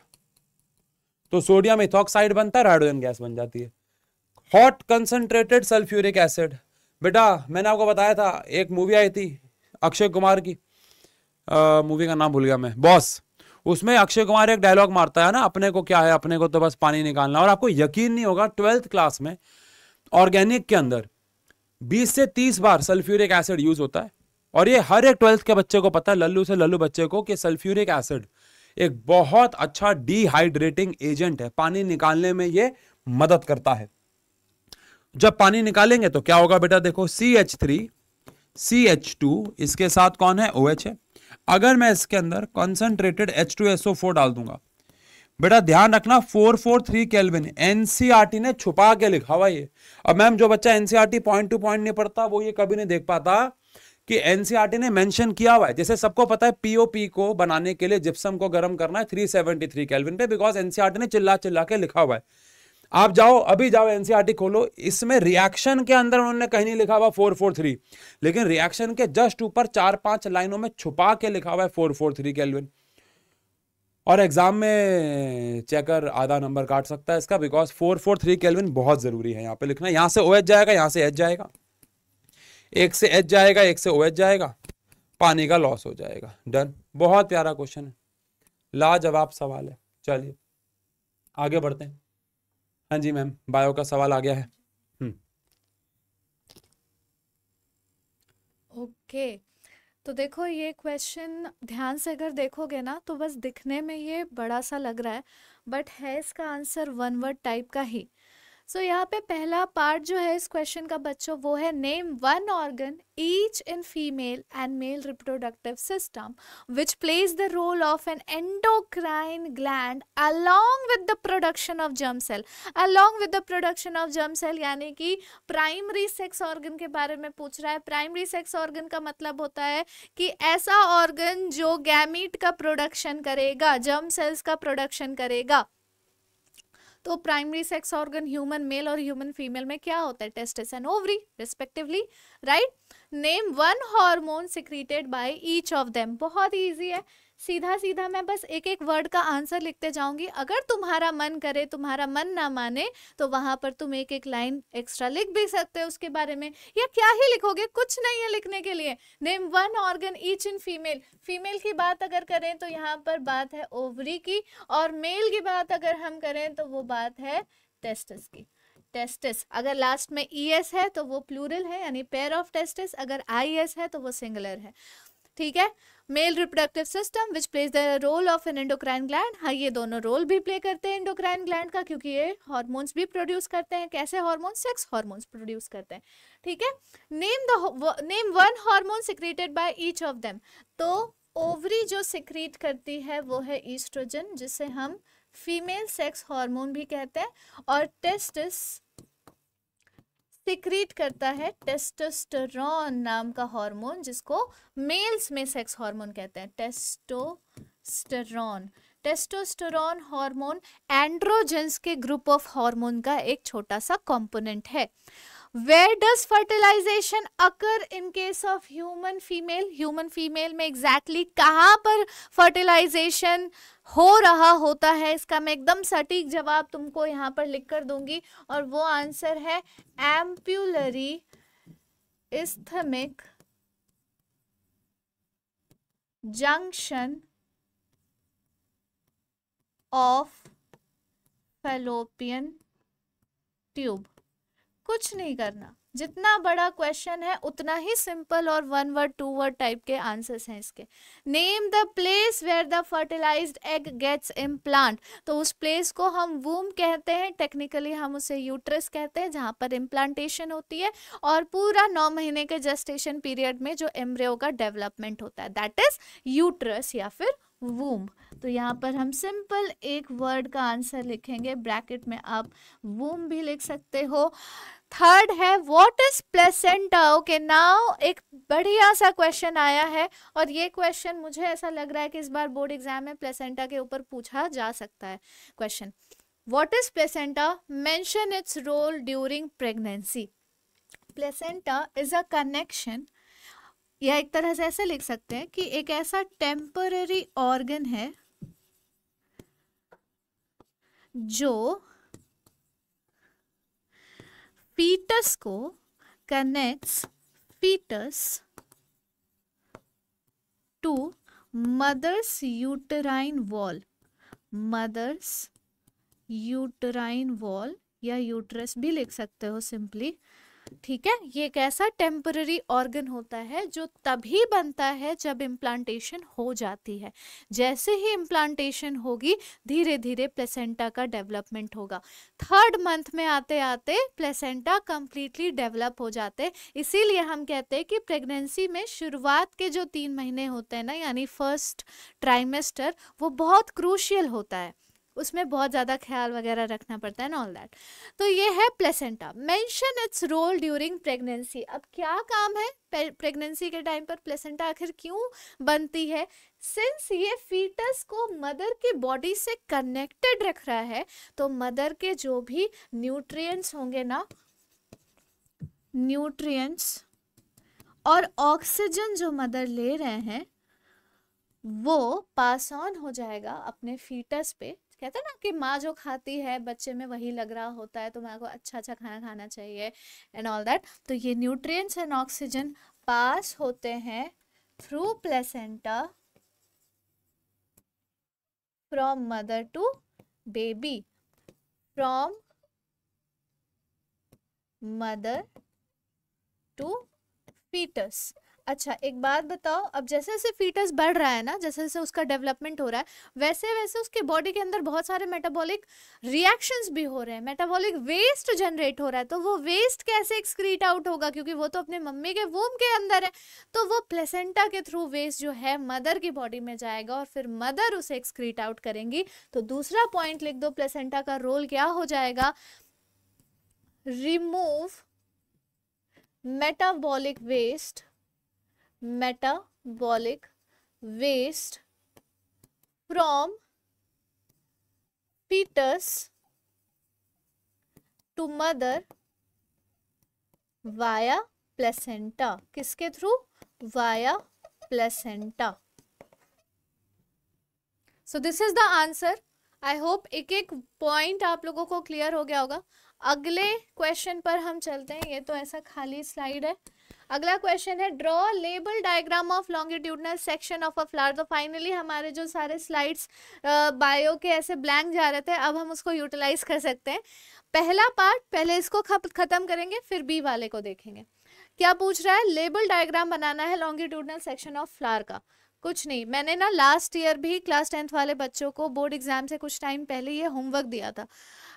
तो सोडियम इथॉक्साइड बनता है हाइड्रोजन गैस बन जाती है हॉट कंसनट्रेटेड सल्फ्यूरिक एसिड बेटा मैंने आपको बताया था एक मूवी आई थी अक्षय कुमार की मूवी का नाम भूल गया मैं बॉस उसमें अक्षय कुमार एक डायलॉग मारता है ना अपने को क्या है अपने को तो बस पानी निकालना और आपको यकीन नहीं होगा ट्वेल्थ क्लास में ऑर्गेनिक के अंदर 20 से 30 बार सल्फ्यूरिक एसिड यूज होता है और ये हर एक ट्वेल्थ के बच्चे को पता है लल्लू से लल्लू बच्चे को कि सल्फ्यूरिक एसिड एक बहुत अच्छा डिहाइड्रेटिंग एजेंट है पानी निकालने में यह मदद करता है जब पानी निकालेंगे तो क्या होगा बेटा देखो C H three C H two इसके साथ कौन है ओ OH है अगर मैं इसके अंदर concentrated H two SO O four डाल दूंगा बेटा ध्यान रखना four four three kelvin NCERT ने छुपा के लिखा हुआ ये अब मैम जो बच्चा एनसीआरटी पॉइंट टू पॉइंट नहीं पढ़ता वो ये कभी नहीं देख पाता कि एनसीईआरटी e ने मेंशन किया हुआ है जैसे सबको पता है पीओपी को बनाने के लिए जिप्सम को गर्म करना है 373 कैलविन पे बिकॉज एनसीईआरटी e ने चिल्ला चिल्ला के लिखा हुआ है आप जाओ अभी जाओ एनसीईआरटी e खोलो इसमें रिएक्शन के अंदर उन्होंने कहीं नहीं लिखा हुआ फोर फोर थ्री लेकिन रिएक्शन के जस्ट ऊपर चार पांच लाइनों में छुपा के लिखा हुआ है फोर फोर थ्री कैलविन और एग्जाम में चेकर आधा नंबर काट सकता है इसका because four four three kelvin बहुत जरूरी है यहाँ पे लिखना यहाँ से ओ एच जाएगा यहाँ से एच जाएगा एक से एच जाएगा एक से ओ एच जाएगा पानी का लॉस हो जाएगा डन बहुत प्यारा क्वेश्चन है लाजवाब सवाल है चलिए आगे बढ़ते हैं हाँ जी मैम बायो का सवाल आ गया है हम्म। ओके तो देखो ये क्वेश्चन ध्यान से अगर देखोगे ना तो बस दिखने में ये बड़ा सा लग रहा है बट है इसका आंसर वन वर्ड टाइप का ही सो so, यहाँ पे पहला पार्ट जो है इस क्वेश्चन का बच्चों वो है name one organ each in female and male reproductive system which plays the role of an endocrine gland along with the production of germ cell along with the production of germ cell यानी कि primary sex organ के बारे में पूछ रहा है primary sex organ का मतलब होता है कि ऐसा ऑर्गन जो गैमिट का प्रोडक्शन करेगा जर्म सेल्स का प्रोडक्शन करेगा तो primary sex organ human male और ह्यूमन फीमेल में क्या होता है testis and ovary respectively write name one hormone secreted by each of them बहुत ईजी है सीधा सीधा मैं बस एक एक वर्ड का आंसर लिखते जाऊंगी अगर तुम्हारा मन करे तुम्हारा मन ना माने तो वहां पर तुम एक एक लाइन एक्स्ट्रा लिख भी सकते हो उसके बारे में या क्या ही लिखोगे कुछ नहीं है लिखने के लिए name one organ each in female female की बात अगर करें तो यहाँ पर बात है ओवरी की और मेल की बात अगर हम करें तो वो बात है टेस्टस की टेस्टिस अगर लास्ट में ई एस है तो वो प्लूरल है यानी पेयर ऑफ टेस्टिस अगर आई एस है तो वो सिंगुलर है ठीक है male reproductive system which plays the role of an endocrine gland हाँ ये दोनों रोल भी प्ले करते हैं एंडोक्राइन ग्लैंड का क्योंकि ये हॉर्मोन्स भी प्रोड्यूस करते हैं कैसे हॉर्मोन सेक्स हॉर्मोन्स प्रोड्यूस करते हैं ठीक है name the name one hormone secreted by each of them तो ओवरी जो सिक्रीट करती है वो है ईस्ट्रोजन जिसे हम फीमेल सेक्स हॉर्मोन भी कहते हैं और टेस्टिस सिक्रीट करता है टेस्टोस्टेरोन नाम का हार्मोन जिसको मेल्स में सेक्स हार्मोन कहते हैं टेस्टोस्टेरोन टेस्टोस्टेरोन हार्मोन एंड्रोजेंस के ग्रुप ऑफ हार्मोन का एक छोटा सा कंपोनेंट है where does fertilization occur in case of human female human female में exactly कहाँ पर fertilization हो रहा होता है इसका मैं एकदम सटीक जवाब तुमको यहाँ पर लिख कर दूंगी और वो आंसर है ampullary isthmic junction of fallopian tube कुछ नहीं करना जितना बड़ा क्वेश्चन है उतना ही सिंपल और one word two word type के आंसर्स हैं इसके name the place where the fertilised egg gets implant तो उस प्लेस को हम वूम कहते हैं टेक्निकली हम उसे यूट्रस कहते हैं जहाँ पर इम्प्लांटेशन होती है और पूरा नौ महीने के जस्टेशन पीरियड में जो एम्ब्रियो का डेवलपमेंट होता है दैट इज यूट्रस या फिर वूम तो यहाँ पर हम सिंपल एक वर्ड का आंसर लिखेंगे ब्रैकेट में आप वूम भी लिख सकते हो थर्ड है what is placenta okay now एक बढ़िया सा क्वेश्चन आया है और ये क्वेश्चन मुझे ऐसा लग रहा है कि इस बार बोर्ड एग्जाम में प्लेसेंटा के ऊपर पूछा जा सकता है question what is placenta mention its role during pregnancy placenta is a connection या एक तरह से ऐसे लिख सकते हैं कि एक ऐसा टेम्पररी ऑर्गन है जो फीटस को connects foetus to mother's uterine wall mother's uterine wall या यूट्रस भी लिख सकते हो सिंपली ठीक है ये एक ऐसा टेम्पररी ऑर्गन होता है जो तभी बनता है जब इम्प्लांटेशन हो जाती है जैसे ही इम्प्लांटेशन होगी धीरे धीरे प्लेसेंटा का डेवलपमेंट होगा थर्ड मंथ में आते आते प्लेसेंटा कम्प्लीटली डेवलप हो जाते इसीलिए हम कहते हैं कि प्रेगनेंसी में शुरुआत के जो तीन महीने होते हैं ना यानी फर्स्ट ट्राइमेस्टर वो बहुत क्रूशियल होता है उसमें बहुत ज़्यादा ख्याल वगैरह रखना पड़ता है ना ऑल दैट तो ये है placenta mention its role during pregnancy अब क्या काम है प्रेगनेंसी के टाइम पर प्लेसेंटा आखिर क्यों बनती है सिंस ये फीटस को मदर के बॉडी से कनेक्टेड रख रहा है तो मदर के जो भी न्यूट्रिएंट्स होंगे ना न्यूट्रिएंट्स और ऑक्सीजन जो मदर ले रहे हैं वो पास ऑन हो जाएगा अपने फीटस पे कहते हैं ना कि माँ जो खाती है बच्चे में वही लग रहा होता है तो माँ को अच्छा अच्छा खाना खाना चाहिए एंड ऑल दैट तो ये न्यूट्रिएंट्स एंड ऑक्सीजन पास होते हैं through placenta from mother to baby from mother to foetus अच्छा एक बात बताओ अब जैसे जैसे फीटस बढ़ रहा है ना जैसे जैसे उसका डेवलपमेंट हो रहा है वैसे वैसे उसके बॉडी के अंदर बहुत सारे मेटाबॉलिक रिएक्शंस भी हो रहे हैं मेटाबॉलिक वेस्ट जनरेट हो रहा है तो वो वेस्ट कैसे एक्सक्रीट आउट होगा क्योंकि वो तो अपने मम्मी के वूम के अंदर है तो वो प्लेसेंटा के थ्रू वेस्ट जो है मदर की बॉडी में जाएगा और फिर मदर उसे एक्सक्रीट आउट करेंगी तो दूसरा पॉइंट लिख दो प्लेसेंटा का रोल क्या हो जाएगा remove metabolic waste metabolic waste from fetus to mother via placenta किसके through via placenta so this is the answer I hope एक एक point आप लोगों को clear हो गया होगा अगले question पर हम चलते हैं ये तो ऐसा खाली slide है अगला क्वेश्चन है draw label diagram of longitudinal section of a flower तो फाइनली हमारे जो सारे स्लाइड्स बायो के ऐसे ब्लैंक जा रहे थे अब हम उसको यूटिलाइज कर सकते हैं पहला पार्ट पहले इसको ख़त्म करेंगे फिर बी वाले को देखेंगे क्या पूछ रहा है लेबल डायग्राम बनाना है लॉन्गिट्यूडनल सेक्शन ऑफ फ्लावर का कुछ नहीं मैंने ना लास्ट ईयर भी क्लास टेंथ वाले बच्चों को बोर्ड एग्जाम से कुछ टाइम पहले ये होमवर्क दिया था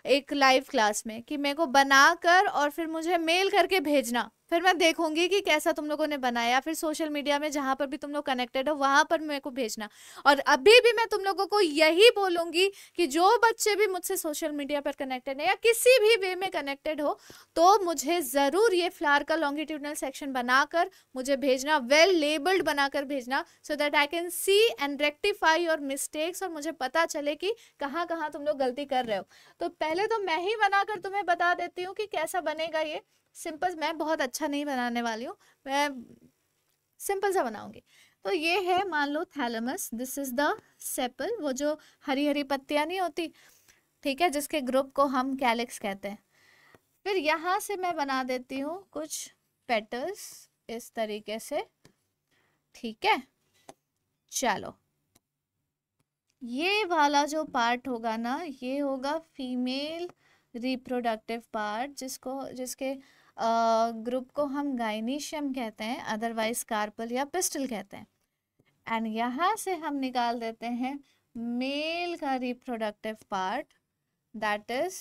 एक लाइव क्लास में कि मेरे को बना कर और फिर मुझे मेल करके भेजना फिर मैं देखूंगी कि कैसा तुम लोगों ने बनाया फिर सोशल मीडिया में जहाँ पर भी तुम लोग कनेक्टेड हो वहाँ पर मेरे को भेजना और अभी भी मैं तुम लोगों को यही बोलूंगी कि जो बच्चे भी मुझसे सोशल मीडिया पर कनेक्टेड है या किसी भी वे में कनेक्टेड हो तो मुझे ज़रूर ये फ्लार का लॉन्गिट्यूडनल सेक्शन बनाकर मुझे भेजना वेल लेबल्ड बनाकर भेजना so that I can see and rectify your mistakes और मुझे पता चले कि कहाँ कहाँ तुम लोग गलती कर रहे हो तो पहले तो मैं ही बनाकर तुम्हें बता देती हूँ कि कैसा बनेगा ये सिंपल मैं बहुत अच्छा नहीं बनाने वाली हूँ मैं सिंपल सा बनाऊंगी तो ये है मान लो thalamus this is the sepal वो जो हरी हरी पत्तियाँ नहीं होती ठीक है जिसके ग्रुप को हम कैलिक्स कहते हैं फिर यहाँ से मैं बना देती हूँ कुछ पेटल्स इस तरीके से ठीक है चलो ये वाला जो पार्ट होगा ना ये होगा फीमेल रिप्रोडक्टिव पार्ट जिसको जिसके ग्रुप को हम गाइनीशियम कहते हैं अदरवाइज कार्पल या पिस्टल कहते हैं एंड यहाँ से हम निकाल देते हैं मेल का reproductive part that is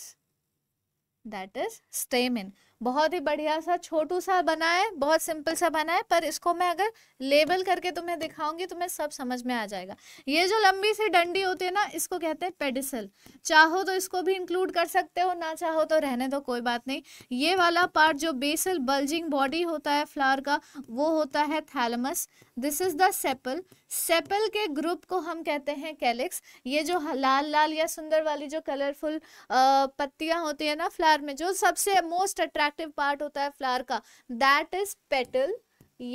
that is stamen बहुत ही बढ़िया सा छोटू सा बना है बहुत सिंपल सा बना है पर इसको मैं अगर लेबल करके तुम्हें दिखाऊंगी तो तुम्हें सब समझ में आ जाएगा ये जो लंबी सी डंडी होती है ना इसको कहते हैं पेडिसल चाहो तो इसको भी इंक्लूड कर सकते हो ना चाहो तो रहने दो कोई बात नहीं ये वाला पार्ट जो बेसल बल्जिंग बॉडी होता है फ्लावर का वो होता है thalamus this is the sepal sepal के ग्रुप को हम कहते हैं कैलिक्स ये जो लाल लाल या सुंदर वाली जो कलरफुल पत्तियां होती है ना फ्लावर में जो सबसे मोस्ट अट्रैक्ट एक्टिव पार्ट होता है फ्लावर का दैट इज पेटल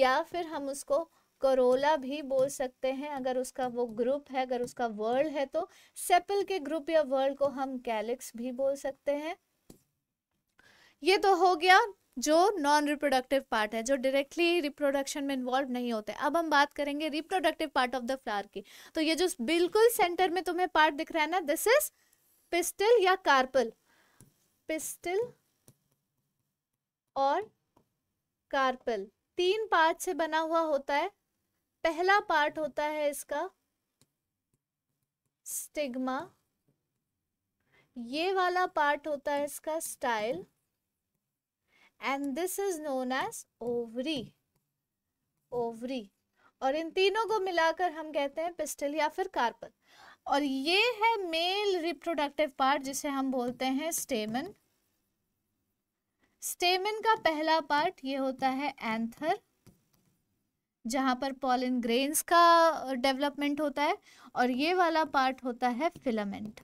या फिर हम उसको करोला भी बोल सकते हैं अगर उसका वो ग्रुप है अगर उसका वर्ल्ड है तो सेपल के ग्रुप या वर्ल्ड को हम कैलिक्स भी बोल सकते हैं ये तो हो गया जो नॉन रिप्रोडक्टिव पार्ट है जो डायरेक्टली रिप्रोडक्शन में इन्वॉल्व नहीं होते अब हम बात करेंगे reproductive part of the flower की तो ये जो बिल्कुल सेंटर में तुम्हें पार्ट दिख रहा है ना दिस इज पिस्टल या कार्पल पिस्टल और कार्पल तीन पार्ट से बना हुआ होता है पहला पार्ट होता है इसका स्टिग्मा ये वाला पार्ट होता है इसका style and this is known as ovary ovary और इन तीनों को मिलाकर हम कहते हैं पिस्टल या फिर कार्पल और ये है मेल रिप्रोडक्टिव पार्ट जिसे हम बोलते हैं स्टेमन स्टेमिन का पहला पार्ट ये होता है एंथर जहाँ पर पॉलिन ग्रेन्स का डेवलपमेंट होता है और ये वाला पार्ट होता है फिलामेंट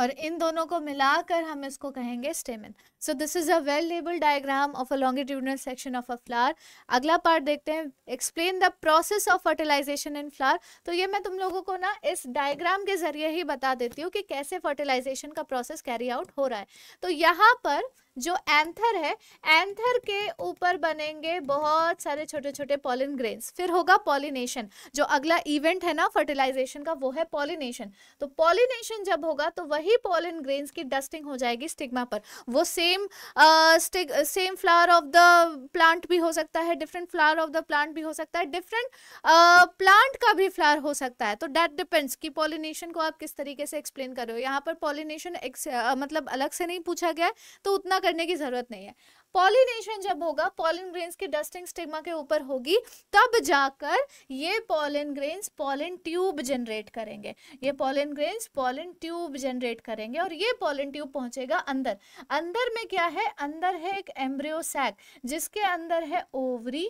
और इन दोनों को मिलाकर हम इसको कहेंगे stamen so this is a well label diagram of a longitudinal section of a flower अगला पार्ट देखते हैं explain the process of fertilisation in flower तो ये मैं तुम लोगों को ना इस डायग्राम के जरिए ही बता देती हूँ कि कैसे फर्टिलाइजेशन का प्रोसेस कैरी आउट हो रहा है तो यहाँ पर जो एंथर है एंथर के ऊपर बनेंगे बहुत सारे छोटे छोटे पॉलिन ग्रेन्स फिर होगा पॉलिनेशन जो अगला इवेंट है ना फर्टिलाइजेशन का वो है पॉलिनेशन तो पॉलिनेशन जब होगा तो वही पॉलिन ग्रेन्स की डस्टिंग हो जाएगी स्टिग्मा पर वो same same same flower of the plant भी हो सकता है different flower of the plant भी हो सकता है डिफरेंट प्लांट uh, का भी फ्लावर हो सकता है तो डैट डिपेंड्स कि पॉलिनेशन को आप किस तरीके से एक्सप्लेन कर रहे हो यहाँ पर पॉलिनेशन uh, मतलब अलग से नहीं पूछा गया है तो उतना करने की ज़रूरत नहीं है पॉलिनेशन जब होगा पॉलिन ग्रेन्स की डस्टिंग स्टिग्मा के ऊपर होगी तब जाकर ये pollen grains pollen tube generate करेंगे ये pollen grains pollen tube generate करेंगे और ये पॉलिन ट्यूब पहुंचेगा अंदर अंदर में क्या है अंदर है एक एम्ब्रियोसैक जिसके अंदर है ओवरी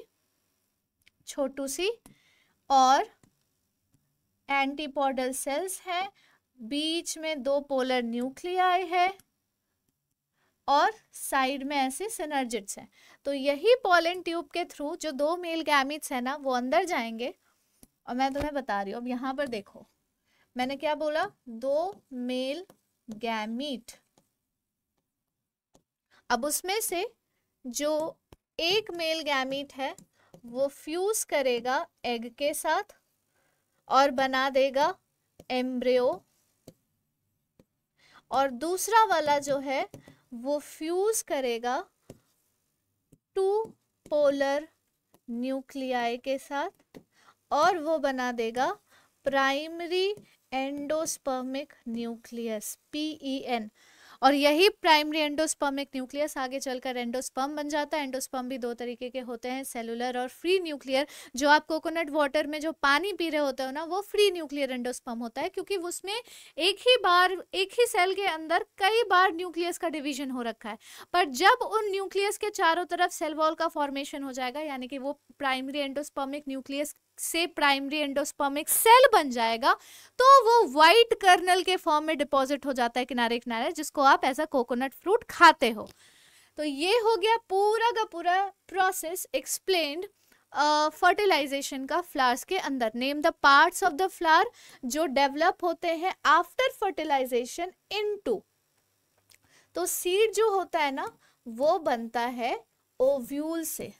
छोटू सी और एंटीपोडल सेल्स हैं बीच में दो पोलर न्यूक्लियाई है और साइड में ऐसे सिनर्जिट्स हैं तो यही पोलन ट्यूब के थ्रू जो दो मेल गैमिट्स हैं ना वो अंदर जाएंगे और मैं तुम्हें बता रही हूँ अब यहाँ पर देखो मैंने क्या बोला दो मेल गैमिट अब उसमें से जो एक मेल गैमिट है वो फ्यूज करेगा एग के साथ और बना देगा एम्ब्रियो और दूसरा वाला जो है वो फ्यूज करेगा टू पोलर न्यूक्लियाई के साथ और वो बना देगा primary endospermic nucleus PEN -E और यही प्राइमरी एक न्यूक्लियस आगे चलकर एंडोस्पर्म बन जाता है एंडोस्पर्म भी दो तरीके के होते हैं सेलुलर और फ्री न्यूक्लियर जो आप कोकोनट वाटर में जो पानी पी रहे होते हो ना वो फ्री न्यूक्लियर एंडोस्पर्म होता है क्योंकि उसमें एक ही बार एक ही सेल के अंदर कई बार न्यूक्लियस का डिविजन हो रखा है पर जब उन न्यूक्लियस के चारों तरफ सेलवॉल का फॉर्मेशन हो जाएगा यानी कि वो प्राइमरी एंडोस्पर्मिक न्यूक्लियस से प्राइमरी एंडोस्पर्मिक सेल बन जाएगा तो वो व्हाइट कर्नल के फॉर्म में डिपॉजिट हो जाता है किनारे किनारे जिसको आप ऐसा कोकोनट फ्रूट खाते हो तो ये हो गया पूरा का पूरा प्रोसेस एक्सप्लेन फर्टिलाइजेशन uh, का फ्लावर्स के अंदर name the parts of the flower जो डेवलप होते हैं आफ्टर फर्टिलाइजेशन इनटू तो सीड जो होता है ना वो बनता है ओव्यूल से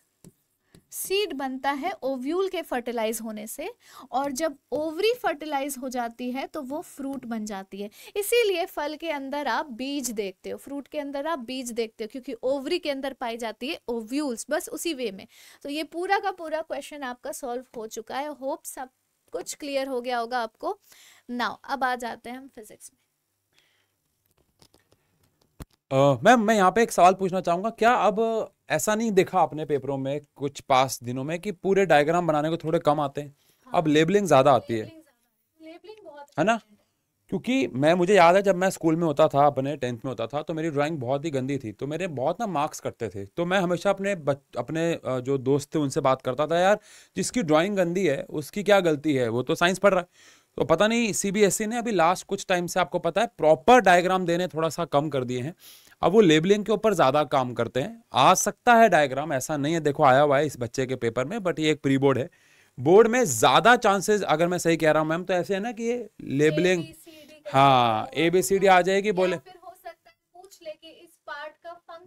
सीड बनता है ओव्यूल के फर्टिलाइज होने से और जब ओवरी फर्टिलाइज हो जाती है तो वो फ्रूट बन जाती है इसीलिए फल के अंदर आप बीज देखते हो फ्रूट के अंदर आप बीज देखते हो क्योंकि ओवरी के अंदर पाई जाती है ओव्यूल्स बस उसी वे में तो ये पूरा का पूरा क्वेश्चन आपका सॉल्व हो चुका है होप सब कुछ क्लियर हो गया होगा आपको नाउ अब आ जाते हैं हम फिजिक्स में मैम uh, मैं, मैं यहाँ पे एक सवाल पूछना चाहूंगा क्या अब ऐसा नहीं देखा आपने पेपरों में कुछ पास दिनों में कि पूरे डायग्राम बनाने को थोड़े कम आते हैं हाँ, अब लेबलिंग ज़्यादा आती है है ना क्योंकि मैं मुझे याद है जब मैं स्कूल में होता था अपने टेंथ में होता था तो मेरी ड्राइंग बहुत ही गंदी थी तो मेरे बहुत ना मार्क्स कटते थे तो मैं हमेशा अपने बच, अपने जो दोस्त थे उनसे बात करता था यार जिसकी ड्राइंग गंदी है उसकी क्या गलती है वो तो साइंस पढ़ रहा है तो पता नहीं सीबीएसई ने अभी लास्ट कुछ टाइम से आपको पता है प्रॉपर डायग्राम देने थोड़ा सा कम कर दिए हैं अब वो लेबलिंग के ऊपर ज़्यादा काम करते हैं आ सकता है डायग्राम ऐसा नहीं है देखो आया हुआ है इस बच्चे के पेपर में बट ये एक प्री बोर्ड है बोर्ड में ज़्यादा चांसेस अगर मैं सही कह रहा हूँ मैम तो ऐसे है ना कि ये लेबलिंग हाँ ए बी सी डी आ जाएगी बोले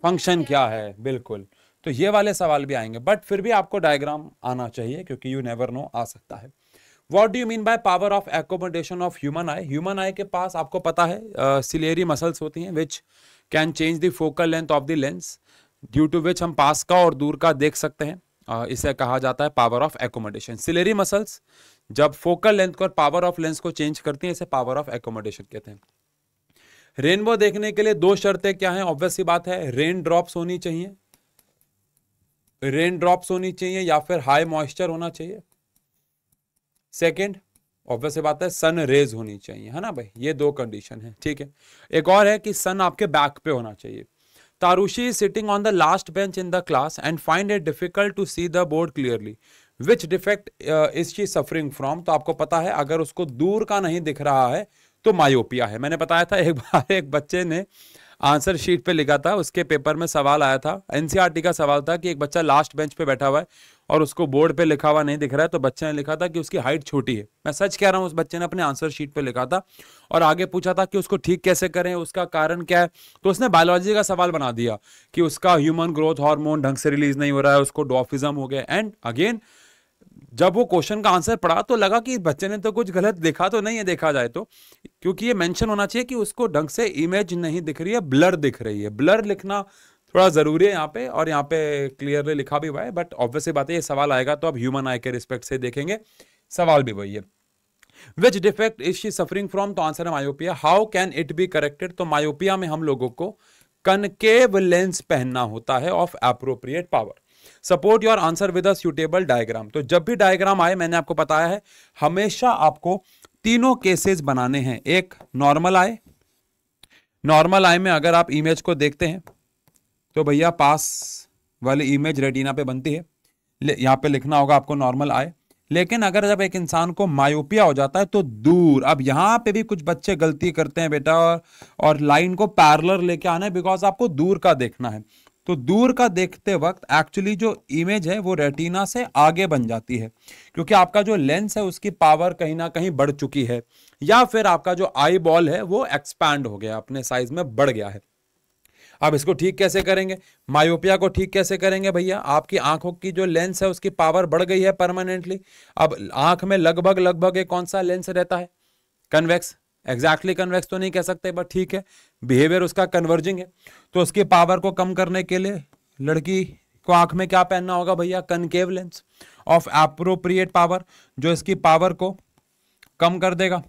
फंक्शन क्या है बिल्कुल तो ये वाले सवाल भी आएंगे बट फिर भी आपको डायग्राम आना चाहिए क्योंकि यू नेवर नो आ सकता है what do you mean by power of accommodation of human eye human eye के पास आपको पता है सिलेरी uh, मसल्स होती हैं which can change the focal length of the lens due to which हम पास का और दूर का देख सकते हैं uh, इसे कहा जाता है power of accommodation ciliary muscles जब फोकल लेंथ को और पावर ऑफ लेंस को चेंज करती हैं इसे पावर ऑफ एकोमोडेशन कहते हैं रेनबो देखने के लिए दो शर्तें क्या हैं ऑब्वियस सी बात है रेन ड्रॉप्स होनी चाहिए रेन ड्रॉप्स होनी चाहिए या फिर हाई मॉइस्चर होना चाहिए सेकेंड ऑब्वियस बात है सन रेज होनी चाहिए है ना भाई ये दो कंडीशन है ठीक है एक और है कि सन आपके बैक पे होना चाहिए Tarushi is sitting on the last bench in the class and find it difficult to see the board clearly which defect is she suffering from तो आपको पता है अगर उसको दूर का नहीं दिख रहा है तो मायोपिया है मैंने बताया था एक बार एक बच्चे ने आंसर शीट पे लिखा था उसके पेपर में सवाल आया था एनसीआरटी e का सवाल था कि एक बच्चा लास्ट बेंच पे बैठा हुआ है और उसको बोर्ड पे लिखा हुआ नहीं दिख रहा है तो बच्चे ने लिखा था कि उसकी हाइट छोटी है मैं सच कह रहा हूँ उस बच्चे ने अपने आंसर शीट पे लिखा था और आगे पूछा था कि उसको ठीक कैसे करें उसका कारण क्या है तो उसने बायोलॉजी का सवाल बना दिया कि उसका ह्यूमन ग्रोथ हार्मोन ढंग से रिलीज नहीं हो रहा है उसको डॉफिज्म हो गया एंड अगेन जब वो क्वेश्चन का आंसर पढ़ा तो लगा कि बच्चे ने तो कुछ गलत देखा तो नहीं है देखा जाए तो क्योंकि ये मेंशन होना चाहिए कि उसको ढंग से इमेज नहीं दिख रही है ब्लर दिख रही है ब्लर लिखना थोड़ा ज़रूरी है यहाँ पे और यहाँ पे क्लियरली लिखा भी हुआ है बट ऑब्वियसली बात है ये सवाल आएगा तो आप ह्यूमन आई के रिस्पेक्ट से देखेंगे सवाल भी वही है which defect is she suffering from तो आंसर है myopia how can it be corrected तो मायोपिया में हम लोगों को कनकेव लेंस पहनना होता है of appropriate power support your answer with a suitable diagram तो जब भी डायग्राम आए मैंने आपको बताया है हमेशा आपको तीनों केसेस बनाने हैं एक नॉर्मल आए नॉर्मल आई में अगर आप इमेज को देखते हैं तो भैया पास वाली इमेज रेटिना पे बनती है यहाँ पे लिखना होगा आपको नॉर्मल आए लेकिन अगर जब एक इंसान को मायोपिया हो जाता है तो दूर अब यहाँ पे भी कुछ बच्चे गलती करते हैं बेटा और, और लाइन को पैरलर लेके आना है बिकॉज आपको दूर का देखना है तो दूर का देखते वक्त एक्चुअली जो इमेज है वो रेटिना से आगे बन जाती है क्योंकि आपका जो लेंस है उसकी पावर कहीं ना कहीं बढ़ चुकी है या फिर आपका जो आई बॉल है वो एक्सपैंड हो गया अपने साइज में बढ़ गया है अब इसको ठीक कैसे करेंगे मायोपिया को ठीक कैसे करेंगे भैया आपकी आंखों की जो लेंस है उसकी पावर बढ़ गई है परमानेंटली अब आंख में लगभग लगभग एक कौन सा लेंस रहता है कन्वेक्स एग्जैक्टली exactly कन्वेक्स तो नहीं कह सकते बट ठीक है बिहेवियर उसका कन्वर्जिंग है तो उसकी पावर को कम करने के लिए लड़की को आंख में क्या पहनना होगा भैया concave lens of appropriate power जो इसकी पावर को कम कर देगा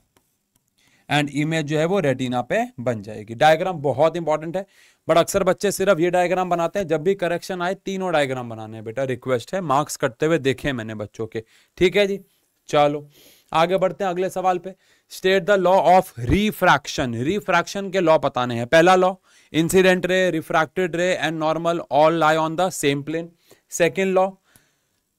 एंड इमेज जो है वो रेटिना पे बन जाएगी डायग्राम बहुत इंपॉर्टेंट है बट अक्सर बच्चे सिर्फ ये डायग्राम बनाते हैं जब भी करेक्शन आए तीनों डायग्राम बनाने हैं बेटा रिक्वेस्ट है मार्क्स कटते हुए देखे मैंने बच्चों के ठीक है जी चलो आगे बढ़ते हैं अगले सवाल पे state the law of refraction refraction के लॉ बताने हैं पहला law incident ray refracted ray and normal all lie on the same plane second law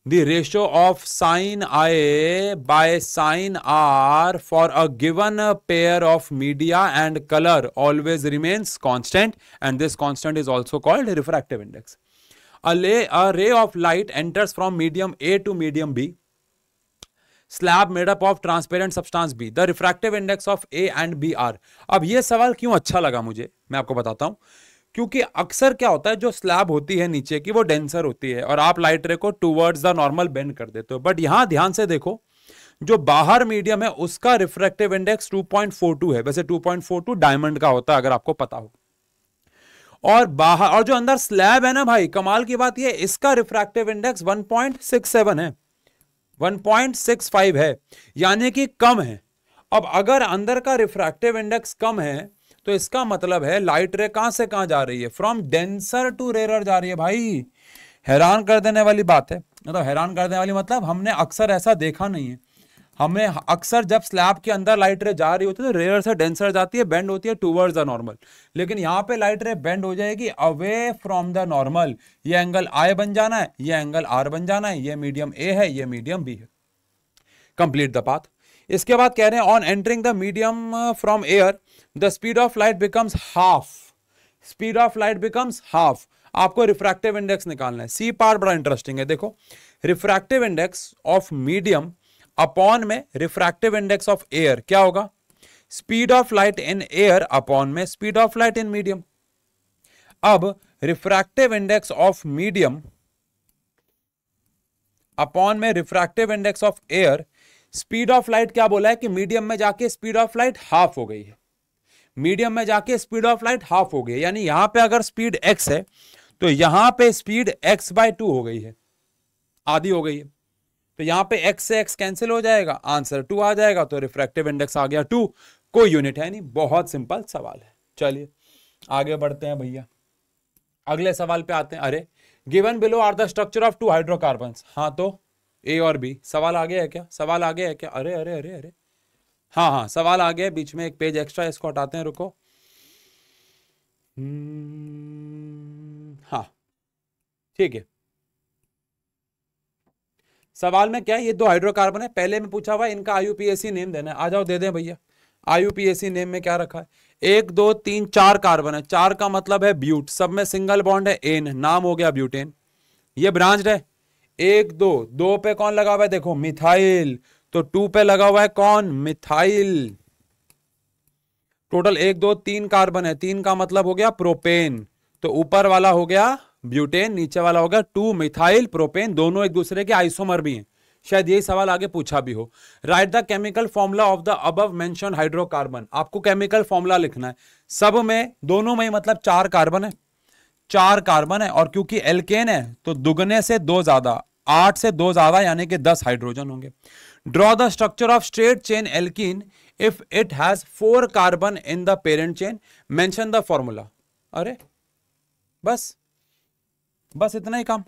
the ratio of sine i by sine r for a given pair of media and colour always remains constant and this constant is also called refractive index अले a ray of light enters from medium A to medium B slab made up of transparent substance B the refractive index of A and B are अब यह सवाल क्यों अच्छा लगा मुझे मैं आपको बताता हूं क्योंकि अक्सर क्या होता है जो स्लैब होती है नीचे की वो डेंसर होती है और आप लाइट रे को टूवर्ड्स द नॉर्मल बेंड कर देते हो बट यहां ध्यान से देखो जो बाहर मीडियम है उसका रिफ्रैक्टिव इंडेक्स 2.42 है वैसे 2.42 डायमंड का होता है अगर आपको पता हो और बाहर और जो अंदर स्लैब है ना भाई कमाल की बात यह इसका रिफ्रैक्टिव इंडेक्स वन है वन है यानी कि कम है अब अगर अंदर का रिफ्रैक्टिव इंडेक्स कम है तो इसका मतलब है लाइट रे कहां से कहां जा रही है फ्रॉम डेंसर टू रेरर जा रही है भाई हैरान कर देने वाली बात है मतलब हैरान कर देने वाली मतलब हमने अक्सर ऐसा देखा नहीं है हमें अक्सर जब स्लैब के अंदर लाइट रे जा रही होती है तो रेयर से डेंसर जाती है बेंड होती है टूवर्ड्स द नॉर्मल लेकिन यहाँ पे लाइट रे बेंड हो जाएगी अवे फ्रॉम द नॉर्मल ये एंगल आई बन जाना है ये एंगल आर बन जाना है ये मीडियम ए है ये मीडियम बी है कंप्लीट द पाथ इसके बाद कह रहे हैं on entering the medium from air the speed of light becomes half speed of light becomes half आपको रिफ्रैक्टिव इंडेक्स निकालना है सी पार्ट बड़ा इंटरेस्टिंग है देखो refractive index of medium upon में रिफ्रैक्टिव इंडेक्स ऑफ एयर क्या होगा speed of light in air upon में speed of light in medium अब refractive index of medium upon में refractive index of air speed of light क्या बोला है कि मीडियम में जाके स्पीड ऑफ लाइट हाफ हो गई है मीडियम में जाके स्पीड ऑफ लाइट हाफ हो गई है यानी यहां पे अगर स्पीड एक्स है तो यहां पे स्पीड एक्स बाय टू हो गई है आधी हो गई है तो यहां पे एक्स से एक्स कैंसिल हो जाएगा आंसर टू आ जाएगा तो रिफ्रेक्टिव इंडेक्स आ गया टू कोई यूनिट है नहीं बहुत सिंपल सवाल है चलिए आगे बढ़ते हैं भैया अगले सवाल पे आते हैं अरे given below are the structure of two hydrocarbon हाँ तो ए और बी सवाल आगे है क्या सवाल आगे है क्या अरे अरे अरे अरे हाँ हाँ सवाल आगे है बीच में एक पेज एक्स्ट्रा इसको हटाते हैं रुको हम्म, हाँ ठीक है सवाल में क्या है ये दो हाइड्रोकार्बन है पहले में पूछा हुआ इनका आईयूपीएसी नेम देना है आ जाओ दे दें भैया आईयूपीएसी नेम में क्या रखा है एक दो तीन चार कार्बन है चार का मतलब है ब्यूट सब में सिंगल बॉन्ड है एन नाम हो गया ब्यूटेन ये ब्रांच है एक दो दो पे कौन लगा हुआ है देखो मिथाइल तो टू पे लगा हुआ है कौन मिथाइल टोटल एक दो तीन कार्बन है तीन का मतलब हो गया प्रोपेन तो ऊपर वाला हो गया ब्यूटेन नीचे वाला हो गया टू मिथाइल प्रोपेन दोनों एक दूसरे के आइसोमर भी हैं शायद यही सवाल आगे पूछा भी हो write the chemical formula of the above mention hydrocarbon आपको केमिकल फॉर्मूला लिखना है सब में दोनों में मतलब चार कार्बन है चार कार्बन है और क्योंकि एल्केन है तो दुगने से दो ज्यादा आठ से दो ज्यादा यानी कि दस हाइड्रोजन होंगे draw the structure of straight chain alkene if it has four carbon in the parent chain mention the formula अरे बस बस इतना ही काम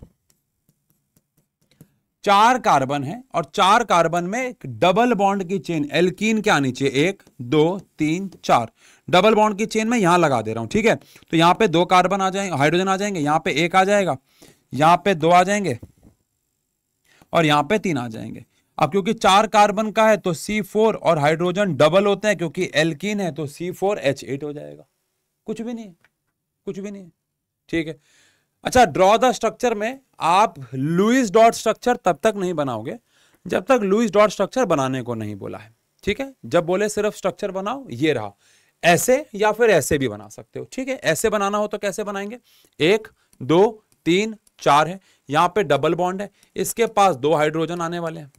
चार कार्बन है और चार कार्बन में एक डबल बॉन्ड की चेन एल्कीन के आनी चाहिए एक दो तीन चार डबल बॉन्ड की चेन में यहां लगा दे रहा हूं ठीक है तो यहां पे दो कार्बन आ जाएंगे हाइड्रोजन आ जाएंगे यहां पे एक आ जाएगा यहां पे दो आ जाएंगे और यहां पे तीन आ जाएंगे अब क्योंकि चार कार्बन का है तो सी और हाइड्रोजन डबल होते हैं क्योंकि एल्कीन है तो सी हो जाएगा कुछ भी नहीं है कुछ भी नहीं है ठीक है अच्छा ड्रॉ द स्ट्रक्चर में आप लुइस डॉट स्ट्रक्चर तब तक नहीं बनाओगे जब तक लुइस डॉट स्ट्रक्चर बनाने को नहीं बोला है ठीक है जब बोले सिर्फ स्ट्रक्चर बनाओ ये रहा ऐसे या फिर ऐसे भी बना सकते हो ठीक है ऐसे बनाना हो तो कैसे बनाएंगे एक दो तीन चार है यहां पे डबल बॉन्ड है इसके पास दो हाइड्रोजन आने वाले हैं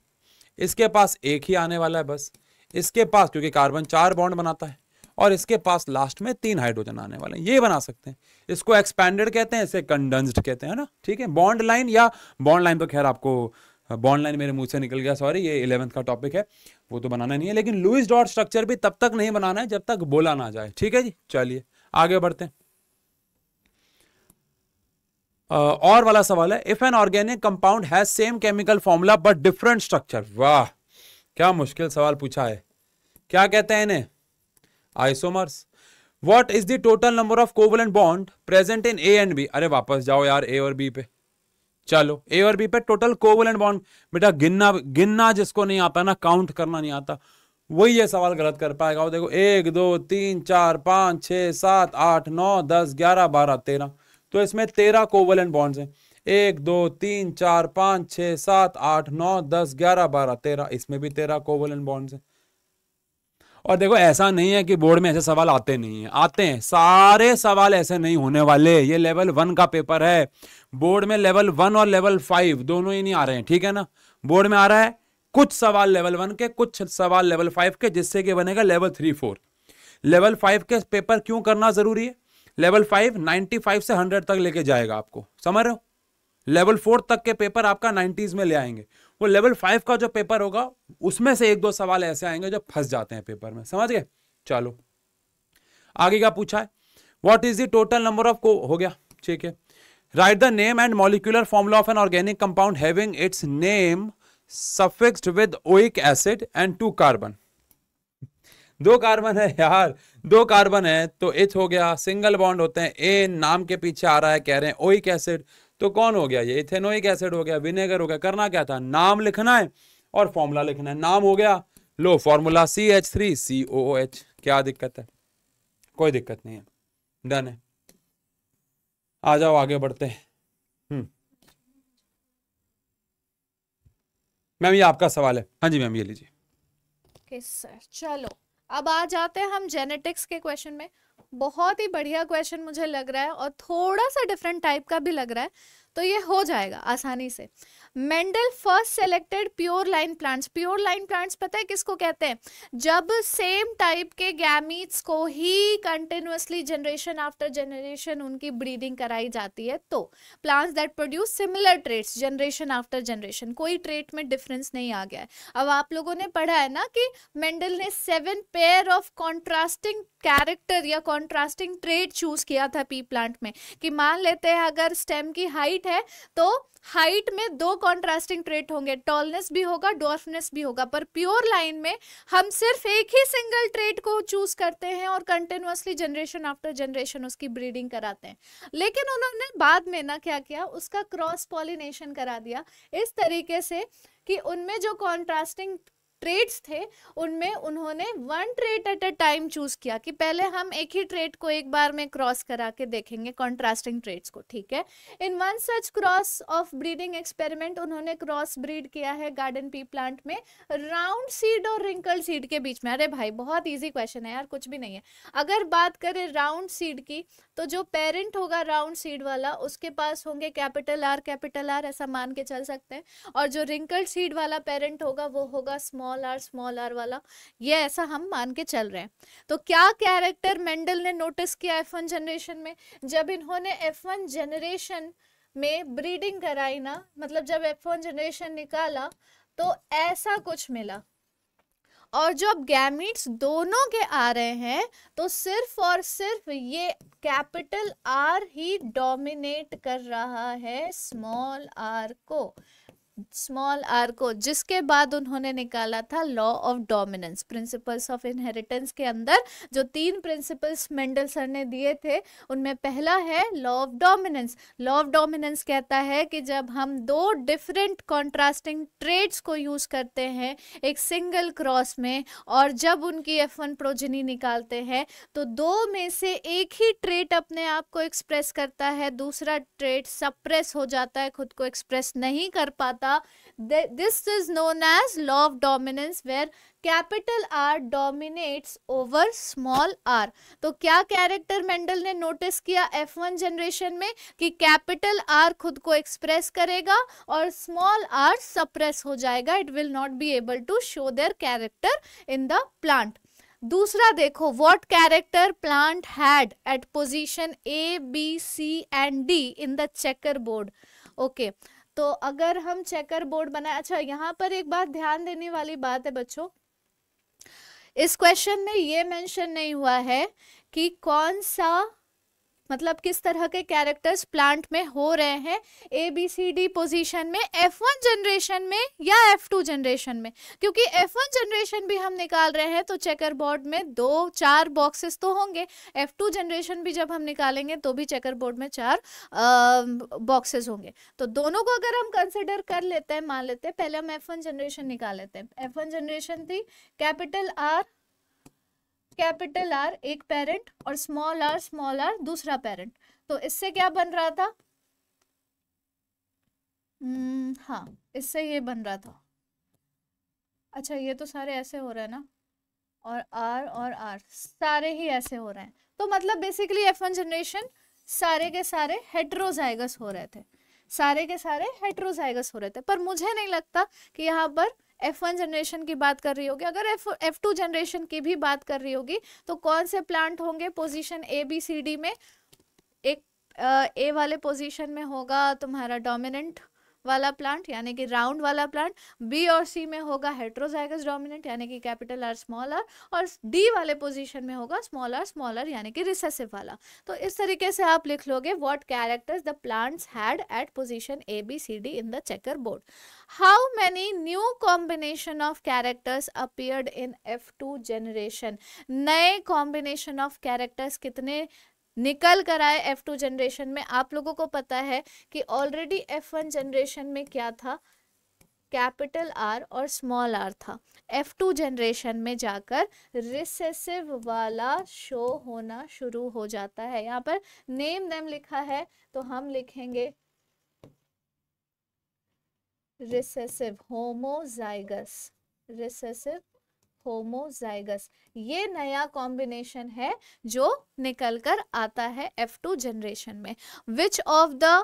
इसके पास एक ही आने वाला है बस इसके पास क्योंकि कार्बन चार बॉन्ड बनाता है और इसके पास लास्ट में तीन हाइड्रोजन आने वाले हैं ये बना सकते हैं इसको एक्सपैंडेड कहते हैं इसे कंडेंस्ड कहते हैं ना ठीक है बॉन्ड लाइन या बॉन्ड लाइन तो खैर आपको बॉन्ड लाइन मेरे मुंह से निकल गया सॉरी ये इलेवंथ का टॉपिक है वो तो बनाना नहीं है लेकिन लुइस डॉट स्ट्रक्चर भी तब तक नहीं बनाना है जब तक बोला ना जाए ठीक है जी चलिए आगे बढ़ते हैं Uh, और वाला सवाल है if an organic compound has same chemical formula but different structure वाह क्या मुश्किल सवाल पूछा है क्या कहते हैं इन्हें isomers what is the total number of and bond present in A and B अरे वापस जाओ यार ए और बी पे चलो ए और बी पे टोटल एंड बॉन्ड बेटा गिनना गिनना जिसको नहीं आता ना काउंट करना नहीं आता वही ये सवाल गलत कर पाएगा वो देखो एक दो तीन चार पाँच छः सात आठ नौ दस ग्यारह बारह तेरह तो इसमें तेरह एंड बॉन्ड्स हैं एक दो तीन चार पाँच छः सात आठ नौ दस ग्यारह बारह तेरह इसमें भी तेरह एंड बॉन्ड्स हैं और देखो ऐसा नहीं है कि बोर्ड में ऐसे सवाल आते नहीं हैं आते हैं सारे सवाल ऐसे नहीं होने वाले ये लेवल वन का पेपर है बोर्ड में लेवल वन और लेवल फाइव दोनों ही नहीं आ रहे हैं ठीक है ना बोर्ड में आ रहा है कुछ सवाल लेवल वन के कुछ सवाल लेवल फाइव के जिससे कि बनेगा level three four level five के पेपर क्यों करना जरूरी है लेवल फाइव नाइन्टी फाइव से हंड्रेड तक लेके जाएगा आपको समझ रहे हो लेवल फोर तक के पेपर आपका नाइन्टीज में ले आएंगे वो लेवल फाइव का जो पेपर होगा उसमें से एक दो सवाल ऐसे आएंगे जो फंस जाते हैं पेपर में समझ गए चलो आगे क्या पूछा है what is the total number of को हो गया ठीक है write the name and molecular formula of an organic compound having its name suffixed with oic acid and two carbon दो कार्बन है यार दो कार्बन है तो इथ हो गया सिंगल बॉन्ड होते हैं ए नाम के पीछे आ रहा है कह रहे हैं ओइक एसिड तो कौन हो गया ये इथेनोइक एसिड हो गया विनेगर हो गया करना क्या था नाम लिखना है और फॉर्मूला लिखना है नाम हो गया लो formula C H three C O H क्या दिक्कत है कोई दिक्कत नहीं है डन है आ जाओ आगे बढ़ते हैं हम्म। मैम ये आपका सवाल है हाँ जी मैम ये लीजिए okay, चलो अब आ जाते हैं हम जेनेटिक्स के क्वेश्चन में बहुत ही बढ़िया क्वेश्चन मुझे लग रहा है और थोड़ा सा डिफरेंट टाइप का भी लग रहा है तो ये हो जाएगा आसानी से Mendel first selected pure line plants pure line plants पता है किसको कहते हैं जब सेम टाइप के गैमीट्स को ही कंटिन्यूसली जनरेशन आफ्टर जनरेशन उनकी ब्रीडिंग कराई जाती है तो plants that produce similar traits generation after generation कोई ट्रेट में डिफरेंस नहीं आ गया है अब आप लोगों ने पढ़ा है ना कि मेंडल ने seven pair of contrasting character या कॉन्ट्रास्टिंग ट्रेट चूज किया था पी प्लांट में कि मान लेते हैं अगर स्टेम की हाइट हाइट है तो हाइट में दो कॉन्ट्रास्टिंग ट्रेट होंगे टॉलनेस भी होगा डॉर्फनेस भी होगा पर प्योर लाइन में हम सिर्फ एक ही सिंगल ट्रेट को चूज करते हैं और कंटिन्यूसली जनरेशन आफ्टर जनरेशन उसकी ब्रीडिंग कराते हैं लेकिन उन्होंने बाद में ना क्या किया उसका क्रॉस पॉलिनेशन करा दिया इस तरीके से कि उनमें जो कॉन्ट्रास्टिंग ट्रेड्स थे उनमें उन्होंने one trait at a time choose किया कि पहले हम एक ही ट्रेड को एक बार में क्रॉस करा के देखेंगे कॉन्ट्रास्टिंग ट्रेड्स को ठीक है in one such cross of breeding experiment उन्होंने क्रॉस ब्रीड किया है गार्डन पी प्लांट में राउंड सीड और रिंकल सीड के बीच में अरे भाई बहुत ईजी क्वेश्चन है यार कुछ भी नहीं है अगर बात करें राउंड सीड की तो जो पेरेंट होगा राउंड सीड वाला उसके पास होंगे कैपिटल आर कैपिटल आर ऐसा मान के चल सकते हैं और जो रिंकल सीड वाला पेरेंट होगा वो होगा small small are small r वाला ये ऐसा हम मान के चल रहे हैं तो क्या कैरेक्टर मेंडल ने नोटिस किया एफ वन जनरेशन में जब इन्होंने एफ वन जनरेशन में ब्रीडिंग कराई ना मतलब जब एफ वन जनरेशन निकाला तो ऐसा कुछ मिला और जो अब गैमिट्स दोनों के आ रहे हैं तो सिर्फ और सिर्फ ये कैपिटल आर ही डोमिनेट कर रहा है स्मॉल आर को स्मॉल आर को जिसके बाद उन्होंने निकाला था law of dominance principles of inheritance के अंदर जो तीन प्रिंसिपल्स मेंडल सर ने दिए थे उनमें पहला है law of dominance law of dominance कहता है कि जब हम दो डिफरेंट कॉन्ट्रास्टिंग ट्रेड्स को यूज़ करते हैं एक सिंगल क्रॉस में और जब उनकी एफ वन प्रोजनी निकालते हैं तो दो में से एक ही ट्रेट अपने आप को एक्सप्रेस करता है दूसरा ट्रेड सप्रेस हो जाता है खुद को एक्सप्रेस नहीं कर पाता था this is known as law of dominance where capital R dominates over small R तो क्या कैरेक्टर मेंडल ने नोटिस किया एफ वन जनरेशन में कि कैपिटल आर खुद को एक्सप्रेस करेगा और स्मॉल आर सप्रेस हो जाएगा it will not be able to show their character in the plant दूसरा देखो what character plant had at position A B C and D in the checkerboard okay okay. तो अगर हम checker board बनाए अच्छा यहाँ पर एक बात ध्यान देने वाली बात है बच्चों इस क्वेश्चन में ये मेंशन नहीं हुआ है कि कौन सा मतलब किस तरह के कैरेक्टर्स प्लांट में हो रहे हैं A B C D position में एफ वन जनरेशन में या एफ टू जनरेशन में क्योंकि एफ वन जनरेशन भी हम निकाल रहे हैं तो चेकर बोर्ड में दो चार बॉक्सेस तो होंगे एफ टू जनरेशन भी जब हम निकालेंगे तो भी चेकर बोर्ड में चार बॉक्सेस होंगे तो दोनों को अगर हम कंसिडर कर लेते हैं मान लेते हैं पहले हम एफ वन जनरेशन निकाल लेते हैं एफ वन जनरेशन थी कैपिटल आर कैपिटल आर एक पेरेंट और स्मॉल आर स्मॉल आर दूसरा पेरेंट तो इससे क्या बन रहा था hmm, हाँ इससे ये बन रहा था अच्छा ये तो सारे ऐसे हो रहे हैं ना और आर और आर सारे ही ऐसे हो रहे हैं तो मतलब बेसिकली एफ वन जनरेशन सारे के सारे हेट्रोजाइगस हो रहे थे सारे के सारे हेट्रोजाइगस हो रहे थे पर मुझे नहीं लगता कि यहाँ पर एफ वन जनरेशन की बात कर रही होगी अगर एफ एफ टू जनरेशन की भी बात कर रही होगी तो कौन से प्लांट होंगे position A B C D में एक ए वाले पोजीशन में होगा तुम्हारा डोमिनेंट वाला प्लांट यानी कि राउंड वाला प्लांट बी और सी में होगा हेट्रोजाइगस डोमिनेंट यानी कि कैपिटल आर स्मॉल आर और डी वाले पोजीशन में होगा स्मॉल आर स्मॉल आर यानी कि रिसेसिव वाला तो इस तरीके से आप लिख लोगे what characters the plants had at position A B C D in the checkerboard how many new combination of characters appeared in F two generation नए कॉम्बिनेशन ऑफ कैरेक्टर्स कितने निकल कर आए एफ टू जनरेशन में आप लोगों को पता है कि ऑलरेडी एफ वन जनरेशन में क्या था कैपिटल आर और स्मॉल आर था एफ टू जनरेशन में जाकर रिसेसिव वाला शो होना शुरू हो जाता है यहाँ पर नेम नेम लिखा है तो हम लिखेंगे रिसेसिव होमोजाइगस रिसेसिव होमोजाइगस ये नया कॉम्बिनेशन है जो निकल कर आता है एफ टू जनरेशन में which of the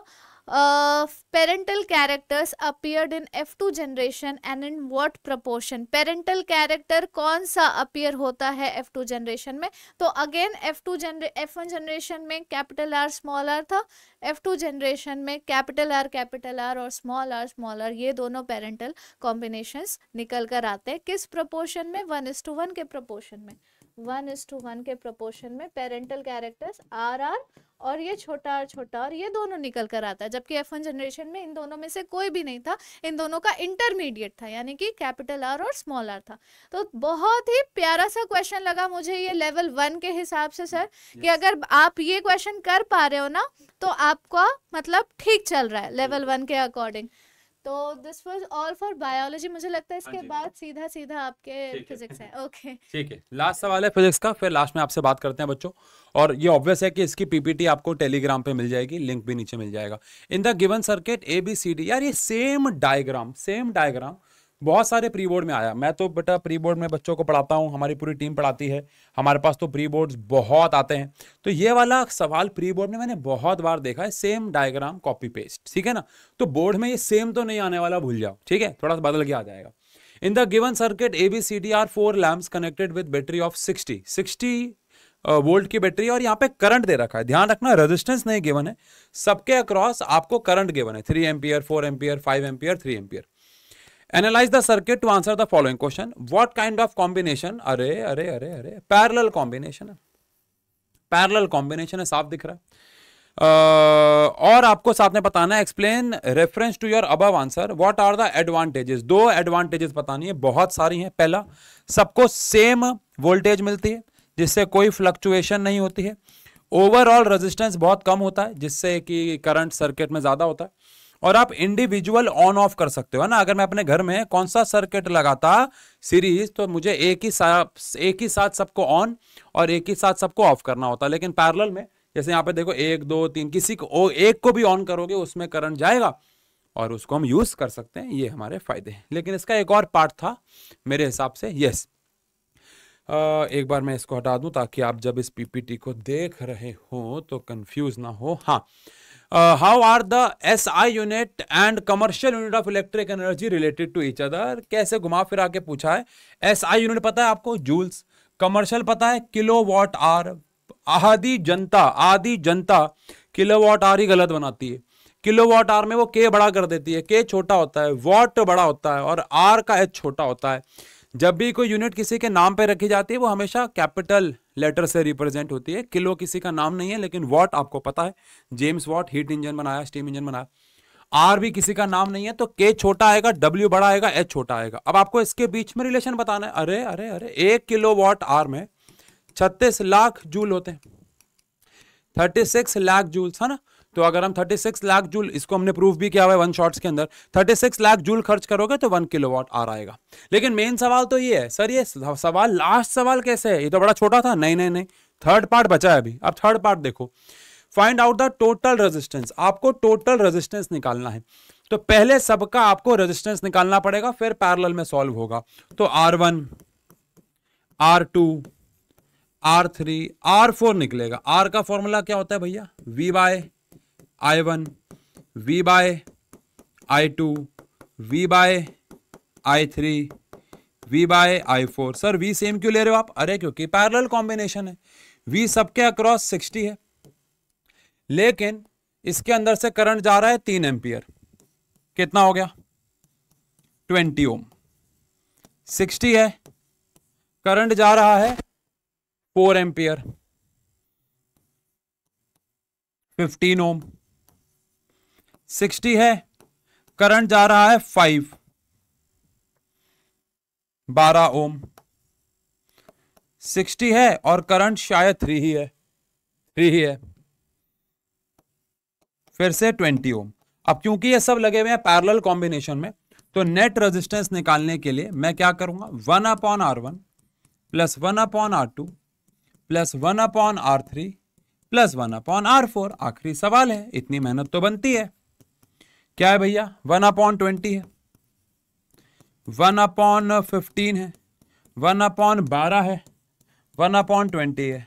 parental characters appeared in F two generation and in what proportion parental character कौन सा अपियर होता है एफ टू जनरेशन में तो again F two F one generation में कैपिटल आर स्मॉल आर था F two generation में capital R capital R और स्मॉल आर स्मॉल आर ये दोनों पेरेंटल कॉम्बिनेशन निकल कर आते हैं किस प्रपोर्शन में वन इज टू वन के प्रपोर्शन में वन इज टू वन के प्रोपोर्शन में पेरेंटल कैरेक्टर्स आर आर और ये छोटा और छोटा और ये दोनों निकल कर आता है जबकि एफ वन जनरेशन में इन दोनों में से कोई भी नहीं था इन दोनों का इंटरमीडिएट था यानी कि कैपिटल आर और स्मॉल आर था तो बहुत ही प्यारा सा क्वेश्चन लगा मुझे ये लेवल वन के हिसाब से सर yes. कि अगर आप ये क्वेश्चन कर पा रहे हो ना तो आपका मतलब ठीक चल रहा है लेवल वन के अकॉर्डिंग तो this was all for biology मुझे लगता है हाँ इसके बाद सीधा सीधा आपके फिजिक्स है ओके ठीक है लास्ट सवाल है फिजिक्स का फिर लास्ट में आपसे बात करते हैं बच्चों और ये ऑब्वियस है कि इसकी पीपीटी आपको टेलीग्राम पे मिल जाएगी लिंक भी नीचे मिल जाएगा in the given circuit A B C D यार ये सेम डायग्राम सेम डायग्राम बहुत सारे प्री बोर्ड में आया मैं तो बेटा प्री बोर्ड में बच्चों को पढ़ाता हूँ हमारी पूरी टीम पढ़ाती है हमारे पास तो प्री बोर्ड बहुत आते हैं तो ये वाला सवाल प्री बोर्ड में मैंने बहुत बार देखा है सेम डायग्राम कॉपी पेस्ट ठीक है ना तो बोर्ड में ये सेम तो नहीं आने वाला भूल जाओ ठीक है थोड़ा सा बदल के आ जाएगा in the given circuit A B C D are four lamp connected with battery of sixty sixty volt की बैटरी और यहाँ पे करंट दे रखा है ध्यान रखना रेजिस्टेंस नहीं गिवन है सबके अक्रॉस आपको करंट गिवन है three ampere four ampere five ampere three ampere analyse the circuit to answer the following question what kind of combination अरे अरे अरे अरे पैरेलल कॉम्बिनेशन है पैरेलल कॉम्बिनेशन है साफ दिख रहा है Uh, और आपको साथ में बताना है explain reference to your above answer what are the advantages दो एडवांटेजेस बतानी है बहुत सारी हैं पहला सबको सेम वोल्टेज मिलती है जिससे कोई फ्लक्चुएशन नहीं होती है ओवरऑल रेजिस्टेंस बहुत कम होता है जिससे कि करंट सर्किट में ज़्यादा होता है और आप इंडिविजुअल ऑन ऑफ कर सकते हो ना अगर मैं अपने घर में कौन सा सर्किट लगाता सीरीज तो मुझे एक ही साथ एक ही साथ सबको ऑन और एक ही साथ सबको ऑफ करना होता लेकिन पैरल में जैसे यहाँ पे देखो एक दो तीन किसी को एक को भी ऑन करोगे उसमें करंट जाएगा और उसको हम यूज़ कर सकते हैं ये हमारे फायदे हैं लेकिन इसका एक और पार्ट था मेरे हिसाब से यस एक बार मैं इसको हटा दूं ताकि आप जब इस पीपीटी को देख रहे हो तो कंफ्यूज ना हो हाँ uh, how are the SI unit and commercial unit of electric energy related to each other कैसे घुमा फिरा के पूछा है SI unit पता है आपको जूल्स कमर्शियल पता है किलो वॉट आर आदि जनता आदि जनता किलो वॉट आर ही गलत बनाती है किलो वॉट आर में वो के बड़ा कर देती है के छोटा होता है वॉट बड़ा होता है और आर का एच छोटा होता है जब भी कोई यूनिट किसी के नाम पे रखी जाती है वो हमेशा कैपिटल लेटर से रिप्रेजेंट होती है किलो किसी का नाम नहीं है लेकिन वॉट आपको पता है जेम्स वॉट हीट इंजन बनाया स्टीम इंजन बनाया आर भी किसी का नाम नहीं है तो के छोटा आएगा डब्ल्यू बड़ा आएगा एच छोटा आएगा अब आपको इसके बीच में रिलेशन बताना है अरे अरे अरे एक किलो वॉट आर में छत्तीस लाख जूल होते हैं थर्टी सिक्स लाख जूल्स है ना तो अगर हम 36 लाख जूल इसको हमने प्रूफ भी किया हुआ है वन शॉट्स के अंदर 36 लाख जूल खर्च करोगे तो वन किलोवाट आ आएगा लेकिन मेन सवाल तो ये है सर ये सवाल लास्ट सवाल कैसे है ये तो बड़ा छोटा था नहीं नहीं नहीं थर्ड पार्ट बचा है अभी अब थर्ड पार्ट देखो find out the total resistance आपको टोटल रेजिस्टेंस निकालना है तो पहले सबका आपको रेजिस्टेंस निकालना पड़ेगा फिर पैरेलल में सॉल्व होगा तो R one R two R three R four निकलेगा आर का फॉर्मूला क्या होता है भैया V by I one V by I two V by I three V by I four sir V same क्यों ले रहे हो आप अरे क्योंकि पैरल कॉम्बिनेशन है वी सबके अक्रॉस सिक्सटी है लेकिन इसके अंदर से करंट जा रहा है तीन एम्पियर कितना हो गया ट्वेंटी ओम सिक्सटी है करंट जा रहा है four ampere fifteen ohm sixty है करंट जा रहा है फाइव बारह ओम सिक्सटी है और करंट शायद थ्री ही है थ्री ही है फिर से ट्वेंटी ओम अब क्योंकि ये सब लगे हुए हैं पैरेलल कॉम्बिनेशन में तो नेट रेजिस्टेंस निकालने के लिए मैं क्या करूंगा one upon R one plus one upon R two plus one upon R three plus one upon R four आखिरी सवाल है इतनी मेहनत तो बनती है क्या है भैया वन अपॉन ट्वेंटी है वन अपॉन फिफ्टीन है वन अपॉन बारह है वन अपॉन ट्वेंटी है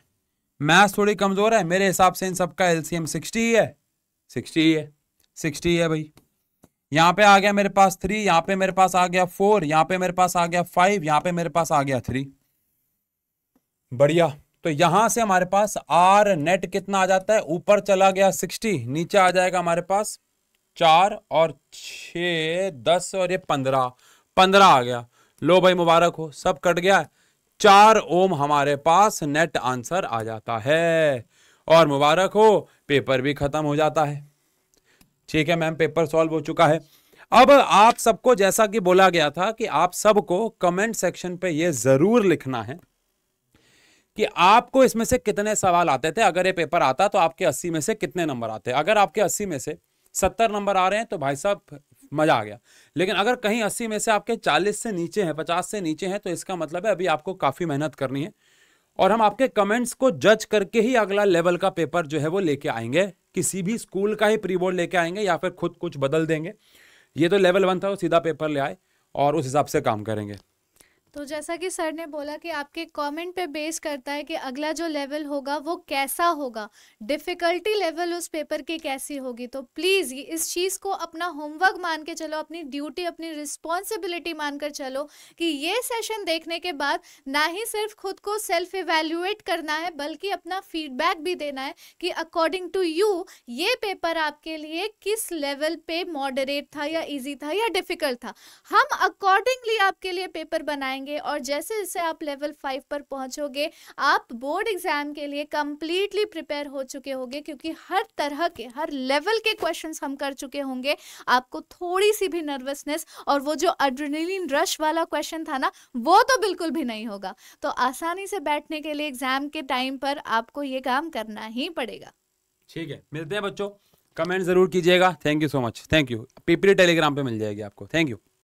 मैथ थोड़ी कमज़ोर है मेरे हिसाब से इन सबका एलसीएम सिक्सटी है सिक्सटी है सिक्सटी है भाई यहाँ पे आ गया मेरे पास थ्री यहाँ पे मेरे पास आ गया फोर यहाँ पे मेरे पास आ गया फाइव यहाँ पे मेरे पास आ गया थ्री बढ़िया तो यहां से हमारे पास आर नेट कितना आ जाता है ऊपर चला गया सिक्सटी नीचे आ जाएगा हमारे पास चार और छ दस और ये पंद्रह पंद्रह आ गया लो भाई मुबारक हो सब कट गया चार ओम हमारे पास नेट आंसर आ जाता है और मुबारक हो पेपर भी खत्म हो जाता है ठीक है मैम पेपर सॉल्व हो चुका है अब आप सबको जैसा कि बोला गया था कि आप सबको कमेंट सेक्शन पे ये जरूर लिखना है कि आपको इसमें से कितने सवाल आते थे अगर ये पेपर आता तो आपके अस्सी में से कितने नंबर आते अगर आपके अस्सी में से सत्तर नंबर आ रहे हैं तो भाई साहब मजा आ गया लेकिन अगर कहीं अस्सी में से आपके चालीस से नीचे हैं पचास से नीचे हैं तो इसका मतलब है अभी आपको काफ़ी मेहनत करनी है और हम आपके कमेंट्स को जज करके ही अगला लेवल का पेपर जो है वो लेके आएंगे किसी भी स्कूल का ही प्री बोर्ड लेके आएंगे या फिर खुद कुछ बदल देंगे ये तो लेवल वन था वो सीधा पेपर ले आए और उस हिसाब से काम करेंगे तो जैसा कि सर ने बोला कि आपके कमेंट पे बेस करता है कि अगला जो लेवल होगा वो कैसा होगा डिफ़िकल्टी लेवल उस पेपर की कैसी होगी तो प्लीज़ इस चीज़ को अपना होमवर्क मान के चलो अपनी ड्यूटी अपनी रिस्पॉन्सिबिलिटी मान कर चलो कि ये सेशन देखने के बाद ना ही सिर्फ खुद को सेल्फ एवेल्यूएट करना है बल्कि अपना फीडबैक भी देना है कि अकॉर्डिंग टू यू ये पेपर आपके लिए किस लेवल पे मॉडरेट था या इजी था या डिफ़िकल्ट था हम अकॉर्डिंगली आपके लिए पेपर बनाएंगे जाएंगे और जैसे जैसे आप लेवल फाइव पर पहुंचोगे आप बोर्ड एग्जाम के लिए कंप्लीटली प्रिपेयर हो चुके होंगे क्योंकि हर तरह के हर लेवल के क्वेश्चंस हम कर चुके होंगे आपको थोड़ी सी भी नर्वसनेस और वो जो अड्रीन रश वाला क्वेश्चन था ना वो तो बिल्कुल भी नहीं होगा तो आसानी से बैठने के लिए एग्जाम के टाइम पर आपको ये काम करना ही पड़ेगा ठीक है मिलते हैं बच्चों कमेंट जरूर कीजिएगा thank you so much thank you PPT Telegram पे मिल जाएगी आपको थैंक यू